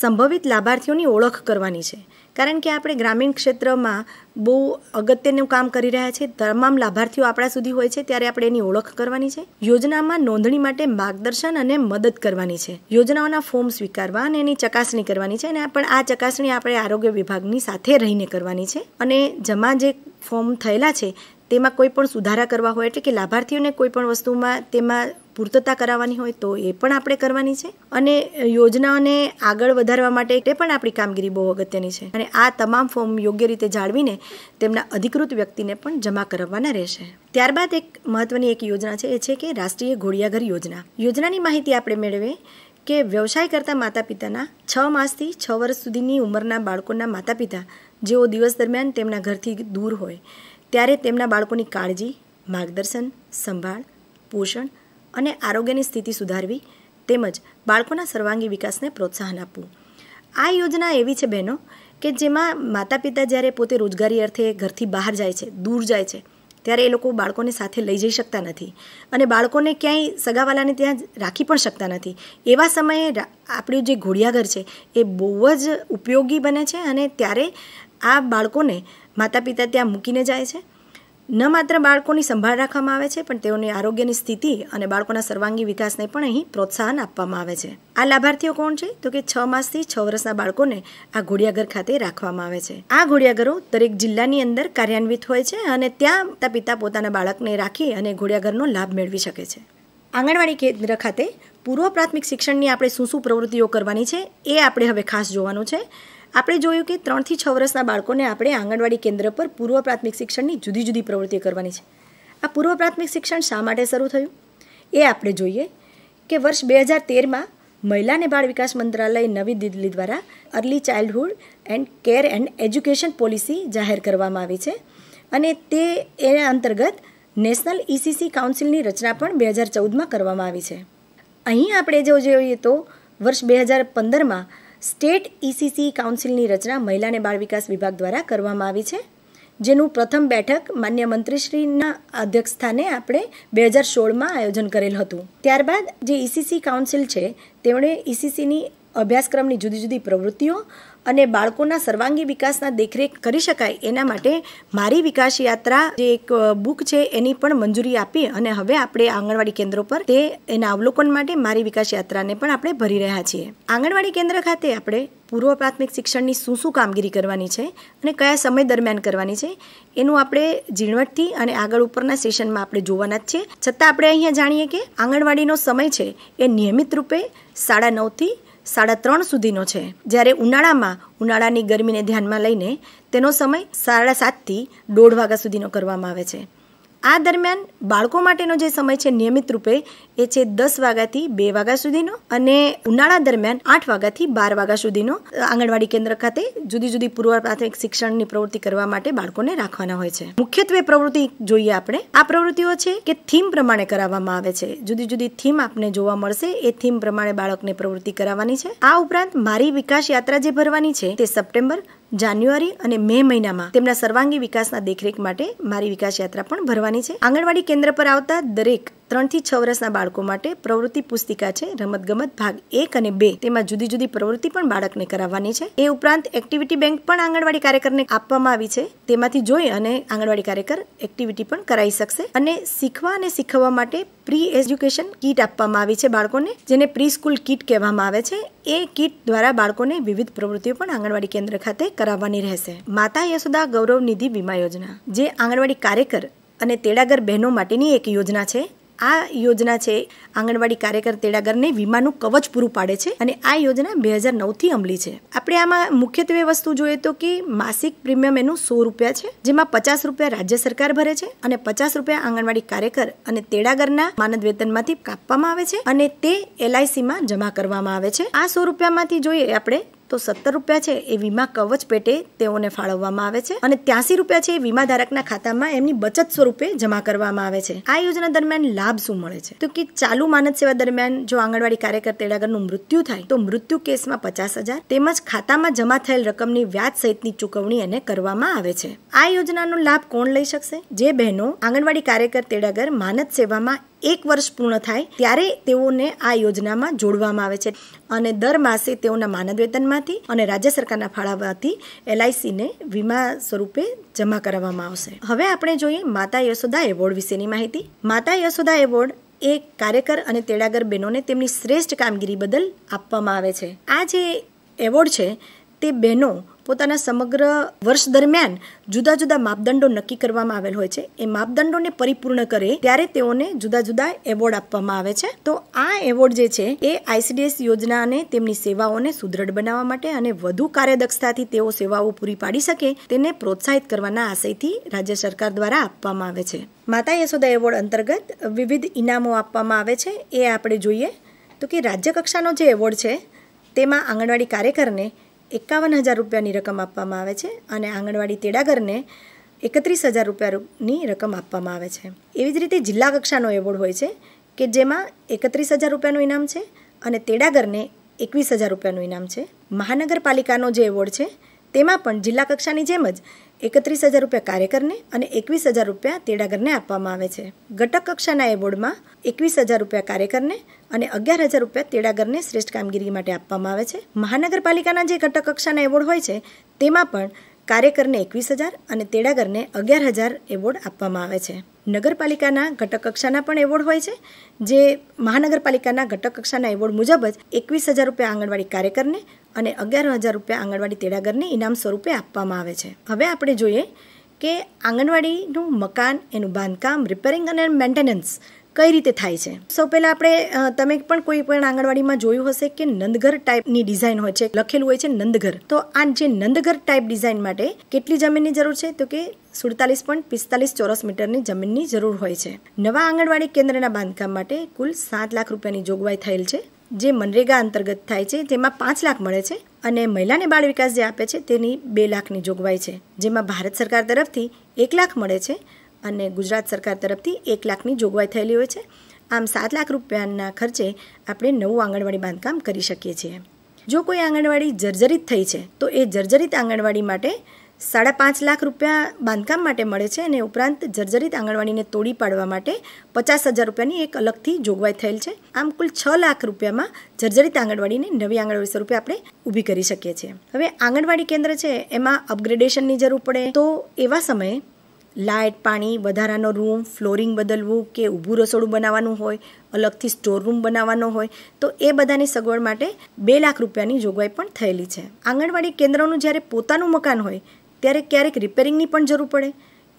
[SPEAKER 2] સંભવિત લાભાર્થીઓની ઓળખ કરવાની છે કારણ કે આપણે ગ્રામીણ ક્ષેત્રમાં બહુ અગત્યનું કામ કરી રહ્યા છે તમામ લાભાર્થીઓ આપણા સુધી હોય છે ત્યારે આપણે એની ઓળખ કરવાની છે યોજનામાં નોંધણી માટે માર્ગદર્શન અને મદદ કરવાની છે યોજનાઓના ફોર્મ સ્વીકારવા અને એની ચકાસણી કરવાની છે અને પણ આ ચકાસણી આપણે આરોગ્ય વિભાગની સાથે રહીને કરવાની છે અને જમા જે ફોર્મ થયેલા છે તેમાં કોઈ પણ સુધારા કરવા હોય એટલે કે લાભાર્થીઓને કોઈ પણ વસ્તુમાં તેમાં પૂર્તતા કરાવવાની હોય તો એ પણ આપણે કરવાની છે અને યોજનાઓને આગળ વધારવા માટે તે પણ આપણી કામગીરી બહુ અગત્યની છે અને આ તમામ ફોર્મ યોગ્ય રીતે જાળવીને તેમના અધિકૃત વ્યક્તિને પણ જમા કરાવવાના રહેશે ત્યારબાદ એક મહત્વની એક યોજના છે એ છે કે રાષ્ટ્રીય ઘોડિયાઘર યોજના યોજનાની માહિતી આપણે મેળવીએ કે વ્યવસાય કરતા માતા પિતાના છ માસથી છ વર્ષ સુધીની ઉંમરના બાળકોના માતા પિતા જેઓ દિવસ દરમિયાન તેમના ઘરથી દૂર હોય ત્યારે તેમના બાળકોની કાળજી માર્ગદર્શન સંભાળ પોષણ અને આરોગ્યની સ્થિતિ સુધારવી તેમજ બાળકોના સર્વાંગી વિકાસને પ્રોત્સાહન આપવું આ યોજના એવી છે બહેનો કે જેમાં માતા પિતા જ્યારે પોતે રોજગારી અર્થે ઘરથી બહાર જાય છે દૂર જાય છે ત્યારે એ લોકો બાળકોને સાથે લઈ જઈ શકતા નથી અને બાળકોને ક્યાંય સગાવાલાને ત્યાં રાખી પણ શકતા નથી એવા સમયે આપણું જે ઘોડિયાઘર છે એ બહુ જ ઉપયોગી બને છે અને ત્યારે આ બાળકોને માતા પિતા ત્યાં મૂકીને જાય છે ન માત્ર બાળકોની સંભાળ રાખવામાં આવે છે પણ તેઓની આરોગ્યની સ્થિતિ અને બાળકોના સર્વાંગી વિકાસને પણ અહીં પ્રોત્સાહન આપવામાં આવે છે આ લાભાર્થીઓ કોણ છે તો કે છ માસથી છ વર્ષના બાળકોને આ ઘોડિયાઘર ખાતે રાખવામાં આવે છે આ ઘોડિયાઘરો દરેક જિલ્લાની અંદર કાર્યાન્વિત હોય છે અને ત્યાં માતા પિતા પોતાના બાળકને રાખી અને ઘોડિયાઘરનો લાભ મેળવી શકે છે આંગણવાડી કેન્દ્ર ખાતે પૂર્વ પ્રાથમિક શિક્ષણની આપણે શું શું પ્રવૃત્તિઓ કરવાની છે એ આપણે હવે ખાસ જોવાનું છે આપણે જોયું કે ત્રણથી છ વર્ષના બાળકોને આપણે આંગણવાડી કેન્દ્ર પર પૂર્વ પ્રાથમિક શિક્ષણની જુદી જુદી પ્રવૃત્તિઓ કરવાની છે આ પૂર્વ પ્રાથમિક શિક્ષણ શા માટે શરૂ થયું એ આપણે જોઈએ કે વર્ષ બે હજાર તેરમાં મહિલા અને બાળ વિકાસ મંત્રાલય નવી દિલ્હી દ્વારા early childhood and care and education policy જાહેર કરવામાં આવી છે અને તે એના અંતર્ગત નેશનલ ઈસીસી કાઉન્સિલની રચના પણ બે હજાર ચૌદમાં કરવામાં આવી છે અહીં આપણે જો જોઈએ તો વર્ષ બે હજાર પંદરમાં સ્ટેટ ઈસીસી કાઉન્સિલની રચના મહિલા અને બાળ વિકાસ વિભાગ દ્વારા કરવામાં આવી છે જેનું પ્રથમ બેઠક માન્ય મંત્રીશ્રીના અધ્યક્ષસ્થાને આપણે બે હજાર સોળમાં આયોજન કરેલ હતું ત્યારબાદ જે ઈસીસી કાઉન્સિલ છે તેમણે ઈસીસીની અભ્યાસક્રમની જુદી જુદી પ્રવૃત્તિઓ અને બાળકોના સર્વાંગી વિકાસના દેખરેખ કરી શકાય એના માટે મારી વિકાસ યાત્રા જે એક બુક છે એની પણ મંજૂરી આપી અને હવે આપણે આંગણવાડી કેન્દ્રો પર તે એના અવલોકન માટે મારી વિકાસ યાત્રાને પણ આપણે ભરી રહ્યા છીએ આંગણવાડી કેન્દ્ર ખાતે આપણે પૂર્વ પ્રાથમિક શિક્ષણની શું શું કામગીરી કરવાની છે અને કયા સમય દરમિયાન કરવાની છે એનું આપણે ઝીણવટથી અને આગળ ઉપરના સેશનમાં આપણે જોવાના જ છીએ છતાં આપણે અહીંયા જાણીએ કે આંગણવાડીનો સમય છે એ નિયમિત રૂપે સાડા નવથી સાડા ત્રણ સુધીનો છે જ્યારે ઉનાળામાં ઉનાળાની ગરમીને ધ્યાનમાં લઈને તેનો સમય સાડા સાતથી દોઢ વાગ્યા સુધીનો કરવામાં આવે છે આ દરમિયાન બાળકો માટેનો જે સમય છે નિયમિત રૂપે એ છે દસ વાગ્યાથી બે વાગ્યા સુધીનો અને ઉનાળા દરમિયાન આઠ વાગ્યાથી બાર વાગ્યા સુધીનો આંગણવાડી કેન્દ્ર ખાતે જુદી જુદી પૂર્વ પ્રાથમિક શિક્ષણની પ્રવૃત્તિ કરવા માટે બાળકોને રાખવાના હોય છે મુખ્યત્વે પ્રવૃત્તિ જોઈએ આપણે આ પ્રવૃત્તિઓ છે કે થીમ પ્રમાણે કરાવવામાં આવે છે જુદી જુદી થીમ આપને જોવા મળશે એ થીમ પ્રમાણે બાળકને પ્રવૃત્તિ કરાવવાની છે આ ઉપરાંત મારી વિકાસ યાત્રા જે ભરવાની છે તે સપ્ટેમ્બર જાન્યુઆરી અને મે મહિનામાં તેમના સર્વાંગી વિકાસના દેખરેખ માટે મારી વિકાસ યાત્રા પણ ભરવાની છે આંગણવાડી કેન્દ્ર પર આવતા દરેક ત્રણથી છ વર્ષના બાળકો માટે પ્રવૃત્તિ પુસ્તિકા છે રમતગમત ભાગ એક અને બે તેમાં જુદી જુદી પ્રવૃત્તિ પણ બાળકને કરાવવાની છે એ ઉપરાંત એક્ટિવિટી બેંક પણ આંગણવાડી કાર્યકરને આપવામાં આવી છે તેમાંથી જોઈ અને આંગણવાડી કાર્યકર એક્ટિવિટી પણ કરાવી શકશે અને શીખવા અને શીખવવા માટે પ્રી એજ્યુકેશન કીટ આપવામાં આવી છે બાળકોને જેને પ્રી સ્કૂલ કીટ કહેવામાં આવે છે એ કીટ દ્વારા બાળકોને વિવિધ પ્રવૃત્તિઓ પણ આંગણવાડી કેન્દ્ર ખાતે કરાવવાની રહેશે માતા યશોદા ગૌરવ નિધિ વીમા યોજના જે આંગણવાડી કાર્યકર અને તેડાગર બહેનો માટેની એક યોજના છે આ યોજના છે આંગણવાડી કાર્યકર તેડાગરને વીમાનું કવચ પૂરું પાડે છે અને આ યોજના બે હજાર નવથી અમલી છે આપણે આમાં મુખ્યત્વે વસ્તુ જોઈએ તો કે માસિક પ્રીમિયમ એનું સો રૂપિયા છે જેમાં પચાસ રૂપિયા રાજ્ય સરકાર ભરે છે અને પચાસ રૂપિયા આંગણવાડી કાર્યકર અને તેડાગરના માનદ વેતનમાંથી કાપવામાં આવે છે અને તે એલઆઈસીમાં જમા કરવામાં આવે છે આ સો રૂપિયામાંથી જોઈએ આપણે તો સત્તર રૂપિયા છે એ વીમા કવચ પેટે તેઓને ફાળવવામાં આવે છે અને ત્યાસી રૂપિયા છે એ વીમા ધારકના ખાતામાં એમની બચત સ્વરૂપે જમા કરવામાં આવે છે આ યોજના દરમિયાન લાભ શું મળે છે તો કે ચાલુ માનદ સેવા દરમિયાન જો આંગણવાડી કાર્યકર તેડાગરનું મૃત્યુ થાય તો મૃત્યુ કેસમાં પચાસ હજાર તેમજ ખાતામાં જમા થયેલ રકમની વ્યાજ સહિતની ચુકવણી એને કરવામાં આવે છે આ યોજનાનો લાભ કોણ લઈ શકશે જે બહેનો આંગણવાડી કાર્યકર તેડાગર માનદ સેવામાં એક વર્ષ પૂર્ણ થાય ત્યારે તેઓને આ યોજનામાં જોડવામાં આવે છે અને દર માસે તેઓના માનદ વેતનમાંથી અને રાજ્ય સરકારના ફાળવવાથી એલઆઈસીને વીમા સ્વરૂપે જમા કરાવવામાં આવશે હવે આપણે જોઈએ માતા યશોદા એવોર્ડ વિશેની માહિતી માતા યશોદા એવોર્ડ એ કાર્યકર અને તેડાગર બહેનોને તેમની શ્રેષ્ઠ કામગીરી બદલ આપવામાં આવે છે આ જે એવોર્ડ છે તે બહેનો પોતાના સમગ્ર વર્ષ દરમિયાન જુદા જુદા માપદંડો નક્કી કરવામાં આવેલ હોય છે એ માપદંડોને પરિપૂર્ણ કરે ત્યારે તેઓને જુદા જુદા એવોર્ડ આપવામાં આવે છે તો આ એવોર્ડ જે છે એ આઈસીડીએસ યોજનાને તેમની સેવાઓને સુદ્રઢ બનાવવા માટે અને વધુ કાર્યદક્ષતાથી તેઓ સેવાઓ પૂરી પાડી શકે તેને પ્રોત્સાહિત કરવાના આશયથી રાજ્ય સરકાર દ્વારા આપવામાં આવે છે માતા યશોદા એવોર્ડ અંતર્ગત વિવિધ ઇનામો આપવામાં આવે છે એ આપણે જોઈએ તો કે રાજ્ય કક્ષાનો જે એવોર્ડ છે તેમાં આંગણવાડી કાર્યકરને એકાવન હજાર રૂપિયાની રકમ આપવામાં આવે છે અને આંગણવાડી તેડાગરને એકત્રીસ હજાર રૂપિયાની રકમ આપવામાં આવે છે એવી જ રીતે જિલ્લા કક્ષાનો એવોર્ડ હોય છે કે જેમાં એકત્રીસ હજાર રૂપિયાનું ઇનામ છે અને તેડાગરને એકવીસ હજાર રૂપિયાનું ઇનામ છે મહાનગરપાલિકાનો જે એવોર્ડ છે તેમાં પણ જિલ્લા કક્ષાની જેમ જ એકત્રીસ હજાર રૂપિયા કાર્યકરને અને એકવીસ હજાર રૂપિયા તેડાગરને આપવામાં આવે છે ઘટક કક્ષાના એવોર્ડમાં એકવીસ હજાર રૂપિયા કાર્યકરને અને અગિયાર હજાર રૂપિયા તેડાગરને શ્રેષ્ઠ કામગીરી માટે આપવામાં આવે છે મહાનગરપાલિકાના જે ઘટક કક્ષાના એવોર્ડ હોય છે તેમાં પણ કાર્યકરને એકવીસ હજાર અને તેડાગરને અગિયાર હજાર એવોર્ડ આપવામાં આવે છે નગરપાલિકાના ઘટક કક્ષાના પણ એવોર્ડ હોય છે જે મહાનગરપાલિકાના ઘટક કક્ષાના એવોર્ડ મુજબ જ એકવીસ હજાર રૂપિયા આંગણવાડી કાર્યકરને અને અગિયાર હજાર રૂપિયા આંગણવાડી તેડાગરને ઇનામ સ્વરૂપે આપવામાં આવે છે હવે આપણે જોઈએ કે આંગણવાડીનું મકાન એનું બાંધકામ રિપેરિંગ અને મેન્ટેનન્સ કઈ રીતે થાય છે સૌ પહેલાં આપણે તમે પણ કોઈ પણ આંગણવાડીમાં જોયું હશે કે નંદઘર ટાઈપની ડિઝાઇન હોય છે લખેલું હોય છે નંદઘર તો આ જે નંદઘર ટાઈપ ડિઝાઇન માટે કેટલી જમીનની જરૂર છે તો કે સુડતાલીસ પોઈન્ટ પિસ્તાલીસ ચોરસ મીટરની જમીનની જરૂર હોય છે નવા આંગણવાડી કેન્દ્રના બાંધકામ માટે કુલ સાત લાખ રૂપિયાની જોગવાઈ થયેલ છે જે મનરેગા અંતર્ગત થાય છે તેમાં પાંચ લાખ મળે છે અને મહિલાને બાળ વિકાસ જે આપે છે તેની બે લાખની જોગવાઈ છે જેમાં ભારત સરકાર તરફથી એક લાખ મળે છે અને ગુજરાત સરકાર તરફથી એક લાખની જોગવાઈ થયેલી હોય છે આમ સાત લાખ રૂપિયાના ખર્ચે આપણે નવું આંગણવાડી બાંધકામ કરી શકીએ છીએ જો કોઈ આંગણવાડી જર્જરિત થઈ છે તો એ જર્જરિત આંગણવાડી માટે સાડા પાંચ લાખ રૂપિયા બાંધકામ માટે મળે છે અને ઉપરાંત જર્જરિત આંગણવાડીને તોડી પાડવા માટે પચાસ હજાર રૂપિયાની એક અલગથી જોગવાઈ થયેલ છે આમ કુલ છ લાખ રૂપિયામાં જર્જરિત આંગણવાડીને નવી આંગણવાડી સ્વરૂપે આપણે ઊભી કરી શકીએ છીએ હવે આંગણવાડી કેન્દ્ર છે એમાં અપગ્રેડેશનની જરૂર પડે તો એવા સમયે લાઇટ પાણી વધારાનો રૂમ ફ્લોરિંગ બદલવું કે ઊભું રસોડું બનાવવાનું હોય અલગથી સ્ટોર રૂમ બનાવવાનો હોય તો એ બધાની સગવડ માટે બે લાખ રૂપિયાની જોગવાઈ પણ થયેલી છે આંગણવાડી કેન્દ્રોનું જ્યારે પોતાનું મકાન હોય ત્યારે ક્યારેક રિપેરિંગની પણ જરૂર પડે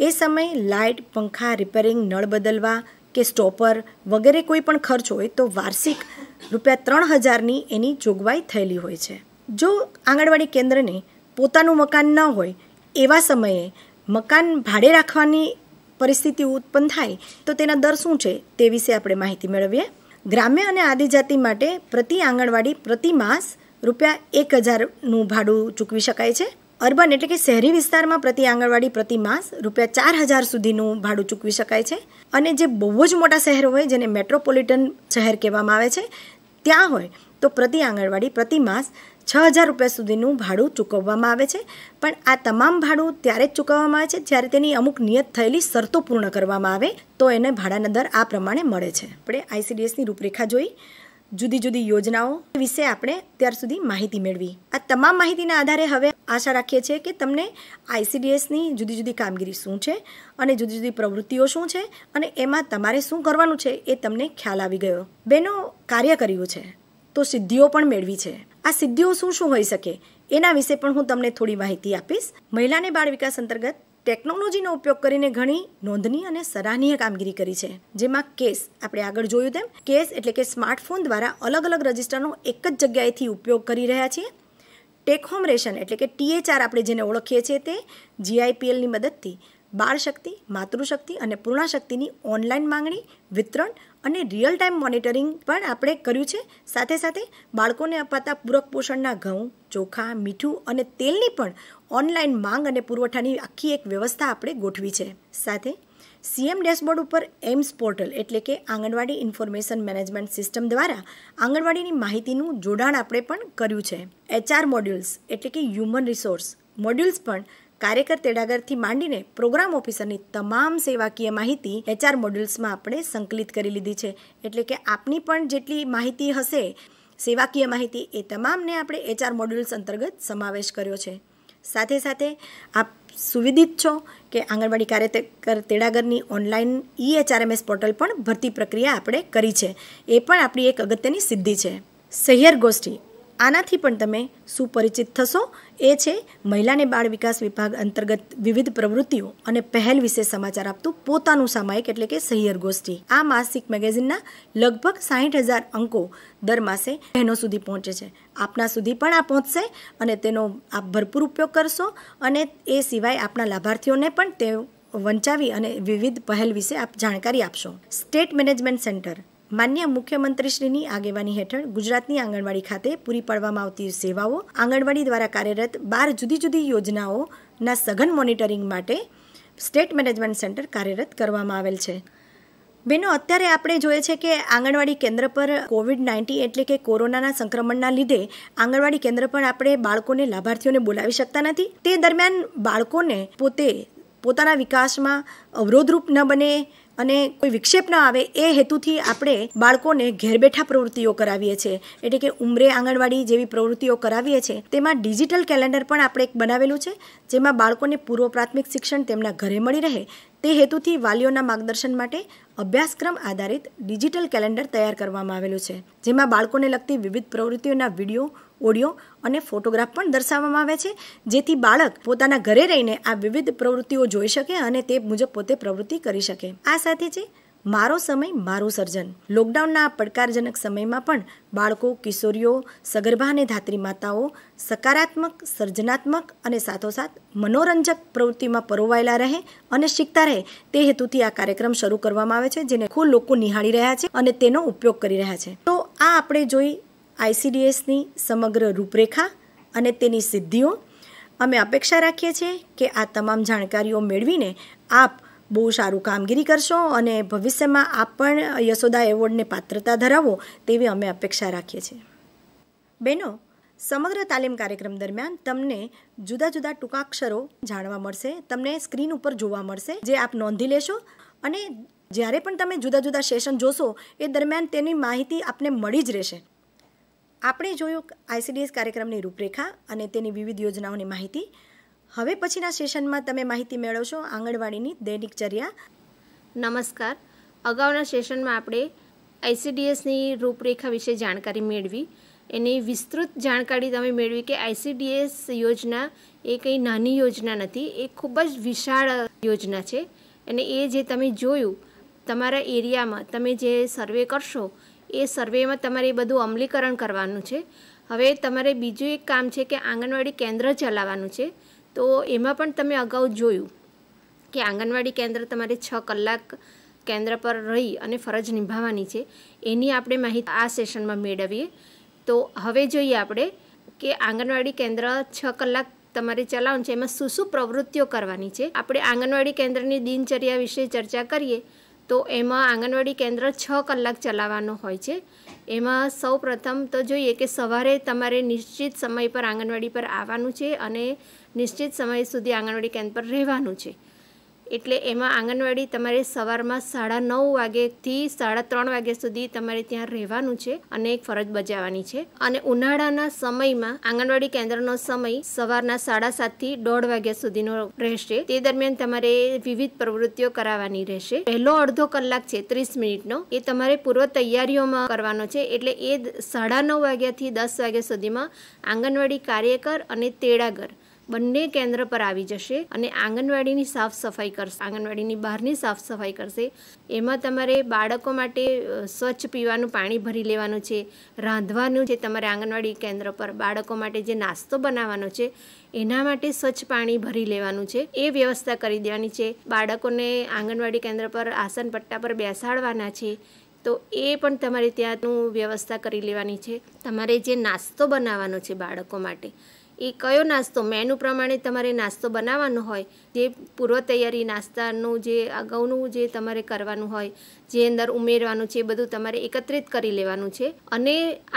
[SPEAKER 2] એ સમયે લાઇટ પંખા રિપેરિંગ નળ બદલવા કે સ્ટોપર વગેરે કોઈ પણ ખર્ચ હોય તો વાર્ષિક રૂપિયા ત્રણ હજારની એની જોગવાઈ થયેલી હોય છે જો આંગણવાડી કેન્દ્રને પોતાનું મકાન ન હોય એવા સમયે મકાન ભાડે રાખવાની પરિસ્થિતિ ઉત્પન્ન થાય તો તેના દર શું છે તે વિશે આપણે માહિતી મેળવીએ ગ્રામ્ય અને આદિજાતિ માટે પ્રતિ આંગણવાડી પ્રતિ માસ રૂપિયા એક હજારનું ભાડું ચૂકવી શકાય છે અર્બન એટલે કે શહેરી વિસ્તારમાં પ્રતિ આંગણવાડી પ્રતિ માસ રૂપિયા ચાર હજાર સુધીનું ભાડું ચૂકવી શકાય છે અને જે બહુ જ મોટા શહેર હોય જેને મેટ્રોપોલિટન શહેર કહેવામાં આવે છે ત્યાં હોય તો પ્રતિ આંગણવાડી પ્રતિ માસ છ હજાર રૂપિયા સુધીનું ભાડું ચૂકવવામાં આવે છે પણ આ તમામ ભાડું ત્યારે જ ચૂકવવામાં આવે છે જ્યારે તેની અમુક નિયત થયેલી શરતો પૂર્ણ કરવામાં આવે તો એને ભાડાના દર આ પ્રમાણે મળે છે આપણે આઈસીડીએસની રૂપરેખા જોઈ જુદી જુદી યોજનાઓ વિશે આપણે ત્યાર સુધી માહિતી મેળવી આ તમામ માહિતીના આધારે હવે આશા રાખીએ છીએ કે તમને આઈસીડીએસની જુદી જુદી કામગીરી શું છે અને જુદી જુદી પ્રવૃત્તિઓ શું છે અને એમાં તમારે શું કરવાનું છે એ તમને ખ્યાલ આવી ગયો બેનો કાર્ય કર્યું છે તો સિદ્ધિઓ પણ મેળવી છે આ સિદ્ધિઓ શું શું હોઈ શકે એના વિશે પણ હું તમને થોડી માહિતી આપીશ મહિલાને બાળ વિકાસ અંતર્ગત ટેકનોલોજીનો ઉપયોગ કરીને ઘણી નોંધનીય અને સરાહનીય કામગીરી કરી છે જેમાં કેસ આપણે આગળ જોયું તેમ કેસ એટલે કે સ્માર્ટફોન દ્વારા અલગ અલગ રજિસ્ટરનો એક જ જગ્યાએથી ઉપયોગ કરી રહ્યા છીએ ટેક હોમ રેશન એટલે કે ટીએચઆર આપણે જેને ઓળખીએ છીએ તે જીઆઈપીએલની મદદથી બાળ શક્તિ માતૃશક્તિ અને પૂર્ણાશક્તિની ઓનલાઈન માંગણી વિતરણ અને રિયલ ટાઈમ મોનિટરિંગ પણ આપણે કર્યું છે સાથે સાથે બાળકોને અપાતા પૂરક પોષણના ઘઉં ચોખા મીઠું અને તેલની પણ ઓનલાઈન માંગ અને પુરવઠાની આખી એક વ્યવસ્થા આપણે ગોઠવી છે સાથે સીએમ ડેશબોર્ડ ઉપર એમ્સ પોર્ટલ એટલે કે આંગણવાડી ઇન્ફોર્મેશન મેનેજમેન્ટ સિસ્ટમ દ્વારા આંગણવાડીની માહિતીનું જોડાણ આપણે પણ કર્યું છે એચઆર મોડ્યુલ્સ એટલે કે હ્યુમન રિસોર્સ મોડ્યુલ્સ પણ કાર્યકર તેડાગરથી માંડીને પ્રોગ્રામ ઓફિસરની તમામ સેવાકીય માહિતી એચઆર મોડ્યુલ્સમાં આપણે સંકલિત કરી લીધી છે એટલે કે આપની પણ જેટલી માહિતી હશે સેવાકીય માહિતી એ તમામને આપણે એચઆર મોડ્યુલ્સ અંતર્ગત સમાવેશ કર્યો છે સાથે સાથે આપ સુવિદિત છો કે આંગણવાડી કાર્યકર તેડાગરની ઓનલાઈન ઈ એચઆરએમએસ પોર્ટલ પણ ભરતી પ્રક્રિયા આપણે કરી છે એ પણ આપણી એક અગત્યની સિદ્ધિ છે સહિયર ગોષ્ઠી આનાથી પણ તમે સુપરિચિત થશો એ છે મહિલાને બાળ વિકાસ વિભાગ અંતર્ગત વિવિધ પ્રવૃત્તિઓ અને પહેલ વિશે સમાચાર આપતું પોતાનું સામાયિક એટલે કે સહિયર ગોષ્ઠી આ માસિક મેગેઝિનના લગભગ સાહીઠ હજાર અંકો દર માસે બહેનો સુધી પહોંચે છે આપના સુધી પણ આ પહોંચશે અને તેનો આપ ભરપૂર ઉપયોગ કરશો અને એ સિવાય આપણા લાભાર્થીઓને પણ તે વંચાવી અને વિવિધ પહેલ વિશે આપ જાણકારી આપશો સ્ટેટ મેનેજમેન્ટ સેન્ટર માન્ય મુખ્યમંત્રીશ્રીની આગેવાની હેઠળ ગુજરાતની આંગણવાડી ખાતે પૂરી પાડવામાં આવતી સેવાઓ આંગણવાડી દ્વારા કાર્યરત બાર જુદી જુદી યોજનાઓના સઘન મોનિટરિંગ માટે સ્ટેટ મેનેજમેન્ટ સેન્ટર કાર્યરત કરવામાં આવેલ છે બેનો અત્યારે આપણે જોઈએ છે કે આંગણવાડી કેન્દ્ર પર કોવિડ નાઇન્ટીન એટલે કે કોરોનાના સંક્રમણના લીધે આંગણવાડી કેન્દ્ર પર આપણે બાળકોને લાભાર્થીઓને બોલાવી શકતા નથી તે દરમિયાન બાળકોને પોતે પોતાના વિકાસમાં અવરોધરૂપ ન બને અને કોઈ વિક્ષેપ ન આવે એ હેતુથી આપણે બાળકોને ઘેર બેઠા પ્રવૃત્તિઓ કરાવીએ છીએ એટલે કે ઉમરે આંગણવાડી જેવી પ્રવૃત્તિઓ કરાવીએ છીએ તેમાં ડિજિટલ કેલેન્ડર પણ આપણે એક બનાવેલું છે જેમાં બાળકોને પૂર્વ પ્રાથમિક શિક્ષણ તેમના ઘરે મળી રહે તે હેતુથી વાલીઓના માર્ગદર્શન માટે અભ્યાસક્રમ આધારિત ડિજિટલ કેલેન્ડર તૈયાર કરવામાં આવેલું છે જેમાં બાળકોને લગતી વિવિધ પ્રવૃત્તિઓના વિડીયો ઓડિયો અને ફોટોગ્રાફ પણ દર્શાવવામાં આવે છે જેથી બાળક પોતાના ઘરે રહીને આ વિવિધ પ્રવૃત્તિઓ જોઈ શકે અને તે મુજબ પોતે પ્રવૃત્તિ કરી શકે આ સાથે છે મારો સમય મારું સર્જન લોકડાઉનના પડકારજનક સમયમાં પણ બાળકો કિશોરીઓ સગર્ભા અને ધાત્રી માતાઓ સકારાત્મક સર્જનાત્મક અને સાથોસાથ મનોરંજક પ્રવૃત્તિમાં પરોવાયેલા રહે અને શીખતા રહે તે હેતુથી આ કાર્યક્રમ શરૂ કરવામાં આવે છે જેને ખૂબ લોકો નિહાળી રહ્યા છે અને તેનો ઉપયોગ કરી રહ્યા છે તો આ આપણે જોઈ આઈસીડીએસની સમગ્ર રૂપરેખા અને તેની સિદ્ધિઓ અમે અપેક્ષા રાખીએ છીએ કે આ તમામ જાણકારીઓ મેળવીને આપ બહુ સારું કામગીરી કરશો અને ભવિષ્યમાં આપ પણ યશોદા એવોર્ડને પાત્રતા ધરાવો તેવી અમે અપેક્ષા રાખીએ છીએ બહેનો સમગ્ર તાલીમ કાર્યક્રમ દરમિયાન તમને જુદા જુદા ટૂંકાક્ષરો જાણવા મળશે તમને સ્ક્રીન ઉપર જોવા મળશે જે આપ નોંધી લેશો અને જ્યારે પણ તમે જુદા જુદા સેશન જોશો એ દરમિયાન તેની માહિતી આપને મળી જ રહેશે આપણે જોયું આઈસીડીએસ કાર્યક્રમની રૂપરેખા અને તેની વિવિધ યોજનાઓની માહિતી હવે પછીના
[SPEAKER 3] સેશનમાં તમે માહિતી મેળવશો આંગણવાડીની દૈનિક ચર્યા નમસ્કાર અગાઉના સેશનમાં આપણે આઈસીડીએસની રૂપરેખા વિશે જાણકારી મેળવી એની વિસ્તૃત જાણકારી તમે મેળવી કે આઈસીડીએસ યોજના એ કંઈ નાની યોજના નથી એ ખૂબ જ વિશાળ યોજના છે અને એ જે તમે જોયું તમારા એરિયામાં તમે જે સર્વે કરશો એ સર્વેમાં તમારે એ બધું અમલીકરણ કરવાનું છે હવે તમારે બીજું એક કામ છે કે આંગણવાડી કેન્દ્ર ચલાવવાનું છે તો એમાં પણ તમે અગાઉ જોયું કે આંગણવાડી કેન્દ્ર તમારે છ કલાક કેન્દ્ર પર રહી અને ફરજ નિભાવવાની છે એની આપણે માહિતી આ સેશનમાં મેળવીએ તો હવે જોઈએ આપણે કે આંગણવાડી કેન્દ્ર છ કલાક તમારે ચલાવવાનું છે એમાં શું શું પ્રવૃત્તિઓ કરવાની છે આપણે આંગણવાડી કેન્દ્રની દિનચર્યા વિશે ચર્ચા કરીએ તો એમાં આંગણવાડી કેન્દ્ર છ કલાક ચલાવવાનું હોય છે એમાં સૌ પ્રથમ તો જોઈએ કે સવારે તમારે નિશ્ચિત સમય પર આંગણવાડી પર આવવાનું છે અને નિશ્ચિત સમય સુધી આંગણવાડી કેન્દ્ર પર રહેવાનું છે એટલે એમાં આંગણવાડી તમારે સવારમાં સાડા નવ વાગ્યાથી સાડા ત્રણ વાગ્યા સુધી તમારે ત્યાં રહેવાનું છે અને એક ફરજ બજાવવાની છે અને ઉનાળાના સમયમાં આંગણવાડી કેન્દ્રનો સમય સવારના સાડા સાતથી દોઢ વાગ્યા સુધીનો રહેશે તે દરમિયાન તમારે વિવિધ પ્રવૃત્તિઓ કરાવવાની રહેશે પહેલો અડધો કલાક છે ત્રીસ મિનિટનો એ તમારે પૂર્વ તૈયારીઓમાં કરવાનો છે એટલે એ સાડા નવ વાગ્યાથી દસ વાગ્યા સુધીમાં આંગણવાડી કાર્યકર અને તેડાગર બંને કેન્દ્ર પર આવી જશે અને આંગણવાડીની સાફ સફાઈ કરશે આંગણવાડીની બહારની સાફ સફાઈ કરશે એમાં તમારે બાળકો માટે સ્વચ્છ પીવાનું પાણી ભરી લેવાનું છે રાંધવાનું છે તમારે આંગણવાડી કેન્દ્ર પર બાળકો માટે જે નાસ્તો બનાવવાનો છે એના માટે સ્વચ્છ પાણી ભરી લેવાનું છે એ વ્યવસ્થા કરી દેવાની છે બાળકોને આંગણવાડી કેન્દ્ર પર આસન પટ્ટા પર બેસાડવાના છે તો એ પણ તમારે ત્યાંનું વ્યવસ્થા કરી લેવાની છે તમારે જે નાસ્તો બનાવવાનો છે બાળકો માટે એ કયો નાસ્તો મેનુ પ્રમાણે તમારે નાસ્તો બનાવવાનો હોય જે પૂર્વ તૈયારી નાસ્તાનું જે અગાઉનું જે તમારે કરવાનું હોય જે અંદર ઉમેરવાનું છે એ બધું તમારે એકત્રિત કરી લેવાનું છે અને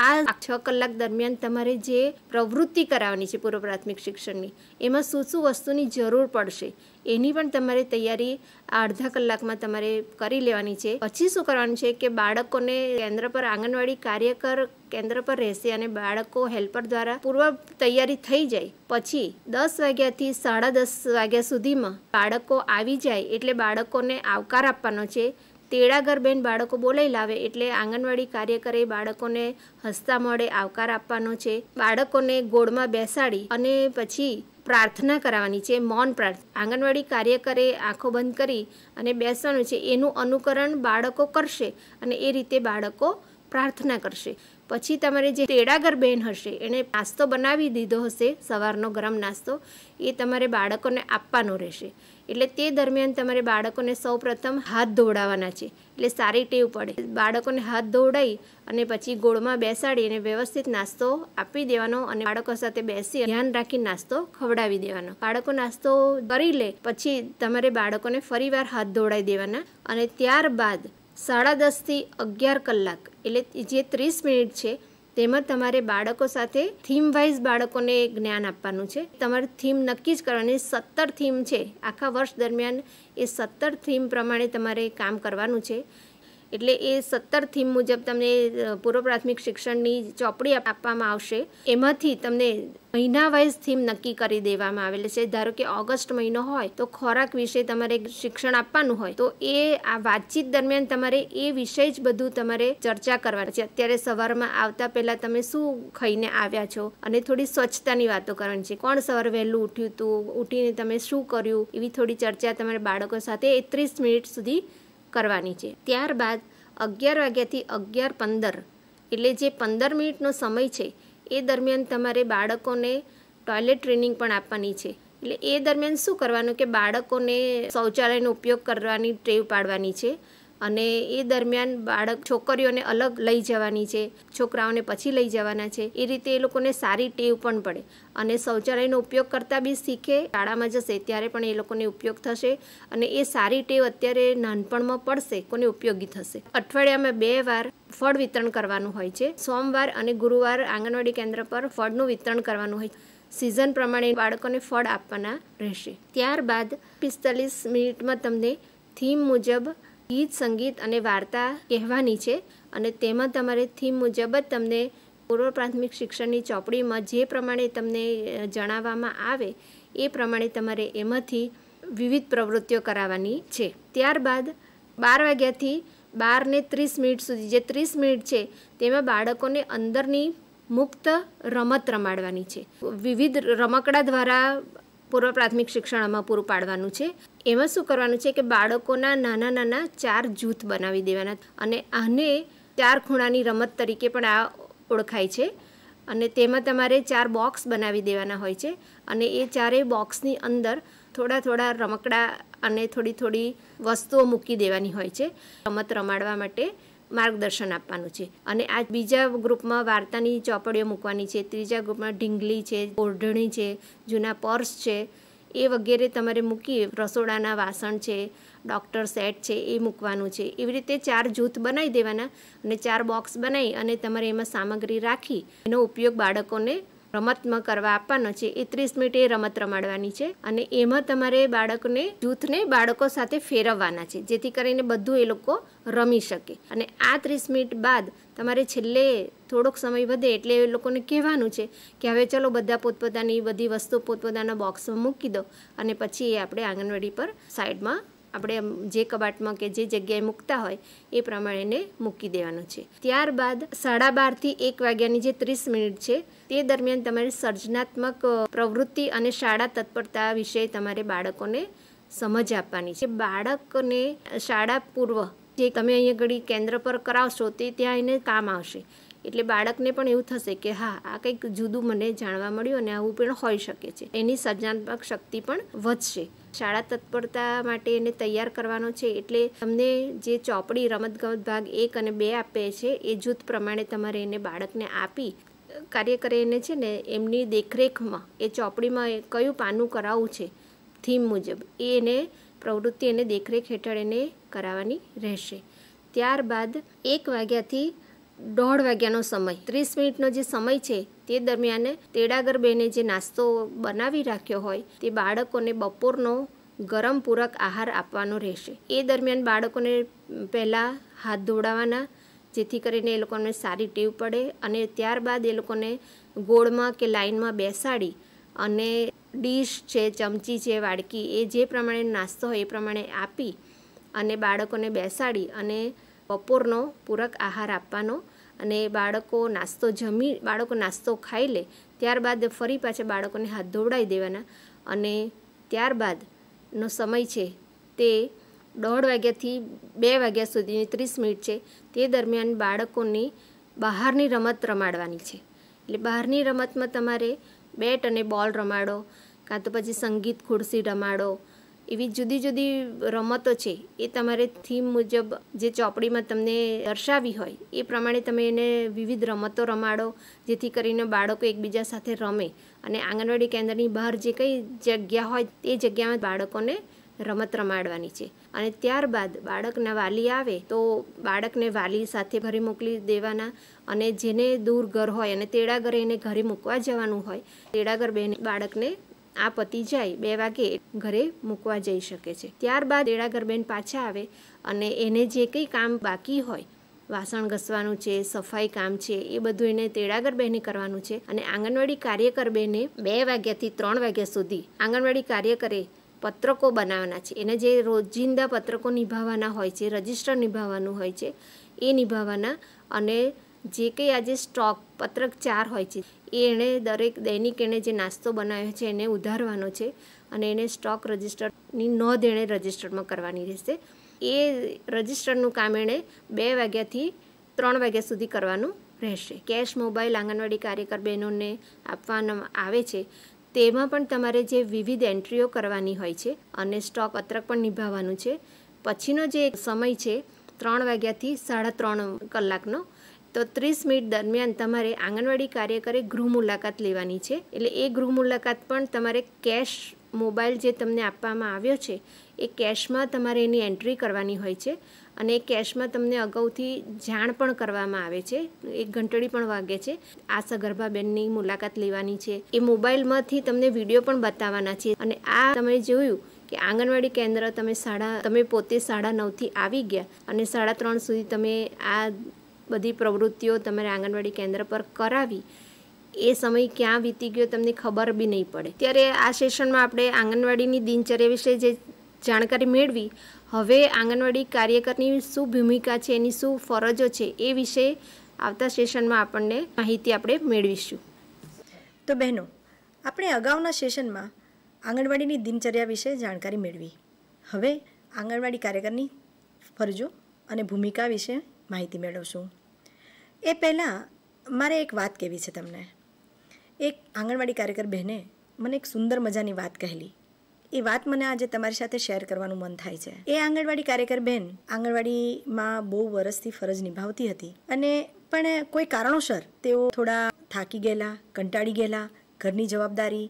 [SPEAKER 3] આ છ કલાક દરમિયાન તમારે જે પ્રવૃત્તિ કરાવવાની છે પૂર્વ પ્રાથમિક શિક્ષણની એમાં શું શું વસ્તુની જરૂર પડશે એની પણ તમારે તૈયારી અડધા કલાકમાં તમારે કરી લેવાની છે પછી શું કરવાનું છે કે બાળકોને કેન્દ્ર પર આંગણવાડી કાર્યકર કેન્દ્ર પર રહેશે અને બાળકો હેલ્પર દ્વારા પૂર્વ તૈયારી થઈ જાય પછી દસ વાગ્યાથી સાડા દસ વાગ્યા સુધીમાં બાળકો આવી જાય એટલે બાળકોને આવકાર આપવાનો છે તેડાગર બેન બાળકો બોલાઈ લાવે એટલે આંગણવાડી કાર્યકરે બાળકોને હસતા મળે આવકાર આપવાનો છે બાળકોને ગોળમાં બેસાડી અને પછી પ્રાર્થના કરાવવાની છે મૌન પ્રાર્થના આંગણવાડી કાર્યકરે આંખો બંધ કરી અને બેસવાનું છે એનું અનુકરણ બાળકો કરશે અને એ રીતે બાળકો પ્રાર્થના કરશે પછી તમારે જે તેડાગર બહેન હશે એણે નાસ્તો બનાવી દીધો હશે સવારનો ગરમ નાસ્તો એ તમારે બાળકોને આપવાનો રહેશે એટલે તે દરમિયાન તમારે બાળકોને સૌપ્રથમ હાથ ધોવડાવવાના છે એટલે સારી ટેવ પડે બાળકોને હાથ ધોવડાવી અને પછી ગોળમાં બેસાડી અને વ્યવસ્થિત નાસ્તો આપી દેવાનો અને બાળકો સાથે બેસી ધ્યાન રાખી નાસ્તો ખવડાવી દેવાનો બાળકો નાસ્તો કરી લે પછી તમારે બાળકોને ફરીવાર હાથ ધોવડાવી દેવાના અને ત્યારબાદ સાડા દસથી અગિયાર કલાક એટલે જે ત્રીસ મિનિટ છે તેમજ તમારે બાળકો સાથે થીમ વાઇઝ બાળકોને જ્ઞાન આપવાનું છે તમારે થીમ નક્કી જ કરવાની સત્તર થીમ છે આખા વર્ષ દરમિયાન એ સત્તર થીમ પ્રમાણે તમારે કામ કરવાનું છે એટલે એ સત્તર થીમ મુજબ તમને પૂર્વ પ્રાથમિક શિક્ષણની ચોપડી આપવામાં આવશે એમાંથી તમને મહિના વાઇઝ થીમ નક્કી કરી દેવામાં આવેલ છે ધારો કે ઓગસ્ટ મહિનો હોય તો ખોરાક વિશે તમારે શિક્ષણ આપવાનું હોય તો એ આ વાતચીત દરમિયાન તમારે એ વિષય જ બધું તમારે ચર્ચા કરવાની છે અત્યારે સવારમાં આવતા પહેલાં તમે શું ખાઈને આવ્યા છો અને થોડી સ્વચ્છતાની વાતો કરવાની છે કોણ સવારે વહેલું ઉઠ્યું હતું ઉઠીને તમે શું કર્યું એવી થોડી ચર્ચા તમારે બાળકો સાથે એ ત્રીસ મિનિટ સુધી કરવાની છે ત્યારબાદ અગિયાર વાગ્યાથી અગિયાર પંદર એટલે જે પંદર મિનિટનો સમય છે એ દરમિયાન તમારે બાળકોને ટોયલેટ ટ્રેનિંગ પણ આપવાની છે એટલે એ દરમિયાન શું કરવાનું કે બાળકોને શૌચાલયનો ઉપયોગ કરવાની ટેવ પાડવાની છે અને એ દરમિયાન બાળક છોકરીઓને અલગ લઈ જવાની છે છોકરાઓને પછી લઈ જવાના છે એ રીતે એ લોકોને સારી ટેવ પણ પડે અને શૌચાલયનો ઉપયોગ કરતાં બી શીખે શાળામાં જશે ત્યારે પણ એ લોકોને ઉપયોગ થશે અને એ સારી ટેવ અત્યારે નાનપણમાં પડશે કોને ઉપયોગી થશે અઠવાડિયામાં બે વાર ફળ વિતરણ કરવાનું હોય છે સોમવાર અને ગુરુવાર આંગણવાડી કેન્દ્ર પર ફળનું વિતરણ કરવાનું હોય છે સિઝન પ્રમાણે બાળકોને ફળ આપવાના રહેશે ત્યારબાદ પિસ્તાલીસ મિનિટમાં તમને થીમ મુજબ ગીત સંગીત અને વાર્તા કહેવાની છે અને તેમાં તમારે થીમ મુજબ જ તમને પૂર્વ પ્રાથમિક શિક્ષણની ચોપડીમાં જે પ્રમાણે તમને જણાવવામાં આવે એ પ્રમાણે તમારે એમાંથી વિવિધ પ્રવૃત્તિઓ કરાવવાની છે ત્યારબાદ બાર વાગ્યાથી બારને ત્રીસ મિનિટ સુધી જે ત્રીસ મિનિટ છે તેમાં બાળકોને અંદરની મુક્ત રમત રમાડવાની છે વિવિધ રમકડા દ્વારા પૂર્વ પ્રાથમિક શિક્ષણમાં પૂરું પાડવાનું છે એમાં શું કરવાનું છે કે બાળકોના નાના નાના ચાર જૂથ બનાવી દેવાના અને આને ચાર ખૂણાની રમત તરીકે પણ આ ઓળખાય છે અને તેમાં તમારે ચાર બોક્સ બનાવી દેવાના હોય છે અને એ ચારેય બોક્સની અંદર થોડા થોડા રમકડા અને થોડી થોડી વસ્તુઓ મૂકી દેવાની હોય છે રમત રમાડવા માટે માર્ગદર્શન આપવાનું છે અને આ બીજા ગ્રુપમાં વાર્તાની ચોપડીઓ મૂકવાની છે ત્રીજા ગ્રુપમાં ઢીંગલી છે ઓઢણી છે જૂના પર્સ છે એ વગેરે તમારે મૂકી રસોડાના વાસણ છે ડૉક્ટર સેટ છે એ મૂકવાનું છે એવી રીતે ચાર જૂથ બનાવી દેવાના અને ચાર બોક્સ બનાવી અને તમારે એમાં સામગ્રી રાખી એનો ઉપયોગ બાળકોને રમતમાં કરવા આપવાનો છે એ ત્રીસ મિનિટ એ રમત રમાડવાની છે અને એમાં તમારે બાળકને જૂથને બાળકો સાથે ફેરવવાના છે જેથી કરીને બધું એ લોકો રમી શકે અને આ ત્રીસ મિનિટ બાદ તમારે છેલ્લે થોડોક સમય વધે એટલે એ લોકોને કહેવાનું છે કે હવે ચલો બધા પોતપોતાની બધી વસ્તુ પોતપોતાના બોક્સમાં મૂકી દો અને પછી એ આપણે આંગણવાડી પર સાઈડમાં આપણે જે કબાટમાં કે જે જગ્યાએ મૂકતા હોય એ પ્રમાણે એને મૂકી દેવાનું છે ત્યારબાદ સાડા બારથી એક વાગ્યાની જે ત્રીસ મિનિટ છે તે દરમિયાન તમારી સર્જનાત્મક પ્રવૃત્તિ અને શાળા તત્પરતા વિશે તમારે બાળકોને સમજ આપવાની છે બાળકને શાળા પૂર્વ જે તમે અહીંયા ઘડી કેન્દ્ર પર કરાવશો તે ત્યાં એને કામ આવશે એટલે બાળકને પણ એવું થશે કે હા આ કંઈક જુદું મને જાણવા મળ્યું અને આવું પણ હોઈ શકે છે એની સર્જનાત્મક શક્તિ પણ વધશે શાળા તત્પરતા માટે એને તૈયાર કરવાનો છે એટલે તમને જે ચોપડી રમતગમત ભાગ એક અને બે આપે છે એ જૂથ પ્રમાણે તમારે એને બાળકને આપી કાર્ય કરે એને છે ને એમની દેખરેખમાં એ ચોપડીમાં કયું પાનું કરાવવું છે થીમ મુજબ એ એને પ્રવૃત્તિ એને દેખરેખ હેઠળ એને કરાવવાની રહેશે ત્યારબાદ એક વાગ્યાથી દોઢ વાગ્યાનો સમય ત્રીસ મિનિટનો જે સમય છે તે દરમિયાન તેડાગર બેને જે નાસ્તો બનાવી રાખ્યો હોય તે બાળકોને બપોરનો ગરમ પૂરક આહાર આપવાનો રહેશે એ દરમિયાન બાળકોને પહેલાં હાથ ધોડાવાના જેથી કરીને એ લોકોને સારી ટેવ પડે અને ત્યારબાદ એ લોકોને ગોળમાં કે લાઇનમાં બેસાડી અને ડીશ છે ચમચી છે વાડકી એ જે પ્રમાણે નાસ્તો હોય એ પ્રમાણે આપી અને બાળકોને બેસાડી અને બપોરનો પૂરક આહાર આપવાનો અને બાળકો નાસ્તો જમી બાળકો નાસ્તો ખાઈ લે ત્યારબાદ ફરી પાછા બાળકોને હાથ ધોવડાવી દેવાના અને ત્યારબાદનો સમય છે તે દોઢ વાગ્યાથી બે વાગ્યા સુધીની ત્રીસ મિનિટ છે તે દરમિયાન બાળકોની બહારની રમત રમાડવાની છે એટલે બહારની રમતમાં તમારે બેટ અને બોલ રમાડો કાં તો પછી સંગીત ખુરશી રમાડો એવી જુદી જુદી રમતો છે એ તમારે થીમ મુજબ જે ચોપડીમાં તમને દર્શાવી હોય એ પ્રમાણે તમે એને વિવિધ રમતો રમાડો જેથી કરીને બાળકો એકબીજા સાથે રમે અને આંગણવાડી કેન્દ્રની બહાર જે કંઈ જગ્યા હોય તે જગ્યામાં બાળકોને રમત રમાડવાની છે અને ત્યારબાદ બાળકના વાલી આવે તો બાળકને વાલી સાથે ઘરે મોકલી દેવાના અને જેને દૂર ઘર હોય અને તેડાગર એને ઘરે મૂકવા જવાનું હોય તેડાગર ઘર બાળકને આ પતિ જાય બે વાગે ઘરે મૂકવા જઈ શકે છે ત્યારબાદ તેડાગર બેન પાછા આવે અને એને જે કંઈ કામ બાકી હોય વાસણ ઘસવાનું છે સફાઈ કામ છે એ બધું એને તેડાગર બહેને કરવાનું છે અને આંગણવાડી કાર્યકર બહેને બે વાગ્યાથી ત્રણ વાગ્યા સુધી આંગણવાડી કાર્યકરે પત્રકો બનાવવાના છે એને જે રોજિંદા પત્રકો નિભાવવાના હોય છે રજિસ્ટર નિભાવવાનું હોય છે એ નિભાવવાના અને જે કંઈ આજે સ્ટોક પત્રક ચાર હોય છે એ એણે દરેક દૈનિક એણે જે નાસ્તો બનાવ્યો છે એને ઉધારવાનો છે અને એને સ્ટોક રજિસ્ટરની નોંધ એણે રજિસ્ટરમાં કરવાની રહેશે એ રજિસ્ટરનું કામ એણે બે વાગ્યાથી ત્રણ વાગ્યા સુધી કરવાનું રહેશે કેશ મોબાઈલ આંગણવાડી કાર્યકર બહેનોને આપવામાં આવે છે તેમાં પણ તમારે જે વિવિધ એન્ટ્રીઓ કરવાની હોય છે અને સ્ટોક અત્રક પણ નિભાવવાનું છે પછીનો જે સમય છે ત્રણ વાગ્યાથી સાડા ત્રણ કલાકનો તો ત્રીસ મિનિટ દરમિયાન તમારે આંગણવાડી કાર્યકરે ગૃહ મુલાકાત લેવાની છે એટલે એ ગૃહ મુલાકાત પણ તમારે કેશ મોબાઈલ જે તમને આપવામાં આવ્યો છે એ કેશમાં તમારે એની એન્ટ્રી કરવાની હોય છે અને એ કેશમાં તમને અગાઉથી જાણ પણ કરવામાં આવે છે એક ઘંટડી પણ વાગે છે આ સગર્ભા બેનની મુલાકાત લેવાની છે એ મોબાઈલમાંથી તમને વિડીયો પણ બતાવવાના છે અને આ તમે જોયું કે આંગણવાડી કેન્દ્ર તમે સાડા તમે પોતે સાડા નવથી આવી ગયા અને સાડા ત્રણ સુધી તમે આ બધી પ્રવૃત્તિઓ તમારે આંગણવાડી કેન્દ્ર પર કરાવી એ સમય ક્યાં વીતી ગયો તમને ખબર બી નહીં પડે ત્યારે આ સેશનમાં આપણે આંગણવાડીની દિનચર્યા વિશે જે જાણકારી મેળવી હવે આંગણવાડી કાર્યકરની શું ભૂમિકા છે એની શું ફરજો છે એ વિશે આવતા સેશનમાં આપણને માહિતી આપણે મેળવીશું તો બહેનો આપણે અગાઉના સેશનમાં આંગણવાડીની દિનચર્યા
[SPEAKER 2] વિશે જાણકારી મેળવી હવે આંગણવાડી કાર્યકરની ફરજો અને ભૂમિકા વિશે માહિતી મેળવશું એ પહેલાં મારે એક વાત કહેવી છે તમને એક આંગણવાડી કાર્યકર બહેને મને એક સુંદર મજાની વાત કહેલી એ વાત મને આજે તમારી સાથે શેર કરવાનું મન થાય છે એ આંગણવાડી કાર્યકર બેન આંગણવાડીમાં બહુ વર્ષથી ફરજ નિભાવતી હતી અને પણ કોઈ કારણોસર તેઓ થોડા થાકી ગયેલા કંટાળી ગયેલા ઘરની જવાબદારી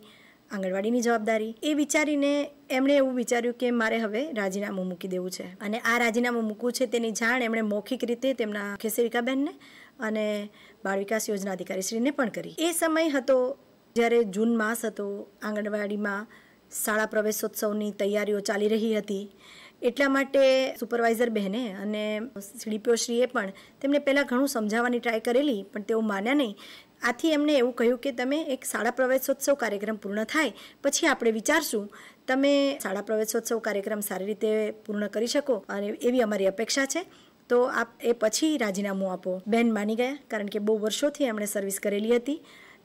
[SPEAKER 2] આંગણવાડીની જવાબદારી એ વિચારીને એમણે એવું વિચાર્યું કે મારે હવે રાજીનામું મૂકી દેવું છે અને આ રાજીનામું મૂકવું છે તેની જાણ એમણે મૌખિક રીતે તેમના ખેસેવિકાબેનને અને બાળ વિકાસ યોજના અધિકારીશ્રીને પણ કરી એ સમય હતો જ્યારે જૂન માસ હતો આંગણવાડીમાં શાળા પ્રવેશોત્સવની તૈયારીઓ ચાલી રહી હતી એટલા માટે સુપરવાઇઝર બહેને અને શ્રીએ પણ તેમને પહેલાં ઘણું સમજાવવાની ટ્રાય કરેલી પણ તેઓ માન્યા નહીં આથી એમણે એવું કહ્યું કે તમે એક શાળા પ્રવેશોત્સવ કાર્યક્રમ પૂર્ણ થાય પછી આપણે વિચારશું તમે શાળા પ્રવેશોત્સવ કાર્યક્રમ સારી રીતે પૂર્ણ કરી શકો અને એવી અમારી અપેક્ષા છે તો આપ એ પછી રાજીનામું આપો બેન માની ગયા કારણ કે બહુ વર્ષોથી એમણે સર્વિસ કરેલી હતી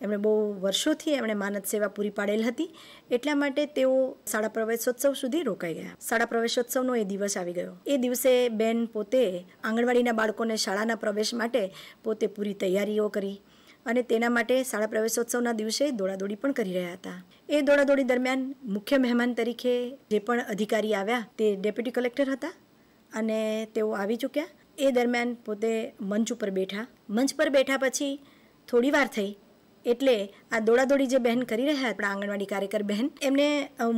[SPEAKER 2] એમણે બહુ વર્ષોથી એમણે માનદ સેવા પૂરી પાડેલ હતી એટલા માટે તેઓ શાળા પ્રવેશોત્સવ સુધી રોકાઈ ગયા શાળા પ્રવેશોત્સવનો એ દિવસ આવી ગયો એ દિવસે બેન પોતે આંગણવાડીના બાળકોને શાળાના પ્રવેશ માટે પોતે પૂરી તૈયારીઓ કરી અને તેના માટે શાળા પ્રવેશોત્સવના દિવસે દોડાદોડી પણ કરી રહ્યા હતા એ દોડાદોડી દરમિયાન મુખ્ય મહેમાન તરીકે જે પણ અધિકારી આવ્યા તે ડેપ્યુટી કલેક્ટર હતા અને તેઓ આવી ચૂક્યા એ દરમિયાન પોતે મંચ ઉપર બેઠા મંચ પર બેઠા પછી થોડી વાર થઈ એટલે આ દોડાદોડી જે બહેન કરી રહ્યા આપણા આંગણવાડી કાર્યકર બહેન એમને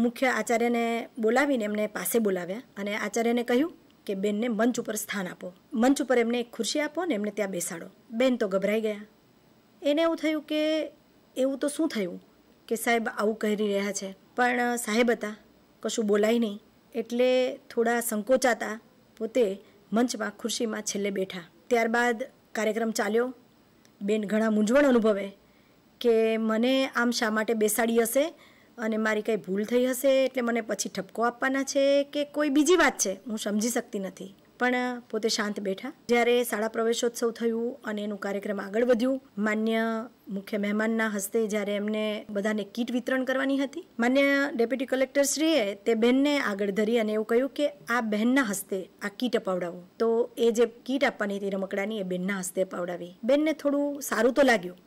[SPEAKER 2] મુખ્ય આચાર્યને બોલાવીને એમને પાસે બોલાવ્યા અને આચાર્યને કહ્યું કે બહેનને મંચ ઉપર સ્થાન આપો મંચ ઉપર એમને એક ખુરશી આપો ને એમને ત્યાં બેસાડો બેન તો ગભરાઈ ગયા એને એવું થયું કે એવું તો શું થયું કે સાહેબ આવું કરી રહ્યા છે પણ સાહેબ હતા કશું બોલાય નહીં એટલે થોડા સંકોચાતા પોતે મંચમાં ખુરશીમાં છેલ્લે બેઠા ત્યારબાદ કાર્યક્રમ ચાલ્યો બેન ઘણા મૂંઝવણ અનુભવે કે મને આમ શા માટે બેસાડી હશે અને મારી કંઈ ભૂલ થઈ હશે એટલે મને પછી ઠપકો આપવાના છે કે કોઈ બીજી વાત છે હું સમજી શકતી નથી પણ પોતે શાંત બેઠા જ્યારે શાળા પ્રવેશોત્સવ થયું અને એનું કાર્યક્રમ આગળ વધ્યું માન્ય મુખ્ય મહેમાનના હસ્તે જ્યારે એમને બધાને કીટ વિતરણ કરવાની હતી માન્ય ડેપ્યુટી કલેક્ટરશ્રીએ તે બહેનને આગળ ધરી અને એવું કહ્યું કે આ બહેનના હસ્તે આ કીટ અપાવડાવું તો એ જે કીટ આપવાની હતી રમકડાની એ બહેનના હસ્તે અપાવડાવી બહેનને થોડું સારું તો લાગ્યું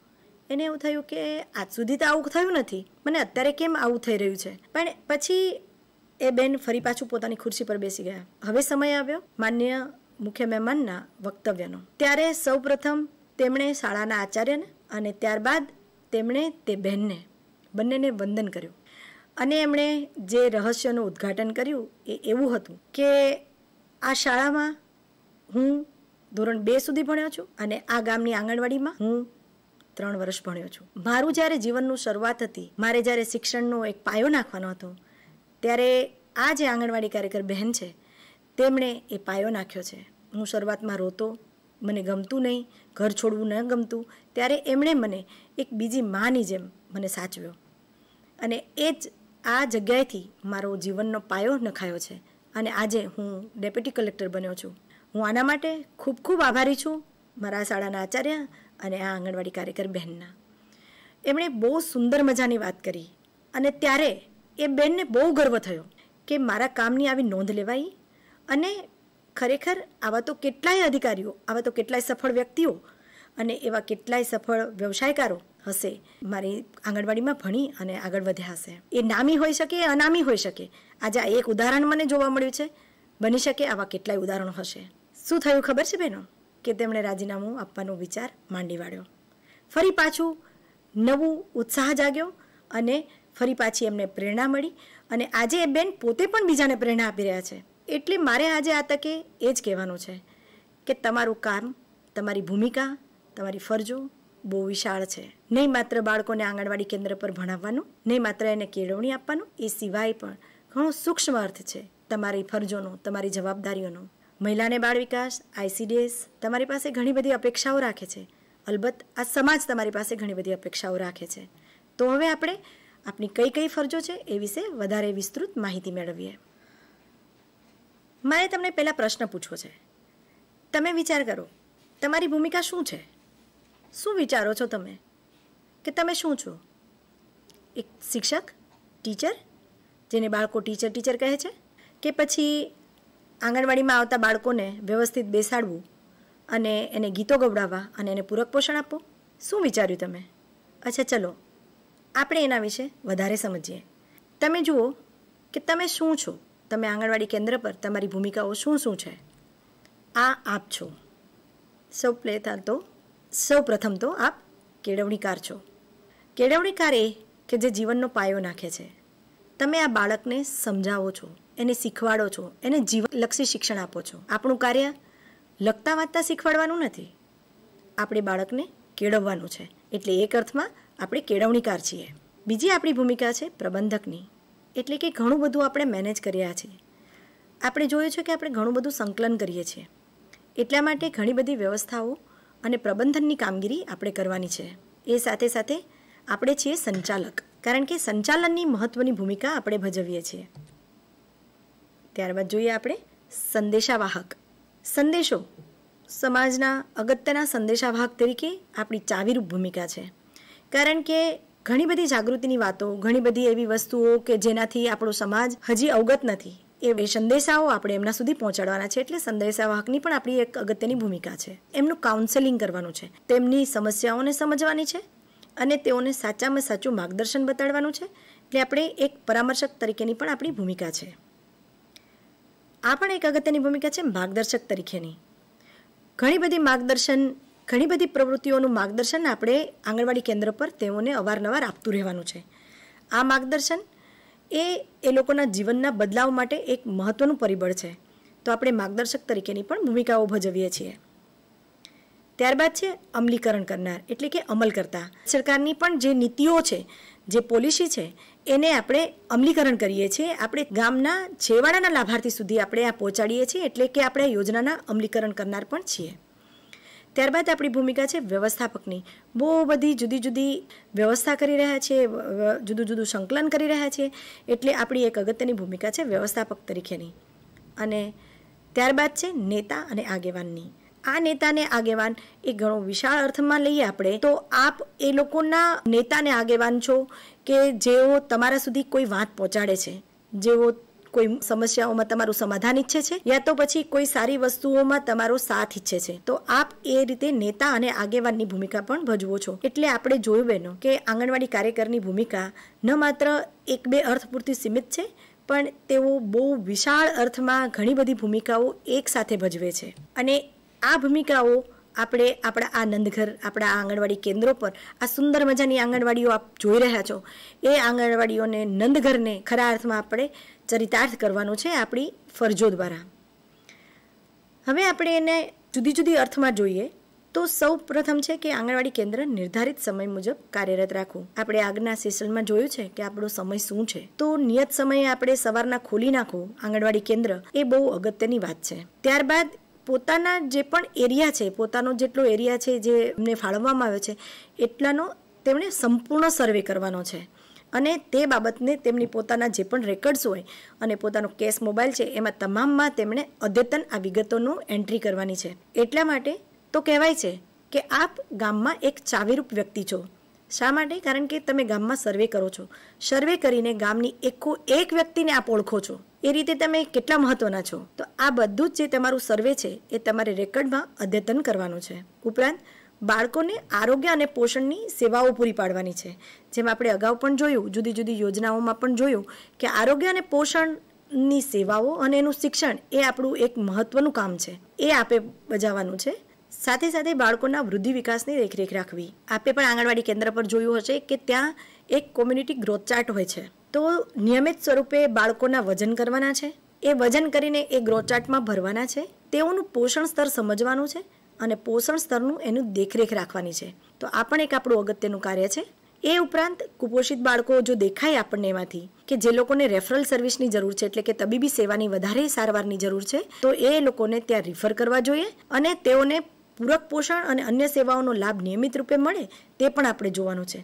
[SPEAKER 2] એને એવું થયું કે આજ સુધી તો આવું થયું નથી મને અત્યારે કેમ આવું થઈ રહ્યું છે પણ પછી એ બેન ફરી પાછું પોતાની ખુરશી પર બેસી ગયા હવે સમય આવ્યો માન્ય મુખ્ય મહેમાનના વક્તવ્યનો ત્યારે સૌપ્રથમ તેમણે શાળાના આચાર્યને અને ત્યારબાદ તેમણે તે બહેનને બંનેને વંદન કર્યું અને એમણે જે રહસ્યનું ઉદ્ઘાટન કર્યું એ એવું હતું કે આ શાળામાં હું ધોરણ બે સુધી ભણ્યો છું અને આ ગામની આંગણવાડીમાં હું ત્રણ વર્ષ ભણ્યો છું મારું જ્યારે જીવનનું શરૂઆત હતી મારે જ્યારે શિક્ષણનો એક પાયો નાખવાનો હતો ત્યારે આ જે આંગણવાડી કાર્યકર બહેન છે તેમણે એ પાયો નાખ્યો છે હું શરૂઆતમાં રોતો મને ગમતું નહીં ઘર છોડવું ન ગમતું ત્યારે એમણે મને એક બીજી માની જેમ મને સાચવ્યો અને એ જ આ જગ્યાએથી મારો જીવનનો પાયો નખાયો છે અને આજે હું ડેપ્યુટી કલેક્ટર બન્યો છું હું આના માટે ખૂબ ખૂબ આભારી છું મારા શાળાના આચાર્ય અને આ આંગણવાડી કાર્યકર બહેનના એમણે બહુ સુંદર મજાની વાત કરી અને ત્યારે એ બહેનને બહુ ગર્વ થયો કે મારા કામની આવી નોંધ લેવાઈ અને ખરેખર આવા તો કેટલાય અધિકારીઓ આવા તો કેટલાય સફળ વ્યક્તિઓ અને એવા કેટલાય સફળ વ્યવસાયકારો હશે મારી આંગણવાડીમાં ભણી અને આગળ વધ્યા હશે એ નામી હોઈ શકે એ અનામી હોઈ શકે આજે આ એક ઉદાહરણ મને જોવા મળ્યું છે બની શકે આવા કેટલાય ઉદાહરણો હશે શું થયું ખબર છે બહેનો કે તેમણે રાજીનામું આપવાનો વિચાર માંડી વાળ્યો ફરી પાછું નવું ઉત્સાહ જાગ્યો અને ફરી પાછી એમને પ્રેરણા મળી અને આજે એ બેન પોતે પણ બીજાને પ્રેરણા આપી રહ્યા છે એટલે મારે આજે આ તકે એ જ કહેવાનું છે કે તમારું કામ તમારી ભૂમિકા તમારી ફરજો બહુ વિશાળ છે નહીં માત્ર બાળકોને આંગણવાડી કેન્દ્ર પર ભણાવવાનું નહીં માત્ર એને કેળવણી આપવાનું એ સિવાય પણ ઘણો સૂક્ષ્મ અર્થ છે તમારી ફરજોનો તમારી જવાબદારીઓનો મહિલાને બાળ વિકાસ આઈસીડીએસ તમારી પાસે ઘણી બધી અપેક્ષાઓ રાખે છે અલબત્ત આ સમાજ તમારી પાસે ઘણી બધી અપેક્ષાઓ રાખે છે તો હવે આપણે આપણી કઈ કઈ ફરજો છે એ વિશે વધારે વિસ્તૃત માહિતી મેળવીએ મારે તમને પહેલાં પ્રશ્ન પૂછવો છે તમે વિચાર કરો તમારી ભૂમિકા શું છે શું વિચારો છો તમે કે તમે શું છો એક શિક્ષક ટીચર જેને બાળકો ટીચર ટીચર કહે છે કે પછી આંગણવાડીમાં આવતા બાળકોને વ્યવસ્થિત બેસાડવું અને એને ગીતો ગવડાવવા અને એને પૂરક પોષણ આપવું શું વિચાર્યું તમે અચ્છા ચલો આપણે એના વિશે વધારે સમજીએ તમે જુઓ કે તમે શું છો તમે આંગણવાડી કેન્દ્ર પર તમારી ભૂમિકાઓ શું શું છે આ આપ છો સૌ પ્લેતા તો સૌ પ્રથમ તો આપ કેળવણીકાર છો કેળવણીકાર એ કે જે જીવનનો પાયો નાખે છે તમે આ બાળકને સમજાવો છો એને શીખવાડો છો એને જીવનલક્ષી શિક્ષણ આપો છો આપણું કાર્ય લખતા વાંચતા શીખવાડવાનું નથી આપણે બાળકને કેળવવાનું છે એટલે એક અર્થમાં આપણે કેળવણીકાર છીએ બીજી આપણી ભૂમિકા છે પ્રબંધકની એટલે કે ઘણું બધું આપણે મેનેજ કર્યા છે આપણે જોયું છે કે આપણે ઘણું બધું સંકલન કરીએ છીએ એટલા માટે ઘણી બધી વ્યવસ્થાઓ અને પ્રબંધનની કામગીરી આપણે કરવાની છે એ સાથે સાથે આપણે છીએ સંચાલક કારણ કે સંચાલનની મહત્ત્વની ભૂમિકા આપણે ભજવીએ છીએ ત્યારબાદ જોઈએ આપણે સંદેશાવાહક સંદેશો સમાજના અગત્યના સંદેશાવાહક તરીકે આપણી ચાવીરૂપ ભૂમિકા છે કારણ કે ઘણી બધી જાગૃતિની વાતો ઘણી બધી એવી વસ્તુઓ કે જેનાથી આપણો સમાજ હજી અવગત નથી એ સંદેશાઓ આપણે એમના સુધી પહોંચાડવાના છે એટલે સંદેશાવાહકની પણ આપણી એક અગત્યની ભૂમિકા છે એમનું કાઉન્સેલિંગ કરવાનું છે તેમની સમસ્યાઓને સમજવાની છે અને તેઓને સાચામાં સાચું માર્ગદર્શન બતાડવાનું છે એટલે આપણે એક પરામર્શક તરીકેની પણ આપણી ભૂમિકા છે આ પણ એક અગત્યની ભૂમિકા છે માર્ગદર્શક તરીકેની ઘણી બધી માર્ગદર્શન ઘણી બધી પ્રવૃત્તિઓનું માર્ગદર્શન આપણે આંગણવાડી કેન્દ્ર પર તેઓને અવારનવાર આપતું રહેવાનું છે આ માર્ગદર્શન એ એ લોકોના જીવનના બદલાવ માટે એક મહત્ત્વનું પરિબળ છે તો આપણે માર્ગદર્શક તરીકેની પણ ભૂમિકાઓ ભજવીએ છીએ ત્યારબાદ છે અમલીકરણ કરનાર એટલે કે અમલ કરતા સરકારની પણ જે નીતિઓ છે જે પોલિસી છે એને આપણે અમલીકરણ કરીએ છીએ આપણે ગામના છેવાડાના લાભાર્થી સુધી આપણે આ પહોંચાડીએ છીએ એટલે કે આપણે યોજનાના અમલીકરણ કરનાર પણ છીએ ત્યારબાદ આપણી ભૂમિકા છે વ્યવસ્થાપકની બહુ બધી જુદી જુદી વ્યવસ્થા કરી રહ્યા છે જુદું જુદું સંકલન કરી રહ્યા છે એટલે આપણી એક અગત્યની ભૂમિકા છે વ્યવસ્થાપક તરીકેની અને ત્યારબાદ છે નેતા અને આગેવાનની આ નેતાને આગેવાન એ ઘણો વિશાળ અર્થમાં લઈએ આપણે તો આપ એ લોકોના નેતાને આગેવાન છો કે જેઓ તમારા સુધી કોઈ વાત પહોંચાડે છે જેઓ કોઈ સમસ્યાઓમાં તમારું સમાધાન ઈચ્છે છે યા તો પછી કોઈ સારી વસ્તુઓમાં તમારો સાથ ઈચ્છે છે તો આપ એ રીતે નેતા અને આગેવાનની ભૂમિકા પણ ભજવો છો એટલે આપણે જોયું બહેનો કે આંગણવાડી કાર્યકરની ભૂમિકા ન માત્ર એક બે અર્થ પૂરતી સીમિત છે પણ તેઓ બહુ વિશાળ અર્થમાં ઘણી બધી ભૂમિકાઓ એકસાથે ભજવે છે અને આ ભૂમિકાઓ આપણે આપણા આ નંદઘર આપણા આંગણવાડી કેન્દ્રો પર આ સુંદર મજાની આંગણવાડીઓ આપ જોઈ રહ્યા છો એ આંગણવાડીઓને નંદઘરને ખરા અર્થમાં આપણે ચરિતાર્થ કરવાનું છે આપણી ફરજો દ્વારા હવે આપણે એને જુદી જુદી અર્થમાં જોઈએ તો સૌ પ્રથમ છે કે આંગણવાડી કેન્દ્ર નિર્ધારિત સમય મુજબ કાર્યરત રાખવું આપણે આગના સેશનમાં જોયું છે કે આપણો સમય શું છે તો નિયત સમયે આપણે સવારના ખોલી નાખવું આંગણવાડી કેન્દ્ર એ બહુ અગત્યની વાત છે ત્યારબાદ પોતાના જે પણ એરિયા છે પોતાનો જેટલો એરિયા છે જે એમને ફાળવવામાં આવ્યો છે એટલાનો તેમણે સંપૂર્ણ સર્વે કરવાનો છે અને તે બાબતને તેમની પોતાના જે પણ રેકર્ડ્સ હોય અને પોતાનો કેશ મોબાઈલ છે એમાં તમામમાં તેમણે અદ્યતન આ વિગતોનું એન્ટ્રી કરવાની છે એટલા માટે તો કહેવાય છે કે આપ ગામમાં એક ચાવીરૂપ વ્યક્તિ છો શા માટે કારણ કે તમે ગામમાં સર્વે કરો છો સર્વે કરીને ગામની એકો એક વ્યક્તિને આપ ઓળખો છો એ રીતે તમે કેટલા મહત્ત્વના છો તો આ બધું જ જે તમારું સર્વે છે એ તમારે રેકર્ડમાં અદ્યતન કરવાનું છે ઉપરાંત બાળકોને આરોગ્ય અને પોષણની સેવાઓ પૂરી પાડવાની છે જેમ આપણે અગાઉ પણ જોયું જુદી જુદી યોજનાઓમાં પણ જોયું કે આરોગ્ય અને પોષણની સેવાઓ અને એનું શિક્ષણ એ આપણું એક મહત્ત્વનું કામ છે એ આપે બજાવવાનું છે સાથે સાથે બાળકોના વૃદ્ધિ વિકાસની દેખરેખ રાખવી આપે પણ આંગણવાડી કેન્દ્ર પર જોયું હશે કે ત્યાં એક કોમ્યુનિટી ગ્રોથ ચાર્ટ હોય છે તો નિયમિત સ્વરૂપે બાળકોના વજન કરવાના છે એ વજન કરીને એ ચાર્ટમાં ભરવાના છે તેઓનું પોષણ સ્તર સમજવાનું છે અને પોષણ સ્તરનું એનું દેખરેખ રાખવાની છે તો આ પણ એક આપણું અગત્યનું કાર્ય છે એ ઉપરાંત કુપોષિત બાળકો જો દેખાય આપણને એમાંથી કે જે લોકોને રેફરલ સર્વિસની જરૂર છે એટલે કે તબીબી સેવાની વધારે સારવારની જરૂર છે તો એ લોકોને ત્યાં રિફર કરવા જોઈએ અને તેઓને પૂરક પોષણ અને અન્ય સેવાઓનો લાભ નિયમિત રૂપે મળે તે પણ આપણે જોવાનું છે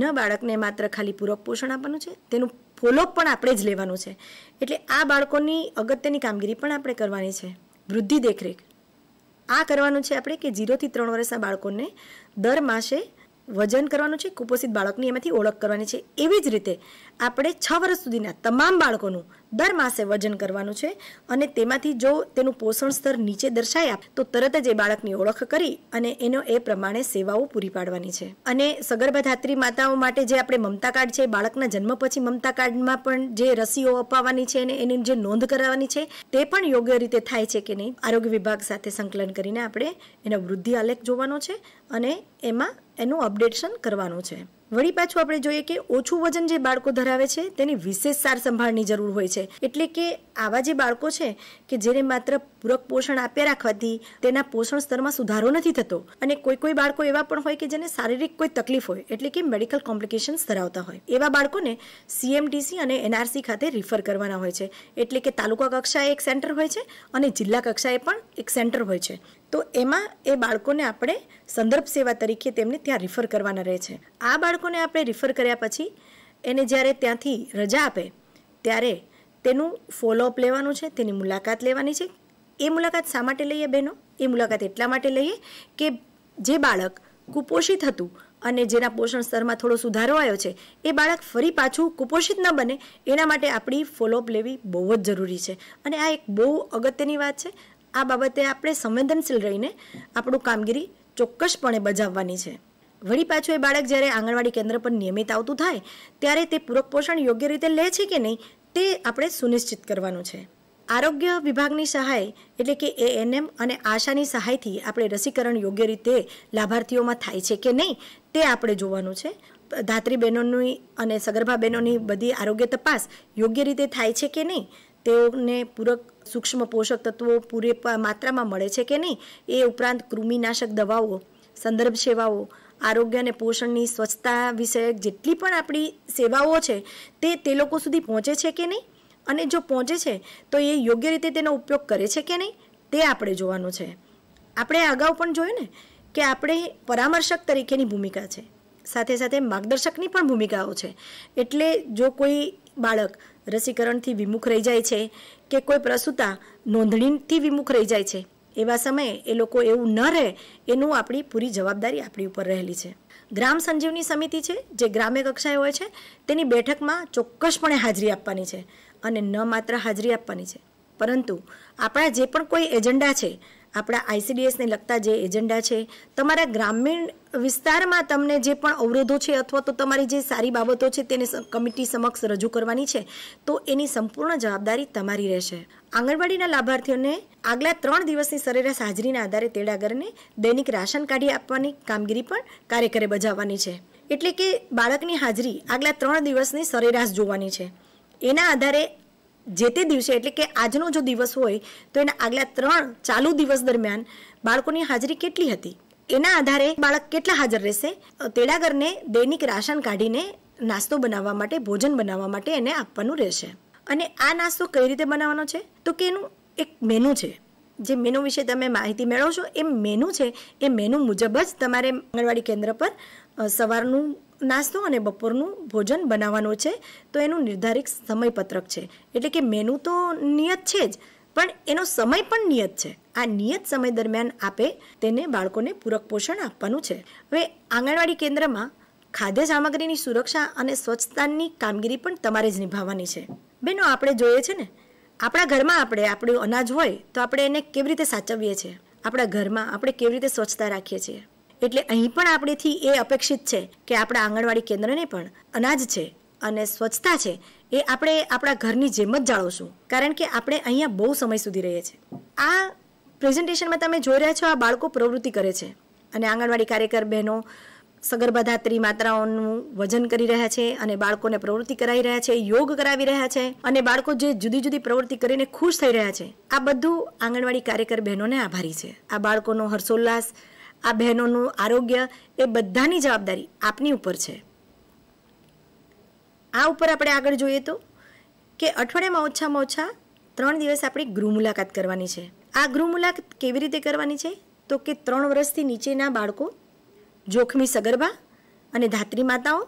[SPEAKER 2] ન બાળકને માત્ર ખાલી પૂરક પોષણ આપવાનું છે તેનું ફોલોઅપ પણ આપણે જ લેવાનું છે એટલે આ બાળકોની અગત્યની કામગીરી પણ આપણે કરવાની છે વૃદ્ધિ દેખરેખ આ કરવાનું છે આપણે કે ઝીરોથી ત્રણ વર્ષના બાળકોને દર માસે વજન કરવાનું છે કુપોષિત બાળકની એમાંથી ઓળખ કરવાની છે એવી જ રીતે આપણે છ વર્ષ સુધીના તમામ બાળકોનું દર માસે વજન કરવાનું છે અને તેમાંથી જો તેનું પોષણ સ્તર નીચે દર્શાયા તો તરત જ એ બાળકની ઓળખ કરી અને એનો એ પ્રમાણે સેવાઓ પૂરી પાડવાની છે અને સગર્ભધાત્રી માતાઓ માટે જે આપણે મમતા કાર્ડ છે બાળકના જન્મ પછી મમતા કાર્ડમાં પણ જે રસીઓ અપાવવાની છે અને એની જે નોંધ કરાવવાની છે તે પણ યોગ્ય રીતે થાય છે કે નહીં આરોગ્ય વિભાગ સાથે સંકલન કરીને આપણે એનો વૃદ્ધિ આલેખ જોવાનો છે અને એમાં એનું અપડેશન કરવાનું છે વળી પાછું આપણે જોઈએ કે ઓછું વજન જે બાળકો ધરાવે છે તેની વિશેષ સાર સંભાળની જરૂર હોય છે એટલે કે આવા જે બાળકો છે કે જેને માત્ર પૂરક પોષણ આપ્યા રાખવાથી તેના પોષણ સ્તરમાં સુધારો નથી થતો અને કોઈ કોઈ બાળકો એવા પણ હોય કે જેને શારીરિક કોઈ તકલીફ હોય એટલે કે મેડિકલ કોમ્પ્લિકેશન્સ ધરાવતા હોય એવા બાળકોને સીએમટીસી અને એનઆરસી ખાતે રિફર કરવાના હોય છે એટલે કે તાલુકા કક્ષાએ એક સેન્ટર હોય છે અને જિલ્લા કક્ષાએ પણ એક સેન્ટર હોય છે તો એમાં એ બાળકોને આપણે સંદર્ભ સેવા તરીકે તેમને ત્યાં રિફર કરવાના રહે છે આ બાળકોને આપણે રિફર કર્યા પછી એને જ્યારે ત્યાંથી રજા આપે ત્યારે તેનું ફોલોઅપ લેવાનું છે તેની મુલાકાત લેવાની છે એ મુલાકાત શા માટે લઈએ બહેનો એ મુલાકાત એટલા માટે લઈએ કે જે બાળક કુપોષિત હતું અને જેના પોષણ સ્તરમાં થોડો સુધારો આવ્યો છે એ બાળક ફરી પાછું કુપોષિત ન બને એના માટે આપણી ફોલોઅપ લેવી બહુ જ જરૂરી છે અને આ એક બહુ અગત્યની વાત છે આ બાબતે આપણે સંવેદનશીલ રહીને આપણું કામગીરી ચોક્કસપણે બજાવવાની છે વળી પાછું એ બાળક જ્યારે આંગણવાડી કેન્દ્ર પર નિયમિત આવતું થાય ત્યારે તે પૂરક પોષણ યોગ્ય રીતે લે છે કે નહીં તે આપણે સુનિશ્ચિત કરવાનું છે આરોગ્ય વિભાગની સહાય એટલે કે એ એનએમ અને આશાની સહાયથી આપણે રસીકરણ યોગ્ય રીતે લાભાર્થીઓમાં થાય છે કે નહીં તે આપણે જોવાનું છે ધાત્રી બહેનોની અને સગર્ભા બહેનોની બધી આરોગ્ય તપાસ યોગ્ય રીતે થાય છે કે નહીં તેઓને પૂરક સૂક્ષ્મ પોષક તત્વો પૂરે માત્રામાં મળે છે કે નહીં એ ઉપરાંત કૃમિનાશક દવાઓ સંદર્ભ સેવાઓ આરોગ્ય અને પોષણની સ્વચ્છતા વિષયક જેટલી પણ આપણી સેવાઓ છે તે તે લોકો સુધી પહોંચે છે કે નહીં અને જો પહોંચે છે તો એ યોગ્ય રીતે તેનો ઉપયોગ કરે છે કે નહીં તે આપણે જોવાનું છે આપણે અગાઉ પણ જોયું ને કે આપણે પરામર્શક તરીકેની ભૂમિકા છે સાથે સાથે માર્ગદર્શકની પણ ભૂમિકાઓ છે એટલે જો કોઈ બાળક રસીકરણથી વિમુખ રહી જાય છે કે કોઈ પ્રસૂતા નોંધણીથી વિમુખ રહી જાય છે એવા સમયે એ લોકો એવું ન રહે એનું આપણી પૂરી જવાબદારી આપણી ઉપર રહેલી છે ગ્રામ સંજીવની સમિતિ છે જે ગ્રામ્ય કક્ષાએ હોય છે તેની બેઠકમાં ચોક્કસપણે હાજરી આપવાની છે અને ન માત્ર હાજરી આપવાની છે પરંતુ આપણા જે પણ કોઈ એજન્ડા છે આપણા આઈસીડીએસને લગતા જે એજન્ડા છે તમારા ગ્રામીણ વિસ્તારમાં તમને જે પણ અવરોધો છે અથવા તો તમારી જે સારી બાબતો છે તેને કમિટી સમક્ષ રજૂ કરવાની છે તો એની સંપૂર્ણ જવાબદારી તમારી રહેશે આંગણવાડીના લાભાર્થીઓને આગલા ત્રણ દિવસની સરેરાશ હાજરીના આધારે તેડાગરને દૈનિક રાશન કાઢી આપવાની કામગીરી પણ કાર્યકરે બજાવવાની છે એટલે કે બાળકની હાજરી આગલા ત્રણ દિવસની સરેરાશ જોવાની છે એના આધારે જે તે દિવસે એટલે કે આજનો જો દિવસ હોય તો એના આગલા ત્રણ ચાલુ દિવસ દરમિયાન બાળકોની હાજરી કેટલી હતી એના આધારે બાળક કેટલા હાજર રહેશે તેડાગરને દૈનિક રાશન કાઢીને નાસ્તો બનાવવા માટે ભોજન બનાવવા માટે એને આપવાનું રહેશે અને આ નાસ્તો કઈ રીતે બનાવવાનો છે તો કે એનું એક મેનુ છે જે મેનુ વિશે તમે માહિતી મેળવશો એ મેનુ છે એ મેનુ મુજબ જ તમારે આંગણવાડી કેન્દ્ર પર સવારનું નાસ્તો અને બપોરનું ભોજન બનાવવાનું છે તો એનું નિર્ધારિત સમયપત્રક છે એટલે કે મેનુ તો નિયત છે જ પણ એનો સમય પણ નિયત છે આ નિયત સમય દરમિયાન આપે તેને બાળકોને પૂરક પોષણ આપવાનું છે હવે આંગણવાડી કેન્દ્રમાં ખાદ્ય સામગ્રીની સુરક્ષા અને સ્વચ્છતાની કામગીરી પણ તમારે જ નિભાવવાની છે બેનો આપણે જોઈએ છે ને આપણા ઘરમાં આપણે આપણું અનાજ હોય તો આપણે એને કેવી રીતે સાચવીએ છીએ આપણા ઘરમાં આપણે કેવી રીતે સ્વચ્છતા રાખીએ છીએ એટલે અહીં પણ આપણેથી એ અપેક્ષિત છે કે આપણા આંગણવાડી કેન્દ્રને પણ અનાજ છે અને સ્વચ્છતા છે એ આપણે આપણા ઘરની જેમ જ જાળવશું કારણ કે આપણે અહીંયા બહુ સમય સુધી રહીએ છીએ આ પ્રેઝન્ટેશનમાં તમે જોઈ રહ્યા છો આ બાળકો પ્રવૃત્તિ કરે છે અને આંગણવાડી કાર્યકર બહેનો સગર્ભા ધાત્રી માતાઓનું વજન કરી રહ્યા છે અને બાળકોને પ્રવૃત્તિ કરાવી રહ્યા છે યોગ કરાવી રહ્યા છે અને બાળકો જે જુદી જુદી પ્રવૃત્તિ કરીને ખુશ થઈ રહ્યા છે આ બધું આંગણવાડી કાર્યકર બહેનોને આભારી છે આ બાળકોનો હર્ષોલ્લાસ આ બહેનોનું આરોગ્ય એ બધાની જવાબદારી આપની ઉપર છે આ ઉપર આપણે આગળ જોઈએ તો કે અઠવાડિયામાં ઓછામાં ઓછા ત્રણ દિવસ આપણી ગૃહ મુલાકાત કરવાની છે આ ગૃહ મુલાકાત કેવી રીતે કરવાની છે તો કે ત્રણ વર્ષથી નીચેના બાળકો જોખમી સગર્ભા અને ધાત્રી માતાઓ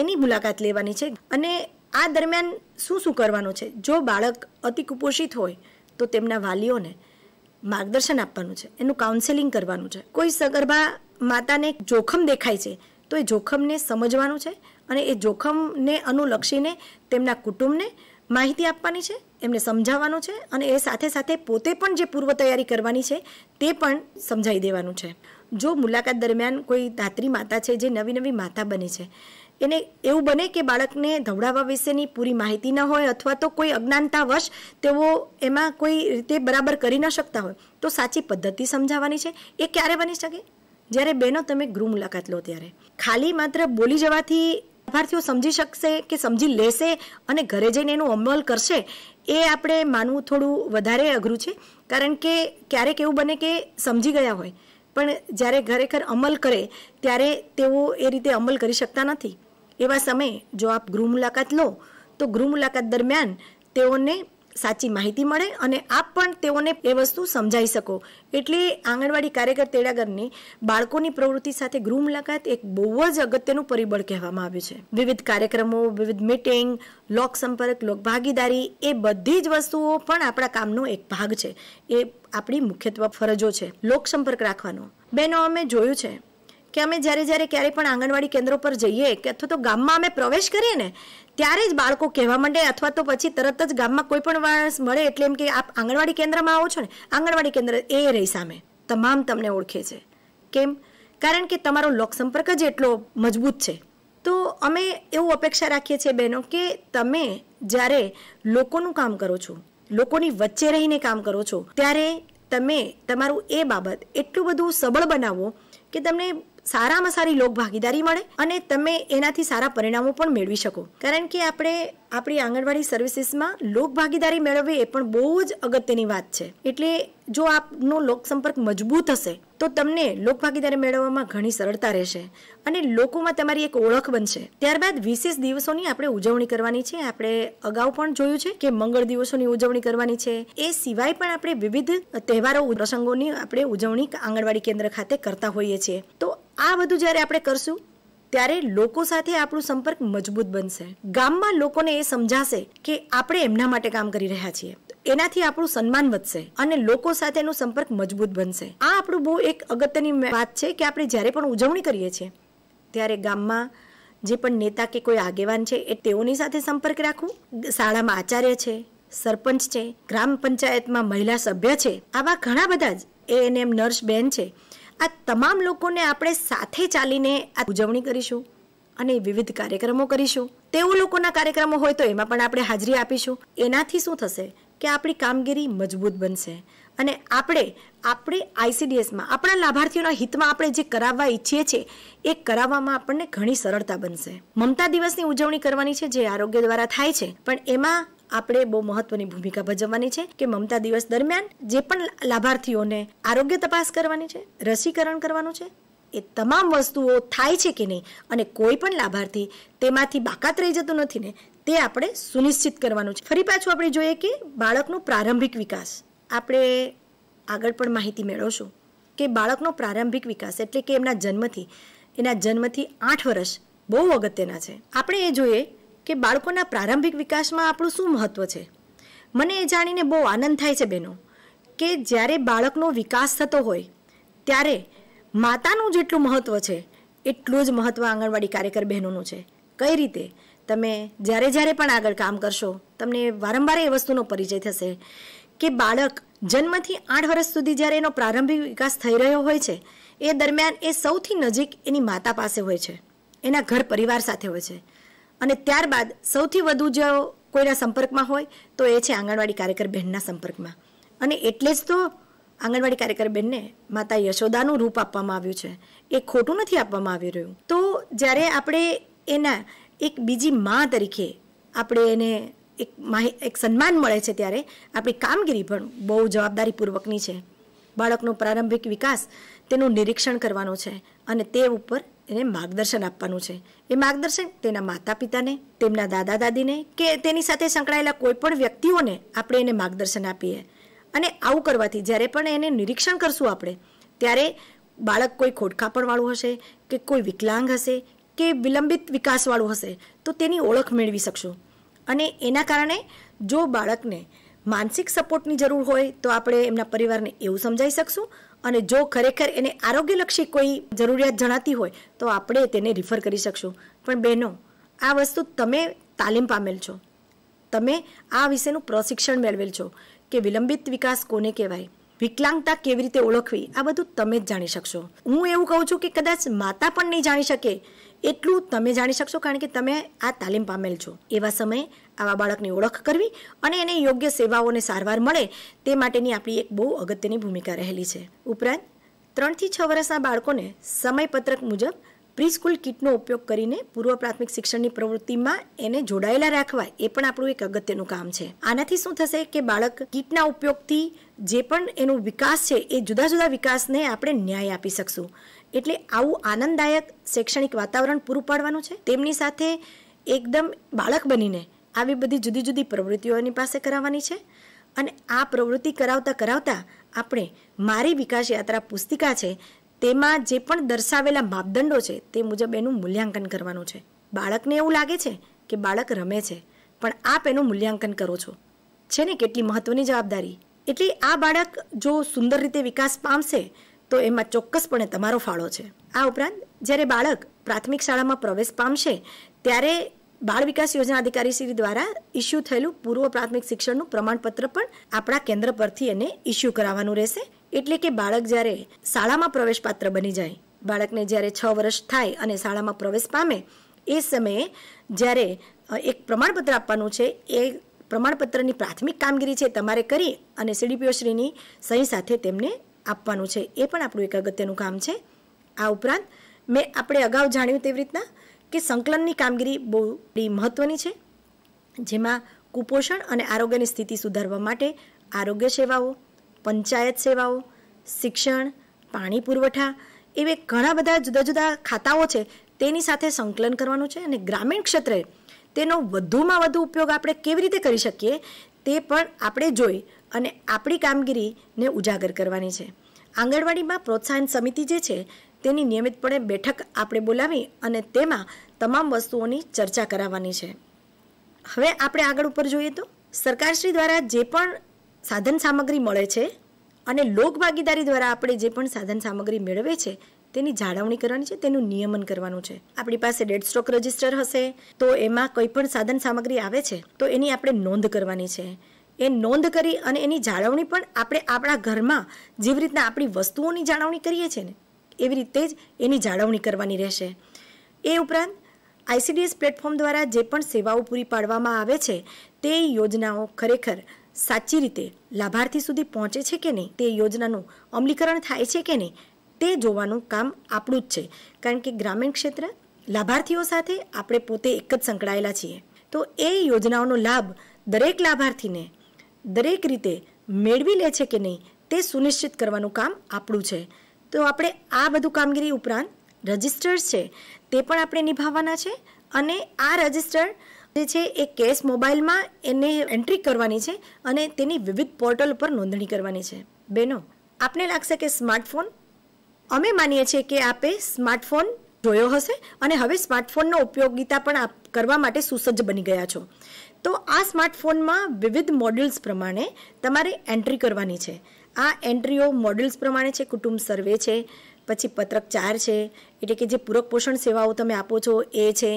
[SPEAKER 2] એની મુલાકાત લેવાની છે અને આ દરમિયાન શું શું કરવાનું છે જો બાળક અતિ કુપોષિત હોય તો તેમના વાલીઓને માર્ગદર્શન આપવાનું છે એનું કાઉન્સેલિંગ કરવાનું છે કોઈ સગર્ભા માતાને જોખમ દેખાય છે તો એ જોખમને સમજવાનું છે અને એ જોખમને અનુલક્ષીને તેમના કુટુંબને માહિતી આપવાની છે એમને સમજાવવાનું છે અને એ સાથે સાથે પોતે પણ જે પૂર્વ તૈયારી કરવાની છે તે પણ સમજાવી દેવાનું છે જો મુલાકાત દરમિયાન કોઈ ધાત્રી માતા છે જે નવી નવી માતા બની છે એને એવું બને કે બાળકને ધવડાવવા વિશેની પૂરી માહિતી ન હોય અથવા તો કોઈ અજ્ઞાનતાવશ તેઓ એમાં કોઈ રીતે બરાબર કરી ન શકતા હોય તો સાચી પદ્ધતિ સમજાવવાની છે એ ક્યારે બની શકે જ્યારે બેનો તમે ગૃહ મુલાકાત લો ત્યારે ખાલી માત્ર બોલી જવાથી લાભાર્થીઓ સમજી શકશે કે સમજી લેશે અને ઘરે જઈને એનો અમલ કરશે એ આપણે માનવું થોડું વધારે અઘરું છે કારણ કે ક્યારેક એવું બને કે સમજી ગયા હોય પણ જ્યારે ખરેખર અમલ કરે ત્યારે તેઓ એ રીતે અમલ કરી શકતા નથી એવા સમયે જો આપ ગૃહ મુલાકાત લો તો ગૃહ મુલાકાત દરમિયાન તેઓને સાચી માહિતી મળે અને આપ પણ તેઓને એ વસ્તુ સમજાવી શકો એટલે આંગણવાડી કાર્યકર તેડાગરની બાળકોની પ્રવૃત્તિ સાથે ગૃહ મુલાકાત એક બહુ જ અગત્યનું પરિબળ કહેવામાં આવ્યું છે વિવિધ કાર્યક્રમો વિવિધ મીટિંગ લોક સંપર્ક લોક ભાગીદારી એ બધી જ વસ્તુઓ પણ આપણા કામનો એક ભાગ છે એ આપણી મુખ્યત્વે ફરજો છે લોક સંપર્ક રાખવાનો બેનો અમે જોયું છે કે અમે જ્યારે જ્યારે ક્યારેય પણ આંગણવાડી કેન્દ્રો પર જઈએ કે અથવા તો ગામમાં અમે પ્રવેશ કરીએ ને ત્યારે જ બાળકો કહેવા માંડે અથવા તો પછી તરત જ ગામમાં કોઈ પણ માણસ મળે એટલે એમ કે આપ આંગણવાડી કેન્દ્રમાં આવો છો ને આંગણવાડી કેન્દ્ર એ રહી સામે તમામ તમને ઓળખે છે કેમ કારણ કે તમારો લોકસંપર્ક જ એટલો મજબૂત છે તો અમે એવું અપેક્ષા રાખીએ છીએ બહેનો કે તમે જ્યારે લોકોનું કામ કરો છો લોકોની વચ્ચે રહીને કામ કરો છો ત્યારે તમે તમારું એ બાબત એટલું બધું સબળ બનાવો કે તમને સારામાં સારી લોક ભાગીદારી મળે અને તમે એનાથી સારા પરિણામો પણ મેળવી શકો કારણ કે આપણે આપણી આંગણવાડી સર્વિસીસમાં લોક ભાગીદારી મેળવવી એ પણ બહુ જ અગત્યની વાત છે એટલે જો આપનો લોકસંપર્ક મજબૂત હશે તો તમને લોક મેળવવામાં ઘણી સરળતા રહેશે અને લોકોમાં તમારી એક ઓળખ બનશે ત્યારબાદ વિશેષ દિવસોની આપણે ઉજવણી કરવાની છે આપણે અગાઉ પણ જોયું છે કે મંગળ દિવસોની ઉજવણી કરવાની છે એ સિવાય પણ આપણે વિવિધ તહેવારો પ્રસંગોની આપણે ઉજવણી આંગણવાડી કેન્દ્ર ખાતે કરતા હોઈએ છીએ તો આ બધું જ્યારે આપણે કરશું ત્યારે લોકો સાથે આપણો સંપર્ક મજબૂત બનશે ગામમાં લોકોને એ સમજાશે કે આપણે એમના માટે કામ કરી રહ્યા છીએ એનાથી આપણું સન્માન વધશે અને લોકો સાથેનો સંપર્ક મજબૂત બનશે આ આપણું બહુ એક અગત્યની વાત છે કે આપણે જ્યારે પણ ઉજવણી કરીએ છીએ ત્યારે ગામમાં જે પણ નેતા કે કોઈ આગેવાન છે એ તેઓની સાથે સંપર્ક રાખવું શાળામાં આચાર્ય છે સરપંચ છે ગ્રામ પંચાયતમાં મહિલા સભ્ય છે આવા ઘણા બધા જ એ એન એમ નર્સ બેન છે આ તમામ લોકોને આપણે સાથે ચાલીને આ ઉજવણી કરીશું અને વિવિધ કાર્યક્રમો કરીશું તેઓ લોકોના કાર્યક્રમો હોય તો એમાં પણ આપણે હાજરી આપીશું એનાથી શું થશે કે આપણી કામગીરી મજબૂત બનશે અને આપણે આપણી આઈસીડીએસમાં આપણા લાભાર્થીઓના હિતમાં આપણે જે કરાવવા ઈચ્છીએ છીએ એ કરાવવામાં આપણને ઘણી સરળતા બનશે મમતા દિવસની ઉજવણી કરવાની છે જે આરોગ્ય દ્વારા થાય છે પણ એમાં આપણે બહુ મહત્વની ભૂમિકા ભજવવાની છે કે મમતા દિવસ દરમિયાન જે પણ લાભાર્થીઓને આરોગ્ય તપાસ કરવાની છે રસીકરણ કરવાનું છે એ તમામ વસ્તુઓ થાય છે કે નહીં અને કોઈ પણ લાભાર્થી તેમાંથી બાકાત રહી જતો નથી ને તે આપણે સુનિશ્ચિત કરવાનું છે ફરી પાછું આપણે જોઈએ કે બાળકનો પ્રારંભિક વિકાસ આપણે આગળ પણ માહિતી મેળવશું કે બાળકનો પ્રારંભિક વિકાસ એટલે કે એમના જન્મથી એના જન્મથી આઠ વર્ષ બહુ અગત્યના છે આપણે એ જોઈએ કે બાળકોના પ્રારંભિક વિકાસમાં આપણું શું મહત્ત્વ છે મને એ જાણીને બહુ આનંદ થાય છે બહેનો કે જ્યારે બાળકનો વિકાસ થતો હોય ત્યારે માતાનું જેટલું મહત્ત્વ છે એટલું જ મહત્ત્વ આંગણવાડી કાર્યકર બહેનોનું છે કઈ રીતે તમે જ્યારે જ્યારે પણ આગળ કામ કરશો તમને વારંવાર એ વસ્તુનો પરિચય થશે કે બાળક જન્મથી આઠ વર્ષ સુધી જ્યારે એનો પ્રારંભિક વિકાસ થઈ રહ્યો હોય છે એ દરમિયાન એ સૌથી નજીક એની માતા પાસે હોય છે એના ઘર પરિવાર સાથે હોય છે અને ત્યારબાદ સૌથી વધુ જો કોઈના સંપર્કમાં હોય તો એ છે આંગણવાડી કાર્યકર બહેનના સંપર્કમાં અને એટલે જ તો આંગણવાડી કાર્યકર બહેનને માતા યશોદાનું રૂપ આપવામાં આવ્યું છે એ ખોટું નથી આપવામાં આવી રહ્યું તો જ્યારે આપણે એના એક બીજી માં તરીકે આપણે એને એક એક સન્માન મળે છે ત્યારે આપણી કામગીરી પણ બહુ જવાબદારીપૂર્વકની છે બાળકનો પ્રારંભિક વિકાસ તેનું નિરીક્ષણ કરવાનો છે અને તે ઉપર એને માર્ગદર્શન આપવાનું છે એ માર્ગદર્શન તેના માતા પિતાને તેમના દાદા દાદીને કે તેની સાથે સંકળાયેલા કોઈ પણ વ્યક્તિઓને આપણે એને માર્ગદર્શન આપીએ અને આવું કરવાથી જ્યારે પણ એને નિરીક્ષણ કરશું આપણે ત્યારે બાળક કોઈ ખોડખાપણવાળું હશે કે કોઈ વિકલાંગ હશે કે વિલંબિત વિકાસવાળું હશે તો તેની ઓળખ મેળવી શકશો અને એના કારણે જો બાળકને માનસિક સપોર્ટની જરૂર હોય તો આપણે એમના પરિવારને એવું સમજાવી શકશું અને જો ખરેખર એને આરોગ્યલક્ષી કોઈ જરૂરિયાત જણાતી હોય તો આપણે તેને રિફર કરી શકશું પણ બહેનો આ વસ્તુ તમે તાલીમ પામેલ છો તમે આ વિશેનું પ્રશિક્ષણ મેળવેલ છો કે વિલંબિત વિકાસ કોને કહેવાય વિકલાંગતા કેવી રીતે ઓળખવી આ બધું તમે જ જાણી શકશો હું એવું કહું છું કે કદાચ માતા પણ નહીં જાણી શકે એટલું તમે જાણી શકશો કારણ કે તમે આ તાલીમ પામેલ છો એવા સમયે આવા બાળકની ઓળખ કરવી અને એને યોગ્ય સેવાઓને સારવાર મળે તે માટેની આપણી એક બહુ અગત્યની ભૂમિકા રહેલી છે ઉપરાંત ત્રણથી છ વર્ષના બાળકોને સમયપત્રક મુજબ પ્રીસ્કૂલ કિટનો ઉપયોગ કરીને પૂર્વ પ્રાથમિક શિક્ષણની પ્રવૃત્તિમાં એને જોડાયેલા રાખવા એ પણ આપણું એક અગત્યનું કામ છે આનાથી શું થશે કે બાળક કિટના ઉપયોગથી જે પણ એનો વિકાસ છે એ જુદા જુદા વિકાસને આપણે ન્યાય આપી શકશું એટલે આવું આનંદદાયક શૈક્ષણિક વાતાવરણ પૂરું પાડવાનું છે તેમની સાથે એકદમ બાળક બનીને આવી બધી જુદી જુદી પ્રવૃત્તિઓની પાસે કરાવવાની છે અને આ પ્રવૃત્તિ કરાવતા કરાવતા આપણે મારી વિકાસ યાત્રા પુસ્તિકા છે તેમાં જે પણ દર્શાવેલા માપદંડો છે તે મુજબ એનું મૂલ્યાંકન કરવાનું છે બાળકને એવું લાગે છે કે બાળક રમે છે પણ આપ એનું મૂલ્યાંકન કરો છો છે ને કેટલી મહત્વની જવાબદારી એટલે આ બાળક જો સુંદર રીતે વિકાસ પામશે તો એમાં ચોક્કસપણે તમારો ફાળો છે આ ઉપરાંત જ્યારે બાળક પ્રાથમિક શાળામાં પ્રવેશ પામશે ત્યારે બાળ વિકાસ યોજના અધિકારી શ્રી દ્વારા ઇસ્યુ થયેલું પૂર્વ પ્રાથમિક શિક્ષણનું પ્રમાણપત્ર પણ આપણા કેન્દ્ર પરથી એને ઇસ્યુ કરાવવાનું રહેશે એટલે કે બાળક જ્યારે શાળામાં પ્રવેશપાત્ર બની જાય બાળકને જ્યારે છ વર્ષ થાય અને શાળામાં પ્રવેશ પામે એ સમયે જ્યારે એક પ્રમાણપત્ર આપવાનું છે એ પ્રમાણપત્રની પ્રાથમિક કામગીરી છે તમારે કરી અને સીડીપીઓ શ્રીની સહી સાથે તેમને આપવાનું છે એ પણ આપણું એક અગત્યનું કામ છે આ ઉપરાંત મેં આપણે અગાઉ જાણ્યું તેવી રીતના કે સંકલનની કામગીરી બહુ મહત્ત્વની છે જેમાં કુપોષણ અને આરોગ્યની સ્થિતિ સુધારવા માટે આરોગ્ય સેવાઓ પંચાયત સેવાઓ શિક્ષણ પાણી પુરવઠા એવે ઘણા બધા જુદા જુદા ખાતાઓ છે તેની સાથે સંકલન કરવાનું છે અને ગ્રામીણ ક્ષેત્રે તેનો વધુમાં વધુ ઉપયોગ આપણે કેવી રીતે કરી શકીએ તે પણ આપણે જોઈ અને આપણી કામગીરીને ઉજાગર કરવાની છે આંગણવાડીમાં પ્રોત્સાહન સમિતિ જે છે તેની નિયમિતપણે બેઠક આપણે બોલાવી અને તેમાં તમામ વસ્તુઓની ચર્ચા કરાવવાની છે હવે આપણે આગળ ઉપર જોઈએ તો સરકારશ્રી દ્વારા જે પણ સાધન સામગ્રી મળે છે અને લોકભાગીદારી દ્વારા આપણે જે પણ સાધન સામગ્રી મેળવે છે તેની જાળવણી કરવાની છે તેનું નિયમન કરવાનું છે આપણી પાસે ડેડ સ્ટોક રજિસ્ટર હશે તો એમાં કોઈ પણ સાધન સામગ્રી આવે છે તો એની આપણે નોંધ કરવાની છે એ નોંધ કરી અને એની જાળવણી પણ આપણે આપણા ઘરમાં જેવી રીતના આપણી વસ્તુઓની જાળવણી કરીએ છીએ ને એવી રીતે જ એની જાળવણી કરવાની રહેશે એ ઉપરાંત આઈસીડીએસ પ્લેટફોર્મ દ્વારા જે પણ સેવાઓ પૂરી પાડવામાં આવે છે તે યોજનાઓ ખરેખર સાચી રીતે લાભાર્થી સુધી પહોંચે છે કે નહીં તે યોજનાનું અમલીકરણ થાય છે કે નહીં તે જોવાનું કામ આપણું જ છે કારણ કે ગ્રામીણ ક્ષેત્ર લાભાર્થીઓ સાથે આપણે પોતે એક જ સંકળાયેલા છીએ તો એ યોજનાઓનો લાભ દરેક લાભાર્થીને દરેક રીતે મેળવી લે છે કે નહીં તે સુનિશ્ચિત કરવાનું કામ આપણું છે તો આપણે આ બધું કામગીરી ઉપરાંત રજિસ્ટર્સ છે તે પણ આપણે નિભાવવાના છે અને આ રજિસ્ટર જે છે એ કેસ મોબાઈલમાં એને એન્ટ્રી કરવાની છે અને તેની વિવિધ પોર્ટલ પર નોંધણી કરવાની છે બેનો આપને લાગશે કે સ્માર્ટફોન અમે માનીએ છીએ કે આપે સ્માર્ટફોન જોયો હશે અને હવે સ્માર્ટફોનનો ઉપયોગિતા પણ આપ કરવા માટે સુસજ્જ બની ગયા છો તો આ સ્માર્ટફોનમાં વિવિધ મોડલ્સ પ્રમાણે તમારે એન્ટ્રી કરવાની છે આ એન્ટ્રીઓ મોડલ્સ પ્રમાણે છે કુટુંબ સર્વે છે પછી પત્રક ચાર છે એટલે કે જે પૂરક પોષણ સેવાઓ તમે આપો છો એ છે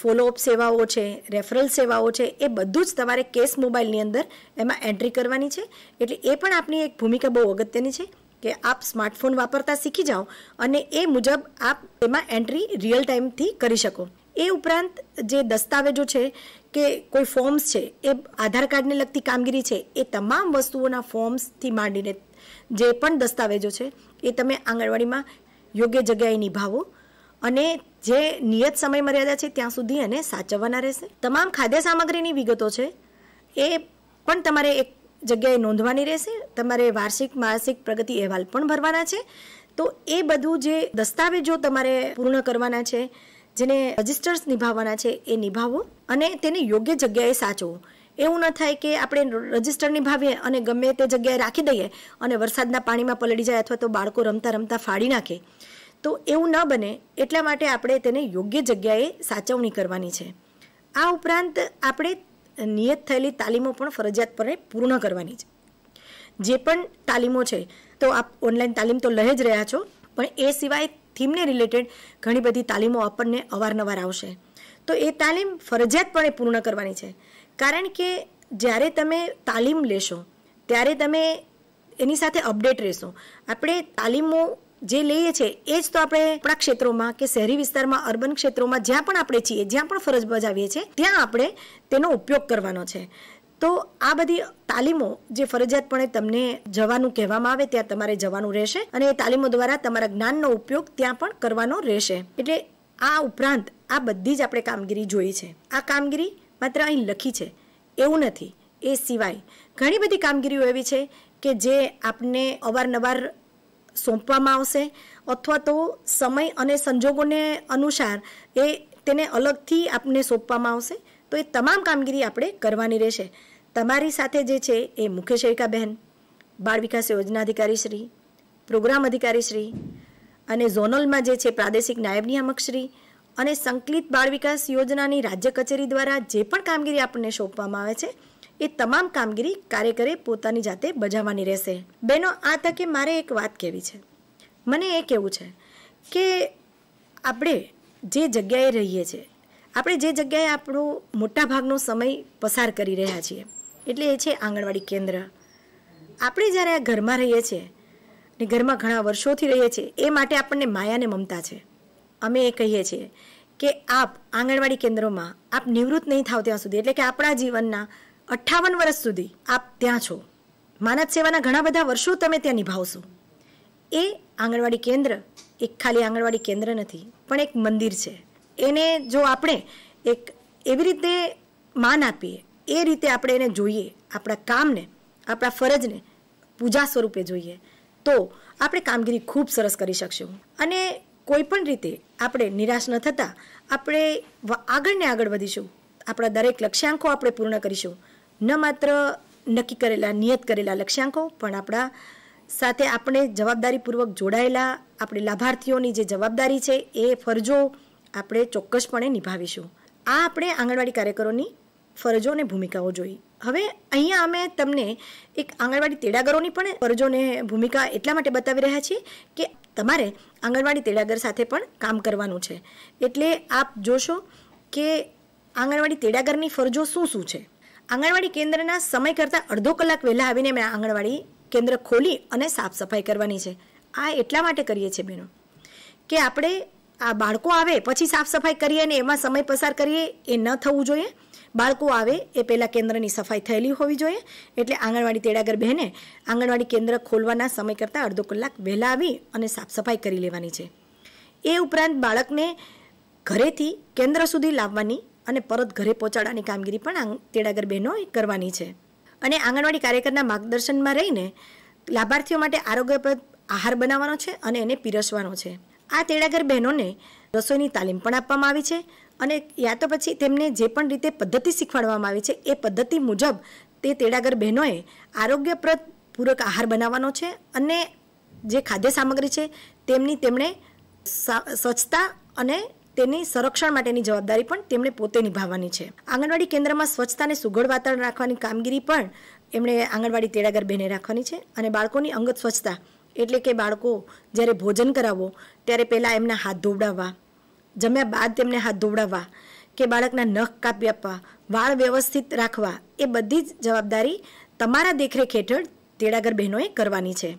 [SPEAKER 2] ફોલોઅપ સેવાઓ છે રેફરલ સેવાઓ છે એ બધું જ તમારે કેસ મોબાઈલની અંદર એમાં એન્ટ્રી કરવાની છે એટલે એ પણ આપની એક ભૂમિકા બહુ અગત્યની છે કે આપ સ્માર્ટફોન વાપરતા શીખી જાઓ અને એ મુજબ આપ એમાં એન્ટ્રી રિયલ ટાઈમથી કરી શકો એ ઉપરાંત જે દસ્તાવેજો છે કે કોઈ ફોર્મ્સ છે એ આધાર કાર્ડને લગતી કામગીરી છે એ તમામ વસ્તુઓના ફોર્મ્સથી માંડીને જે પણ દસ્તાવેજો છે એ તમે આંગણવાડીમાં યોગ્ય જગ્યાએ નિભાવો અને જે નિયત સમય મર્યાદા છે ત્યાં સુધી એને સાચવવાના રહેશે તમામ ખાદ્ય સામગ્રીની વિગતો છે એ પણ તમારે એક જગ્યાએ નોંધવાની રહેશે તમારે વાર્ષિક માસિક પ્રગતિ અહેવાલ પણ ભરવાના છે તો એ બધું જે દસ્તાવેજો તમારે પૂર્ણ કરવાના છે જેને રજિસ્ટર્સ નિભાવવાના છે એ નિભાવો અને તેને યોગ્ય જગ્યાએ સાચવો એવું ન થાય કે આપણે રજિસ્ટર નિભાવીએ અને ગમે તે જગ્યાએ રાખી દઈએ અને વરસાદના પાણીમાં પલળી જાય અથવા તો બાળકો રમતા રમતા ફાડી નાખે તો એવું ન બને એટલા માટે આપણે તેને યોગ્ય જગ્યાએ સાચવણી કરવાની છે આ ઉપરાંત આપણે નિયત થયેલી તાલીમો પણ ફરજિયાતપણે પૂર્ણ કરવાની છે જે પણ તાલીમો છે તો આપ ઓનલાઈન તાલીમ તો લહે જ રહ્યા છો પણ એ સિવાય થીમને રિલેટેડ ઘણી બધી તાલીમો આપણને અવારનવાર આવશે તો એ તાલીમ ફરજિયાતપણે પૂર્ણ કરવાની છે કારણ કે જ્યારે તમે તાલીમ લેશો ત્યારે તમે એની સાથે અપડેટ રહેશો આપણે તાલીમો જે લઈએ છીએ એ જ તો આપણે આપણા ક્ષેત્રોમાં કે શહેરી વિસ્તારમાં અર્બન ક્ષેત્રોમાં જ્યાં પણ આપણે છીએ જ્યાં પણ ફરજ બજાવીએ છીએ ત્યાં આપણે તેનો ઉપયોગ કરવાનો છે તો આ બધી તાલીમો જે ફરજિયાતપણે તમને જવાનું કહેવામાં આવે ત્યાં તમારે જવાનું રહેશે અને એ તાલીમો દ્વારા તમારા જ્ઞાનનો ઉપયોગ ત્યાં પણ કરવાનો રહેશે એટલે આ ઉપરાંત આ બધી જ આપણે કામગીરી જોઈ છે આ કામગીરી માત્ર અહીં લખી છે એવું નથી એ સિવાય ઘણી બધી કામગીરીઓ એવી છે કે જે આપને અવારનવાર સોંપવામાં આવશે અથવા તો સમય અને સંજોગોને અનુસાર એ તેને અલગથી આપને સોંપવામાં આવશે તો એ તમામ કામગીરી આપણે કરવાની રહેશે તમારી સાથે જે છે એ મુખ્ય સેવિકાબહેન બાળ વિકાસ યોજના અધિકારી શ્રી પ્રોગ્રામ અધિકારી શ્રી અને ઝોનલમાં જે છે પ્રાદેશિક નાયબ નિયામક શ્રી અને સંકલિત બાળ વિકાસ યોજનાની રાજ્ય કચેરી દ્વારા જે પણ કામગીરી આપણને સોંપવામાં આવે છે એ તમામ કામગીરી કાર્યકરે પોતાની જાતે બજાવવાની રહેશે બહેનો આ તકે મારે એક વાત કહેવી છે મને એ કહેવું છે કે આપણે જે જગ્યાએ રહીએ છીએ આપણે જે જગ્યાએ આપણો મોટાભાગનો સમય પસાર કરી રહ્યા છીએ એટલે એ છે આંગણવાડી કેન્દ્ર આપણે જ્યારે ઘરમાં રહીએ છીએ ને ઘરમાં ઘણા વર્ષોથી રહીએ છીએ એ માટે આપણને માયાને મમતા છે અમે એ કહીએ છીએ કે આપ આંગણવાડી કેન્દ્રોમાં આપ નિવૃત્ત નહીં થાવ ત્યાં સુધી એટલે કે આપણા જીવનના અઠ્ઠાવન વર્ષ સુધી આપ ત્યાં છો માનવ સેવાના ઘણા બધા વર્ષો તમે ત્યાં નિભાવશો એ આંગણવાડી કેન્દ્ર એક ખાલી આંગણવાડી કેન્દ્ર નથી પણ એક મંદિર છે એને જો આપણે એક એવી રીતે માન આપીએ એ રીતે આપણે એને જોઈએ આપણા કામને આપણા ફરજને પૂજા સ્વરૂપે જોઈએ તો આપણે કામગીરી ખૂબ સરસ કરી શકશું અને કોઈ પણ રીતે આપણે નિરાશ ન થતાં આપણે આગળ ને આગળ વધીશું આપણા દરેક લક્ષ્યાંકો આપણે પૂર્ણ કરીશું ન માત્ર નક્કી કરેલા નિયત કરેલા લક્ષ્યાંકો પણ આપણા સાથે આપણે જવાબદારીપૂર્વક જોડાયેલા આપણે લાભાર્થીઓની જે જવાબદારી છે એ ફરજો આપણે ચોક્કસપણે નિભાવીશું આ આપણે આંગણવાડી કાર્યકરોની ફરજો અને ભૂમિકાઓ જોઈ હવે અહીંયા અમે તમને એક આંગણવાડી તેડાગરોની પણ ફરજોને ભૂમિકા એટલા માટે બતાવી રહ્યા છીએ કે તમારે આંગણવાડી તેડાગર સાથે પણ કામ કરવાનું છે એટલે આપ જોશો કે આંગણવાડી તેડાગરની ફરજો શું શું છે આંગણવાડી કેન્દ્રના સમય કરતાં અડધો કલાક વહેલા આવીને મેં આંગણવાડી કેન્દ્ર ખોલી અને સાફ સફાઈ કરવાની છે આ એટલા માટે કરીએ છીએ બહેનો કે આપણે આ બાળકો આવે પછી સાફ સફાઈ કરીએ અને એમાં સમય પસાર કરીએ એ ન થવું જોઈએ બાળકો આવે એ પહેલાં કેન્દ્રની સફાઈ થયેલી હોવી જોઈએ એટલે આંગણવાડી તેડાગર બહેને આંગણવાડી કેન્દ્ર ખોલવાના સમય કરતાં અડધો કલાક વહેલા આવી અને સાફ સફાઈ કરી લેવાની છે એ ઉપરાંત બાળકને ઘરેથી કેન્દ્ર સુધી લાવવાની અને પરત ઘરે પહોંચાડવાની કામગીરી પણ તેડાગર બહેનોએ કરવાની છે અને આંગણવાડી કાર્યકરના માર્ગદર્શનમાં રહીને લાભાર્થીઓ માટે આરોગ્યપ્રદ આહાર બનાવવાનો છે અને એને પીરસવાનો છે આ તેડાગર બહેનોને રસોઈની તાલીમ પણ આપવામાં આવી છે અને યા તો પછી તેમને જે પણ રીતે પદ્ધતિ શીખવાડવામાં આવી છે એ પદ્ધતિ મુજબ તે તેડાગર બહેનોએ આરોગ્યપ્રદ પૂરક આહાર બનાવવાનો છે અને જે ખાદ્ય સામગ્રી છે તેમની તેમણે સ્વચ્છતા અને તેની સંરક્ષણ માટેની જવાબદારી પણ તેમણે પોતે નિભાવવાની છે આંગણવાડી કેન્દ્રમાં સ્વચ્છતાને સુઘડ વાતાવરણ રાખવાની કામગીરી પણ એમણે આંગણવાડી તેડાગર બહેને રાખવાની છે અને બાળકોની અંગત સ્વચ્છતા એટલે કે બાળકો જ્યારે ભોજન કરાવો ત્યારે પહેલાં એમના હાથ ધોવડાવવા જમ્યા બાદ તેમને હાથ ધોવડાવવા કે બાળકના નખ કાપી આપવા વાળ વ્યવસ્થિત રાખવા એ બધી જ જવાબદારી તમારા દેખરેખ હેઠળ તેડાગર બહેનોએ કરવાની છે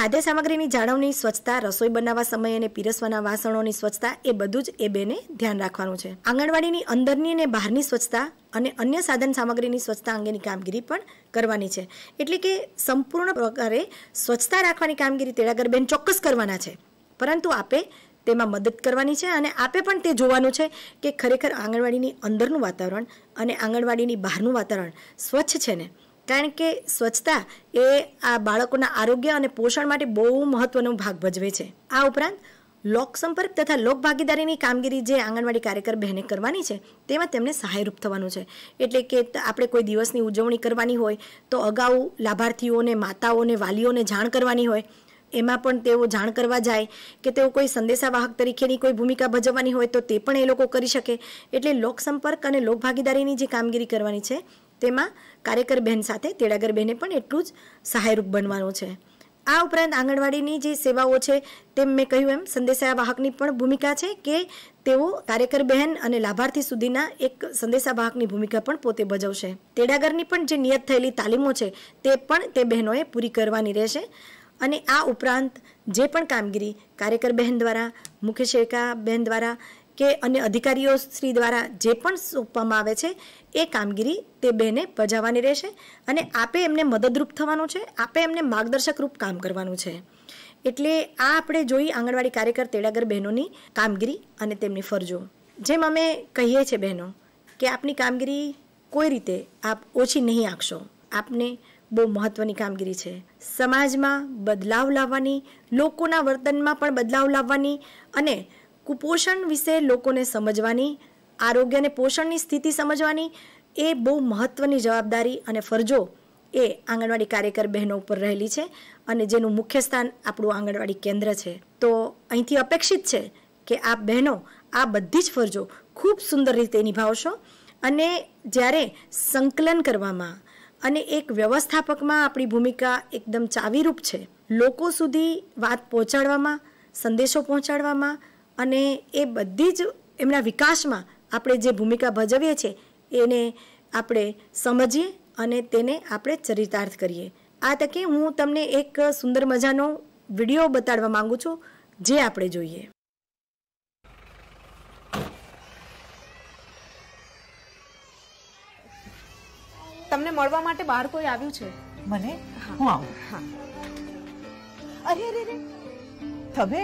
[SPEAKER 2] ખાદ્ય સામગ્રીની જાળવણી સ્વચ્છતા રસોઈ બનાવવા સમયે અને પીરસવાના વાસણોની સ્વચ્છતા એ બધું જ એ બેને ધ્યાન રાખવાનું છે આંગણવાડીની અંદરની અને બહારની સ્વચ્છતા અને અન્ય સાધન સામગ્રીની સ્વચ્છતા અંગેની કામગીરી પણ કરવાની છે એટલે કે સંપૂર્ણ પ્રકારે સ્વચ્છતા રાખવાની કામગીરી તેડાગર બેન ચોક્કસ કરવાના છે પરંતુ આપે તેમાં મદદ કરવાની છે અને આપે પણ તે જોવાનું છે કે ખરેખર આંગણવાડીની અંદરનું વાતાવરણ અને આંગણવાડીની બહારનું વાતાવરણ સ્વચ્છ છે ને કારણ કે સ્વચ્છતા એ આ બાળકોના આરોગ્ય અને પોષણ માટે બહુ મહત્વનો ભાગ ભજવે છે આ ઉપરાંત લોક સંપર્ક તથા લોક ભાગીદારીની કામગીરી જે આંગણવાડી કાર્યકર બહેને કરવાની છે તેમાં તેમને સહાયરૂપ થવાનું છે એટલે કે આપણે કોઈ દિવસની ઉજવણી કરવાની હોય તો અગાઉ લાભાર્થીઓને માતાઓને વાલીઓને જાણ કરવાની હોય એમાં પણ તેઓ જાણ કરવા જાય કે તેઓ કોઈ સંદેશાવાહક તરીકેની કોઈ ભૂમિકા ભજવવાની હોય તો તે પણ એ લોકો કરી શકે એટલે લોકસંપર્ક અને લોકભાગીદારીની જે કામગીરી કરવાની છે તેમાં કાર્યકર બહેન સાથે તેડાગર બહેને પણ એટલું જ સહાયરૂપ બનવાનું છે આ ઉપરાંત આંગણવાડીની જે સેવાઓ છે તેમ મેં કહ્યું એમ સંદેશાવાહકની પણ ભૂમિકા છે કે તેઓ કાર્યકર બહેન અને લાભાર્થી સુધીના એક સંદેશાવાહકની ભૂમિકા પણ પોતે ભજવશે તેડાગરની પણ જે નિયત થયેલી તાલીમો છે તે પણ તે બહેનોએ પૂરી કરવાની રહેશે અને આ ઉપરાંત જે પણ કામગીરી કાર્યકર બહેન દ્વારા મુખ્ય શેખા બહેન દ્વારા કે અન્ય અધિકારીઓ શ્રી દ્વારા જે પણ સોંપવામાં આવે છે એ કામગીરી તે બહેને બજાવવાની રહેશે અને આપે એમને મદદરૂપ થવાનું છે આપે એમને માર્ગદર્શક રૂપ કામ કરવાનું છે એટલે આ આપણે જોઈ આંગણવાડી કાર્યકર તેડાગર બહેનોની કામગીરી અને તેમની ફરજો જેમ અમે કહીએ છીએ બહેનો કે આપની કામગીરી કોઈ રીતે આપ ઓછી નહીં આંકશો આપને બહુ મહત્ત્વની કામગીરી છે સમાજમાં બદલાવ લાવવાની લોકોના વર્તનમાં પણ બદલાવ લાવવાની અને કુપોષણ વિશે લોકોને સમજવાની આરોગ્ય અને પોષણની સ્થિતિ સમજવાની એ બહુ મહત્ત્વની જવાબદારી અને ફરજો એ આંગણવાડી કાર્યકર બહેનો ઉપર રહેલી છે અને જેનું મુખ્ય સ્થાન આપણું આંગણવાડી કેન્દ્ર છે તો અહીંથી અપેક્ષિત છે કે આ બહેનો આ બધી જ ફરજો ખૂબ સુંદર રીતે નિભાવશો અને જ્યારે સંકલન કરવામાં અને એક વ્યવસ્થાપકમાં આપણી ભૂમિકા એકદમ ચાવીરૂપ છે લોકો સુધી વાત પહોંચાડવામાં સંદેશો પહોંચાડવામાં અને એ બધી જ એમના વિકાસમાં આપણે જે ભૂમિકા ભજવીએ છીએ એને આપણે સમજીએ અને તેને આપણે ચરિતાર્થ કરીએ આ તકે હું તમને એક સુંદર મજાનો વિડીયો બતાડવા માગું છું જે આપણે જોઈએ
[SPEAKER 3] તમને મળવા માટે બહાર કોઈ આવ્યું છે મને હું આવું અરે અરે અરે તમે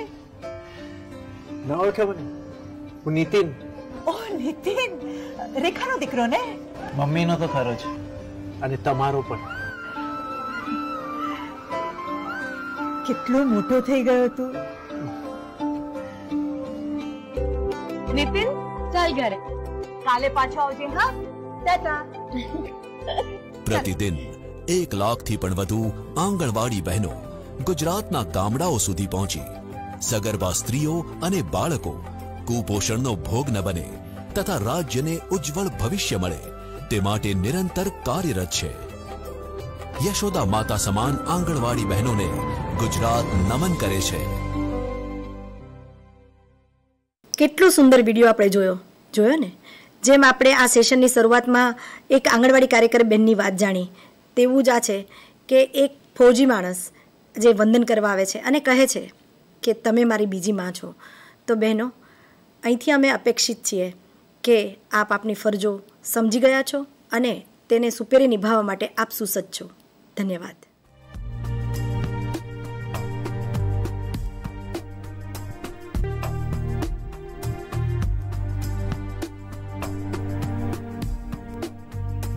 [SPEAKER 1] ન ઓળખે મને હું નીતિન
[SPEAKER 3] ઓહ નીતિન
[SPEAKER 1] રેખાનો દીકરો ને મમ્મીનો તો ખરો છે અને તમારો પણ કેટલો મોટો થઈ ગયો તું
[SPEAKER 2] નીતિન ચાલ ઘરે કાલે
[SPEAKER 3] પાછો આવજે હા ટાટા પ્રતિદિન
[SPEAKER 1] એક લાખથી પણ વધુ આંગણવાડી બહેનો ગુજરાતના ગામડાઓ સુધી પહોંચી સગર્ભા સ્ત્રીઓ અને બાળકો કુપોષણનો ભોગ ન બને તથા રાજ્યને ઉજ્જવળ ભવિષ્ય મળે તે માટે નિરંતર કાર્યરત છે યશોદા માતા સમાન આંગણવાડી બહેનોને ગુજરાત નમન કરે છે
[SPEAKER 2] કેટલો સુંદર વિડીયો આપણે જોયો જોયો ને જેમ આપણે આ સેશનની શરૂઆતમાં એક આંગણવાડી કાર્યકર બહેનની વાત જાણી તેવું જ આ છે કે એક ફૌજી માણસ જે વંદન કરવા આવે છે અને કહે છે કે તમે મારી બીજી માં છો તો બહેનો અહીંથી અમે અપેક્ષિત છીએ કે આપ આપની ફરજો સમજી ગયા છો અને તેને સુપેરી નિભાવવા માટે આપ સુસજ્જ છો ધન્યવાદ